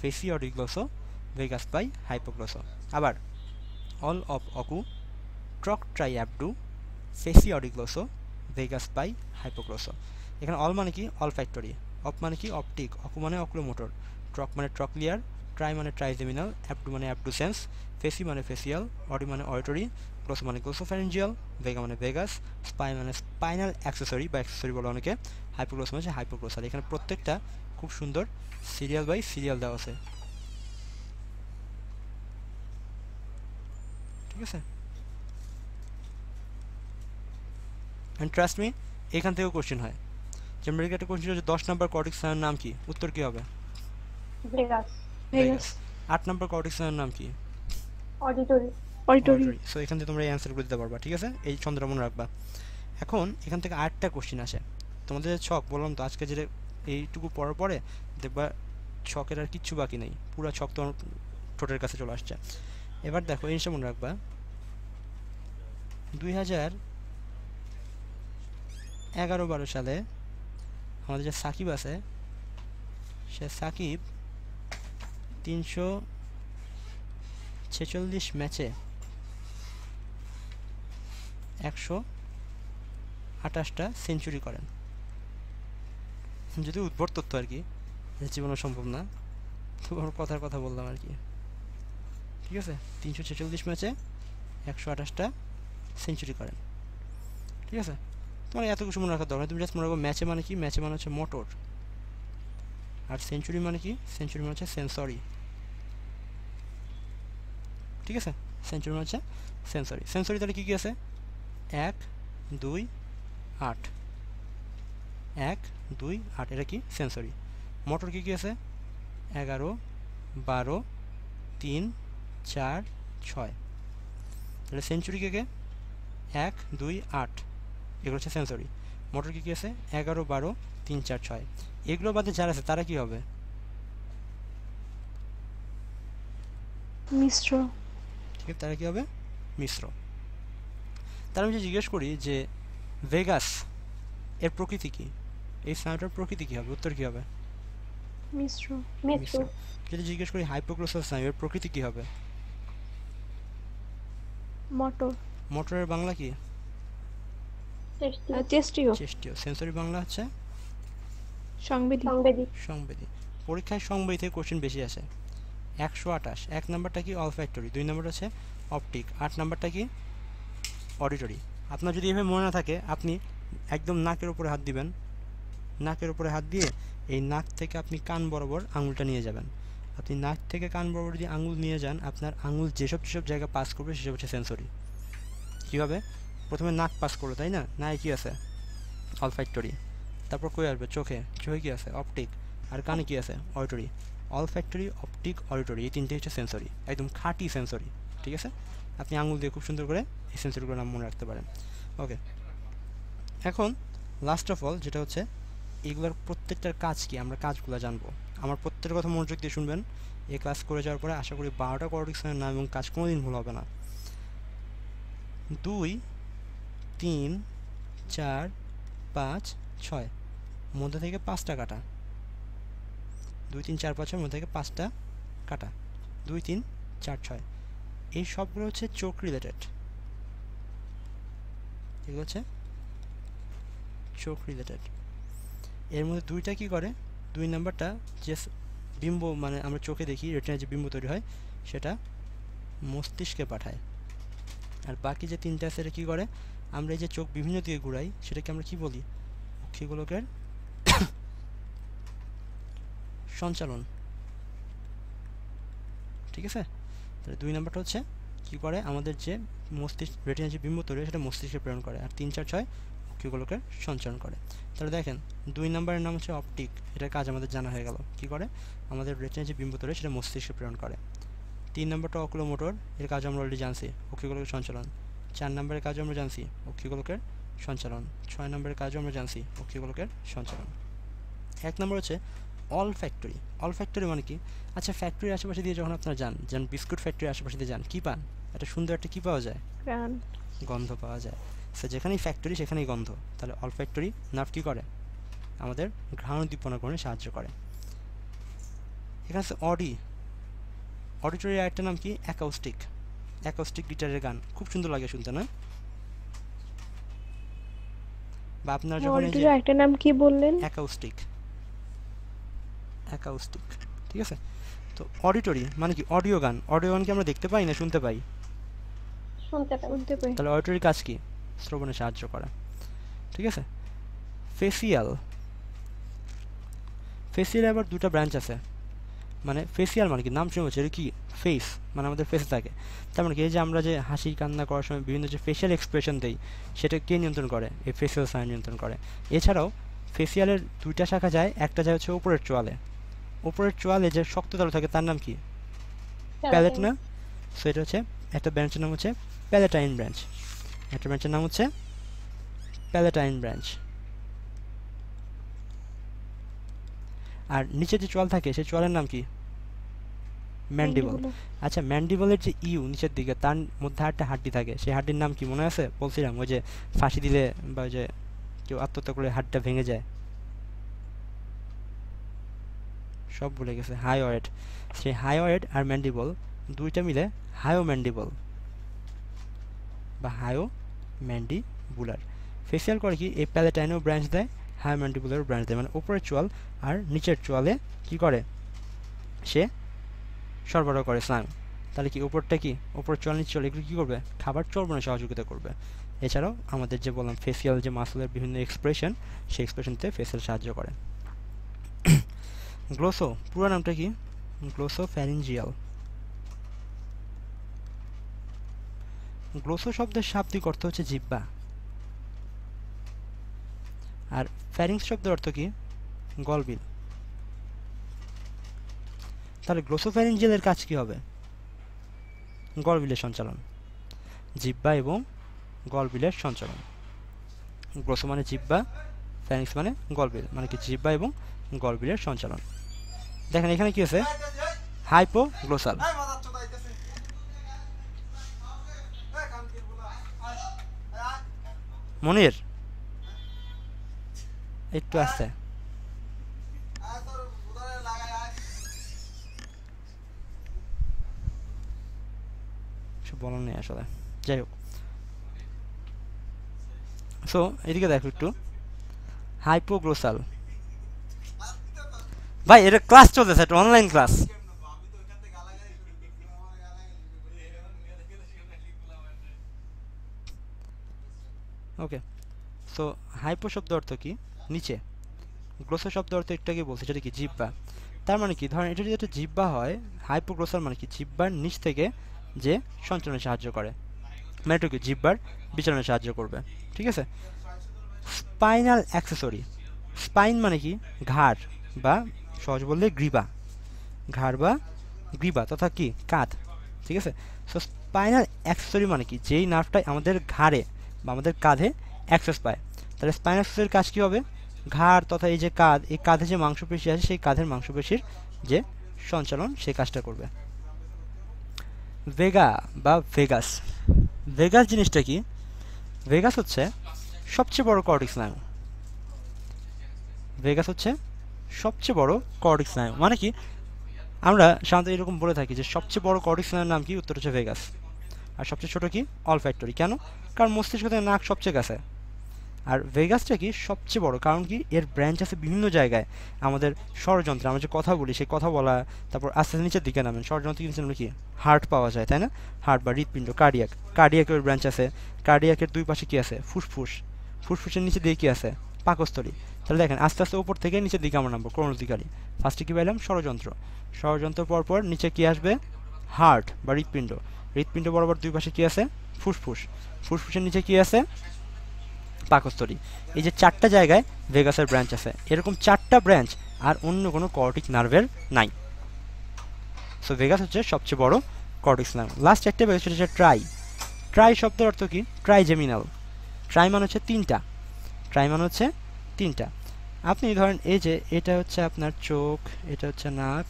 ফেসিওরিগ্লোসোভেগাস বাই হাইপোগ্লোসো আবার অল অফ অকু ট্রক ট্রাই অ্যাপডু ফেসিওরিগ্লোসো ভেগাস বাই হাইপোগ্লোসো এখানে অল মানে কি অল ফ্যাক্টরি অপ মানে কি অপটিক অকু মানে অক্লোমোটর ট্রক মানে ট্রকলিয়ার ট্রাই মানে ট্রাইজেমিনাল অ্যাপডু মানে সেন্স ফেসি মানে ফেসিয়াল অডি মানে অডিটরি গ্লোসো মানে গ্লোসোফ্যারেঞ্জিয়াল ভেগা মানে ভেগাস স্পাই মানে স্পাইনাল অ্যাক্সেসরি বা অ্যাক্সেসরি বলে অনেকে হাইপোগ্লোস মানে হাইপোগ্লোসার এখানে প্রত্যেকটা খুব সুন্দর সিরিয়াল বাই সিরিয়াল দেওয়া আছে ঠিক আছে ট্রাস্ট মি এখান থেকেও কোশ্চেন হয় যেমন একটা কোশ্চেন হচ্ছে দশ নম্বর কর্ডিক সায়নের নাম কি উত্তর কি হবে আট নম্বর কর্ডিক সায়নের নাম কি অডিটরি সো এখান থেকে তোমরা এই অ্যান্সারগুলো দিতে পারবা ঠিক আছে এই ছন্দটা মনে রাখবা এখন এখান থেকে আটটা কোশ্চেন আসে তোমাদের ছক বললাম তো আজকে যেটা এইটুকু পড়ার পরে দেখবা ছকের আর কিচ্ছু বাকি নেই পুরা ছক তোমার ঠোঁটের কাছে চলে আসছে এবার দেখো এই মনে রাখবা দুই হাজার এগারো বারো সালে আমাদের যে সাকিব আছে সে সাকিব তিনশো ছেচল্লিশ ম্যাচে একশো আঠাশটা সেঞ্চুরি করেন যদি উদ্ভর তথ্য আর কি জীবনে সম্ভব না তো কথার কথা বললাম আর কি ঠিক আছে তিনশো ছেচল্লিশ ম্যাচে একশো আঠাশটা সেঞ্চুরি করেন ঠিক আছে তোমার এত কিছু মনে রাখার দরকার তুমি জাস্ট মনে রাখো ম্যাচে মানে কি ম্যাচে মানে হচ্ছে মোটর আর সেঞ্চুরি মানে কি সেঞ্চুরি মানে হচ্ছে সেন্সরি ঠিক আছে সেঞ্চুরি মানে হচ্ছে সেন্সরি সেন্সরি তাহলে কী কী আছে এক দুই আট এক দুই আট এটা কি সেন্সরি মোটর কী কী আছে এগারো বারো তিন চার ছয় তাহলে সেঞ্চুরি কে কে এক দুই আট এগুলো হচ্ছে সেন্সরি মোটর কী কী আছে এগারো বারো তিন চার ছয় এগুলো বাদে যারা আছে তারা কি হবে মিশ্র ঠিক আছে তারা কী হবে মিশ্র তার আমি যে জিজ্ঞেস করি যে ভেগাস এর প্রকৃতি কী এই স্নায়ুটার প্রকৃতি কি হবে উত্তর কি হবে মিশ্র মিশ্র যদি জিজ্ঞেস করি হাইপোক্লোসাল স্নায়ুর প্রকৃতি কি হবে মটর মটরের বাংলা কি চেষ্টিও চেষ্টিও সেন্সরি বাংলা আছে সংবেদী সংবেদী সংবেদী পরীক্ষায় সংবেদী থেকে কোশ্চেন বেশি আসে একশো আঠাশ এক নাম্বারটা কি অলফ্যাক্টরি দুই নাম্বারটা আছে অপটিক আট নাম্বারটা কি অডিটরি আপনার যদি এভাবে মনে না থাকে আপনি একদম নাকের উপরে হাত দিবেন নাকের উপরে হাত দিয়ে এই নাক থেকে আপনি কান বরাবর আঙুলটা নিয়ে যাবেন আপনি নাক থেকে কান বরাবর যদি আঙুল নিয়ে যান আপনার আঙুল যেসব যেসব জায়গা পাস করবে সেসব হচ্ছে সেন্সরি কীভাবে প্রথমে নাক পাস করবে তাই না নাকে কী আছে অলফ্যাক্টরি তারপর কই আসবে চোখে চোখে কী আছে অপটিক আর কানে কী আছে অডিটরি অলফ্যাক্টরি অপটিক অডিটরি এই তিনটে হচ্ছে সেন্সরি একদম খাঁটি সেন্সরি ঠিক আছে আপনি আঙুল দিয়ে খুব সুন্দর করে এই সেন্সরিগুলোর নাম মনে রাখতে পারেন ওকে এখন লাস্ট অফ অল যেটা হচ্ছে এগুলোর প্রত্যেকটার কাজ কি আমরা কাজগুলো জানবো আমার প্রত্যেকের কথা মনোযোগ দিয়ে শুনবেন এ ক্লাস করে যাওয়ার পরে আশা করি বারোটা কোয়ারিক্সের নাম এবং কাজ কোনো দিন ভুল হবে না দুই তিন চার পাঁচ ছয় মধ্যে থেকে পাঁচটা কাটা দুই তিন চার পাঁচের মধ্যে থেকে পাঁচটা কাটা দুই তিন চার ছয় এই সবগুলো হচ্ছে চোখ রিলেটেড ঠিক আছে চোখ রিলেটেড এর মধ্যে দুইটা কি করে দুই নাম্বারটা যে বিম্ব মানে আমরা চোখে দেখি রেটিনা যে বিম্ব তৈরি হয় সেটা মস্তিষ্কে পাঠায় আর বাকি যে তিনটা সেটা কী করে আমরা এই যে চোখ বিভিন্ন দিকে ঘুরাই সেটাকে আমরা কি বলি অক্ষিগোলকের সঞ্চালন ঠিক আছে তাহলে দুই নাম্বারটা হচ্ছে কি করে আমাদের যে মস্তিষ্ক রেটিনা যে বিম্ব তৈরি হয় সেটা মস্তিষ্কে প্রেরণ করে আর তিন চার ছয় শক্তিগুলোকে সঞ্চারণ করে তাহলে দেখেন দুই নম্বরের নাম হচ্ছে অপটিক এটার কাজ আমাদের জানা হয়ে গেল কি করে আমাদের রেটিনা যে বিম্ব তৈরি সেটা মস্তিষ্কে প্রেরণ করে তিন নম্বরটা মোটর এর কাজ আমরা অলরেডি জানছি অক্ষিগোলকের সঞ্চালন চার নম্বরের কাজও আমরা জানছি অক্ষিগোলকের সঞ্চালন ছয় নম্বরের কাজও আমরা জানছি অক্ষিগোলকের সঞ্চালন এক নম্বর হচ্ছে অল ফ্যাক্টরি অল ফ্যাক্টরি মানে কি আচ্ছা ফ্যাক্টরির আশেপাশে দিয়ে যখন আপনারা যান যেমন বিস্কুট ফ্যাক্টরির আশেপাশে দিয়ে যান কী পান একটা সুন্দর একটা কী পাওয়া যায় গন্ধ পাওয়া যায় সো যেখানেই ফ্যাক্টরি সেখানেই গন্ধ তাহলে অল ফ্যাক্টরি নার্ভ কী করে আমাদের ঘ্রাণ উদ্দীপনা সাহায্য করে এখানে আছে অডি অডিটরি আরেকটা নাম কি অ্যাকাউস্টিক অ্যাকাউস্টিক গিটারের গান খুব সুন্দর লাগে শুনতে না বা আপনার যখন এই যে একটা নাম কি বললেন অ্যাকাউস্টিক অ্যাকাউস্টিক ঠিক আছে তো অডিটরি মানে কি অডিও গান অডিও গান কি আমরা দেখতে পাই না শুনতে পাই শুনতে পাই তাহলে অডিটরির কাজ কি শ্রবণে সাহায্য করে ঠিক আছে ফেসিয়াল ফেসিয়াল আবার দুটা ব্রাঞ্চ আছে মানে ফেসিয়াল মানে কি নাম শুনে হচ্ছে কি ফেস মানে আমাদের ফেসে থাকে তার মানে কি যে আমরা যে হাসি কান্না করার সময় বিভিন্ন যে ফেসিয়াল এক্সপ্রেশন দেই সেটা কে নিয়ন্ত্রণ করে এই ফেসিয়াল সাইন নিয়ন্ত্রণ করে এছাড়াও ফেসিয়ালের দুইটা শাখা যায় একটা যায় হচ্ছে উপরের চোয়ালে উপরের চোয়ালে যে শক্ত তল থাকে তার নাম কি প্যালেট না সো এটা হচ্ছে একটা ব্রাঞ্চের নাম হচ্ছে প্যালেটাইন ব্রাঞ্চ একটা ব্রাঞ্চের নাম হচ্ছে প্যালেটাইন ব্রাঞ্চ আর নিচে যে চোয়াল থাকে সেই চোয়ালের নাম কি ম্যান্ডিবল আচ্ছা ম্যান্ডিবলের যে ইউ নিচের দিকে তার মধ্যে একটা হাড্ডি থাকে সেই হাড্ডির নাম কি মনে আছে বলছিলাম ওই যে ফাঁসি দিলে বা ওই যে কেউ আত্মহত্যা করে হাড্ডা ভেঙে যায় সব ভুলে গেছে হাইওয়েড সেই হাইওয়েড আর ম্যান্ডিবল দুইটা মিলে হায়ো ম্যান্ডিবল বা হায়ো ম্যান্ডিবুলার ফেসিয়াল করে কি এই প্যালেটাইনেও ব্রাঞ্চ দেয় হায়ার হ্যাঁ, ম্যান্ডিবুলারও ব্রাঞ্চ দেয় মানে উপরের চোয়াল আর নিচের চোয়ালে কি করে সে সরবরাহ করে স্নায়ু তাহলে কি উপরটা কি উপর চল নিচ চল এগুলো কী করবে খাবার চর্বণে সহযোগিতা করবে এছাড়াও আমাদের যে বললাম ফেসিয়াল যে মাসলের বিভিন্ন এক্সপ্রেশন সেই এক্সপ্রেশনতে ফেসিয়াল সাহায্য করে গ্লোসো পুরো নামটা কি গ্লোসো ফ্যারিনজিয়াল গ্লোসো শব্দের শাব্দিক অর্থ হচ্ছে জিব্বা আর ফ্যারিংস শব্দের অর্থ কি গলবিল তাহলে গ্লোসোফ্যারিঞ্জেলের কাজ কি হবে গলবিলের সঞ্চালন জিব্বা এবং গলবিলের সঞ্চালন গ্লোসো মানে জিব্বা ফ্যারিংস মানে গলবিল মানে কি জিব্বা এবং গলবিলের সঞ্চালন দেখেন এখানে কি আছে গ্লোসাল মনির একটু আছে বলার নেই আসলে যাই হোক সো এদিকে দেখো একটু হাইপোগ্লোসাল ভাই এটা ক্লাস চলতেছে একটা online class okay so hypo শব্দ অর্থ কী নিচে গ্রোসার শব্দ অর্থ একটাকে আগে বলছে সেটা কি জিব্বা তার মানে কি ধরেন এটা যদি একটা জিব্বা হয় হাইপোগ্লোসার মানে কি জিব্বার নিচ থেকে যে সঞ্চালনে সাহায্য করে মানে এটা কি জিব্বার বিচারণে সাহায্য করবে ঠিক আছে স্পাইনাল অ্যাক্সেসরি স্পাইন মানে কি ঘাড় বা সহজ বললে গ্রীবা ঘাড় বা গ্রিবা তথা কি কাঁধ ঠিক আছে সো স্পাইনাল অ্যাক্সেসরি মানে কি যেই নার্ভটাই আমাদের ঘাড়ে বা আমাদের কাঁধে অ্যাক্সেস পায় তাহলে স্পাইনাক্সের কাজ কী হবে ঘাড় তথা এই যে কাঁধ এই কাঁধে যে মাংসপেশি আছে সেই কাঁধের মাংসপেশির যে সঞ্চালন সেই কাজটা করবে ভেগা বা ভেগাস ভেগাস জিনিসটা কি ভেগাস হচ্ছে সবচেয়ে বড় কর্ডিক স্নায়ু ভেগাস হচ্ছে সবচেয়ে বড় কর্ডিক স্নায়ু মানে কি আমরা সাধারণত এরকম বলে থাকি যে সবচেয়ে বড় কর্ডিক স্নায়ুর নাম কি উত্তর হচ্ছে ভেগাস আর সবচেয়ে ছোট কি অল ফ্যাক্টরি কেন কারণ মস্তিষ্ক থেকে নাক সবচেয়ে কাছে আর ভেগাসটা কি সবচেয়ে বড় কারণ কি এর ব্রাঞ্চ আছে বিভিন্ন জায়গায় আমাদের ষড়যন্ত্রে আমরা যে কথা বলি সেই কথা বলা তারপর আস্তে আস্তে নিচের দিকে নামেন ষড়যন্ত্রে কিন্তু কি হার্ট পাওয়া যায় তাই না হার্ট বা হৃৎপিণ্ড কার্ডিয়াক কার্ডিয়াকের ব্রাঞ্চ আছে কার্ডিয়াকের দুই পাশে কি আছে ফুসফুস ফুসফুসের নিচে দিয়ে কি আছে পাকস্থলী তাহলে দেখেন আস্তে আস্তে ওপর থেকে নিচের দিকে আমরা নামবো ক্রণোধিকারী ফার্স্টে কী পাইলাম ষড়যন্ত্র ষড়যন্ত্র পর পর নিচে কি আসবে হার্ট বা হৃৎপিণ্ড হৃৎপিণ্ড বরাবর দুই পাশে কি আছে ফুসফুস ফুসফুসের নিচে কি আছে পাকস্থলী এই যে চারটা জায়গায় ভেগাসের ব্রাঞ্চ আছে এরকম চারটা ব্রাঞ্চ আর অন্য কোনো কর্টিক নার্ভের নাই সো ভেগাস হচ্ছে সবচেয়ে বড় কর্টিক্স নার্ভ লাস্ট একটা ভেগাস হচ্ছে ট্রাই ট্রাই শব্দের অর্থ কি ট্রাইজেমিনাল ট্রাই মানে হচ্ছে তিনটা ট্রাই মানে হচ্ছে তিনটা আপনি ধরেন এই যে এটা হচ্ছে আপনার চোখ এটা হচ্ছে নাক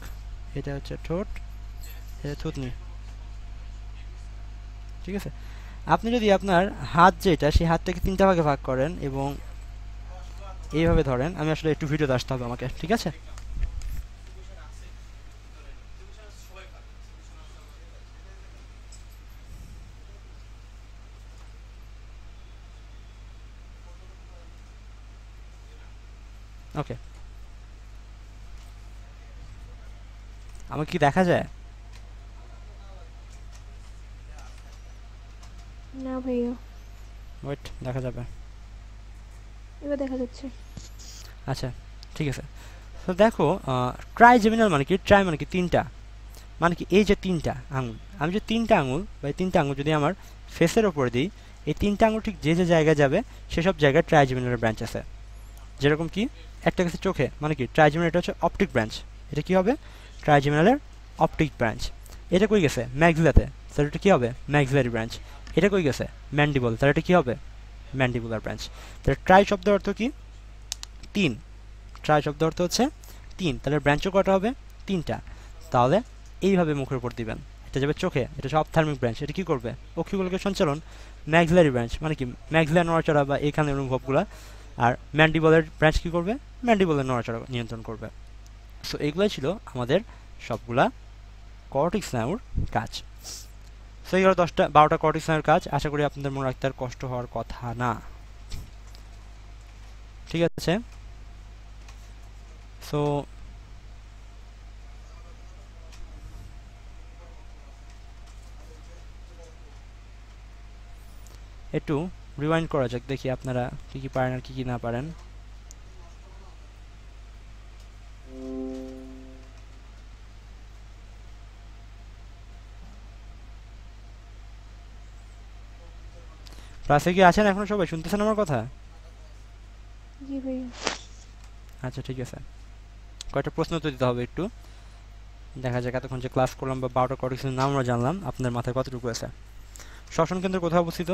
এটা হচ্ছে ঠোঁট এটা থুতনি ঠিক আছে আপনি যদি আপনার হাত যেটা সেই হাতটাকে তিনটা ভাগে ভাগ করেন এবং এইভাবে ধরেন আমি আসলে একটু ভিডিওতে আসতে হবে আমাকে ঠিক আছে ওকে আমাকে কি দেখা যায় না ভাইয়া ওয়েট দেখা যাবে এবার দেখা যাচ্ছে আচ্ছা ঠিক আছে তো দেখো ট্রাই জেমিনাল মানে কি ট্রাই মানে কি তিনটা মানে কি এই যে তিনটা আঙুল আমি যে তিনটা আঙুল বা তিনটা আঙুল যদি আমার ফেসের ওপর দিই এই তিনটা আঙুল ঠিক যে যে জায়গায় যাবে সেসব জায়গায় ট্রাইজমিনাল ব্রাঞ্চ আছে যেরকম কি একটা কাছে চোখে মানে কি ট্রাইজমিনালটা হচ্ছে অপটিক ব্রাঞ্চ এটা কি হবে ট্রাইজমিনালের অপটিক ব্রাঞ্চ এটা কই গেছে ম্যাক্সিলাতে তাহলে এটা কী হবে ম্যাক্সিলারি ব্রাঞ্চ এটা কই গেছে ম্যান্ডিবল তাহলে এটা কী হবে ম্যান্ডিবুলার ব্রাঞ্চ তাহলে ট্রাই শব্দ অর্থ কি তিন ট্রাই শব্দ অর্থ হচ্ছে তিন তাহলে ব্রাঞ্চও কটা হবে তিনটা তাহলে এইভাবে মুখের উপর দিবেন এটা যাবে চোখে এটা সব থার্মিক ব্রাঞ্চ এটা কী করবে অক্ষিগুলোকে সঞ্চালন ম্যাক্সিলারি ব্রাঞ্চ মানে কি ম্যাক্সিলার নড়াচড়া বা এখানের অনুভবগুলো আর ম্যান্ডিবলের ব্রাঞ্চ কী করবে ম্যান্ডিবলের নড়াচড়া নিয়ন্ত্রণ করবে সো এগুলোই ছিল আমাদের সবগুলা কর্টিক স্নায়ুর কাজ সো এই হলো দশটা বারোটা কর্টিসনের কাজ আশা করি আপনাদের মনে রাখতে আর কষ্ট হওয়ার কথা না ঠিক আছে সো একটু রিওয়াইন্ড করা যাক দেখি আপনারা কী কী পারেন আর কী কী না পারেন ক্লাসে কি আছেন এখন সবাই শুনতেছেন আমার কথা জি ভাইয়া আচ্ছা ঠিক আছে কয়েকটা প্রশ্ন তো দিতে হবে একটু দেখা যাক এতক্ষণ যে ক্লাস করলাম বা বারোটা কটক্সের নাম আমরা জানলাম আপনার মাথায় কতটুকু আছে শ্বসন কেন্দ্র কোথায় অবস্থিত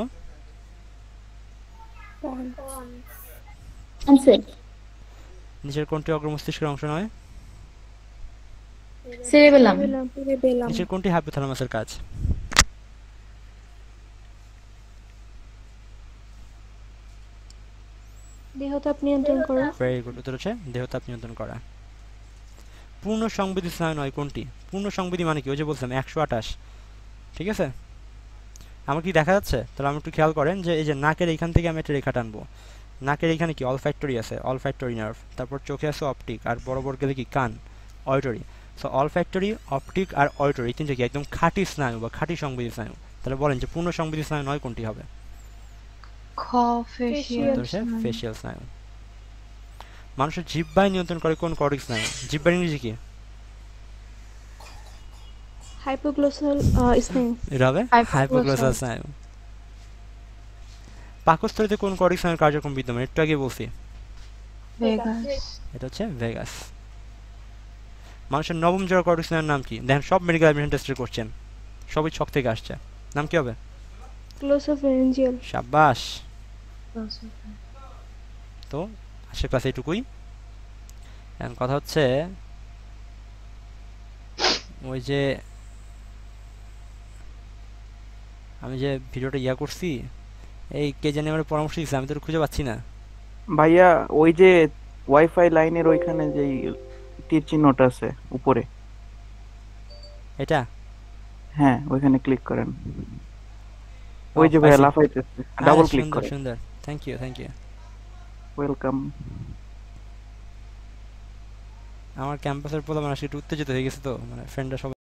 নিচের কোনটি অগ্রমস্তিষ্কের অংশ নয় নিচের কোনটি হাইপোথ্যালামাসের কাজ দেহতাপ নিয়ন্ত্রণ করা ভেরি গুড উত্তর হচ্ছে দেহতাপ নিয়ন্ত্রণ করা পূর্ণ সংবিধি স্নায়ু নয় কোনটি পূর্ণ সংবিধি মানে কি ওই যে বলছেন একশো আঠাশ ঠিক আছে আমার কি দেখা যাচ্ছে তাহলে আমি একটু খেয়াল করেন যে এই যে নাকের এইখান থেকে আমি একটা রেখা টানবো নাকের এখানে কি অল ফ্যাক্টরি আছে অল ফ্যাক্টরি নার্ভ তারপর চোখে আছে অপটিক আর বরাবর গেলে কি কান auditory so olfactory optic আর অয়টরি তিনটা কি একদম খাঁটি স্নায়ু বা খাঁটি সংবিধি স্নায়ু তাহলে বলেন যে পূর্ণ সংবিধি স্নায়ু নয় কোনটি হবে খ ফেশিয়াল ফেশিয়াল মানুষের জিহ্বায় নিয়ন্ত্রণ করে কোন কর্টেক্স জিহ্বার ইংরেজি কি uh, স্নায়ু স্নায়ু কোন কর্টেক্স কার্যক্রম বিদ্যমান একটু আগে বলছি এটা হচ্ছে ভেগাস মানুষের নবম জোড়া কর্টেক্স স্নায়ুর নাম কি দেখেন সব মেডিকেল অ্যাডমিশন টেস্ট করছেন সবই ছক থেকে আসছে নাম কি হবে তো আজকের ক্লাস এইটুকুই এখন কথা হচ্ছে ওই যে আমি যে ভিডিওটা ইয়া করছি এই কে জানি আমার পরামর্শ দিচ্ছে আমি তো খুঁজে পাচ্ছি না ভাইয়া ওই যে ওয়াইফাই লাইনের ওইখানে যে তীর চিহ্নটা আছে উপরে এটা হ্যাঁ ওইখানে ক্লিক করেন ওই যে ভাইয়া লাফাইতেছে ডাবল ক্লিক করেন সুন্দর thank you thank you Welcome. আমার ক্যাম্পাসের পর মানে সেটা উত্তেজিত হয়ে গেছে তো মানে ফ্রেন্ডরা সব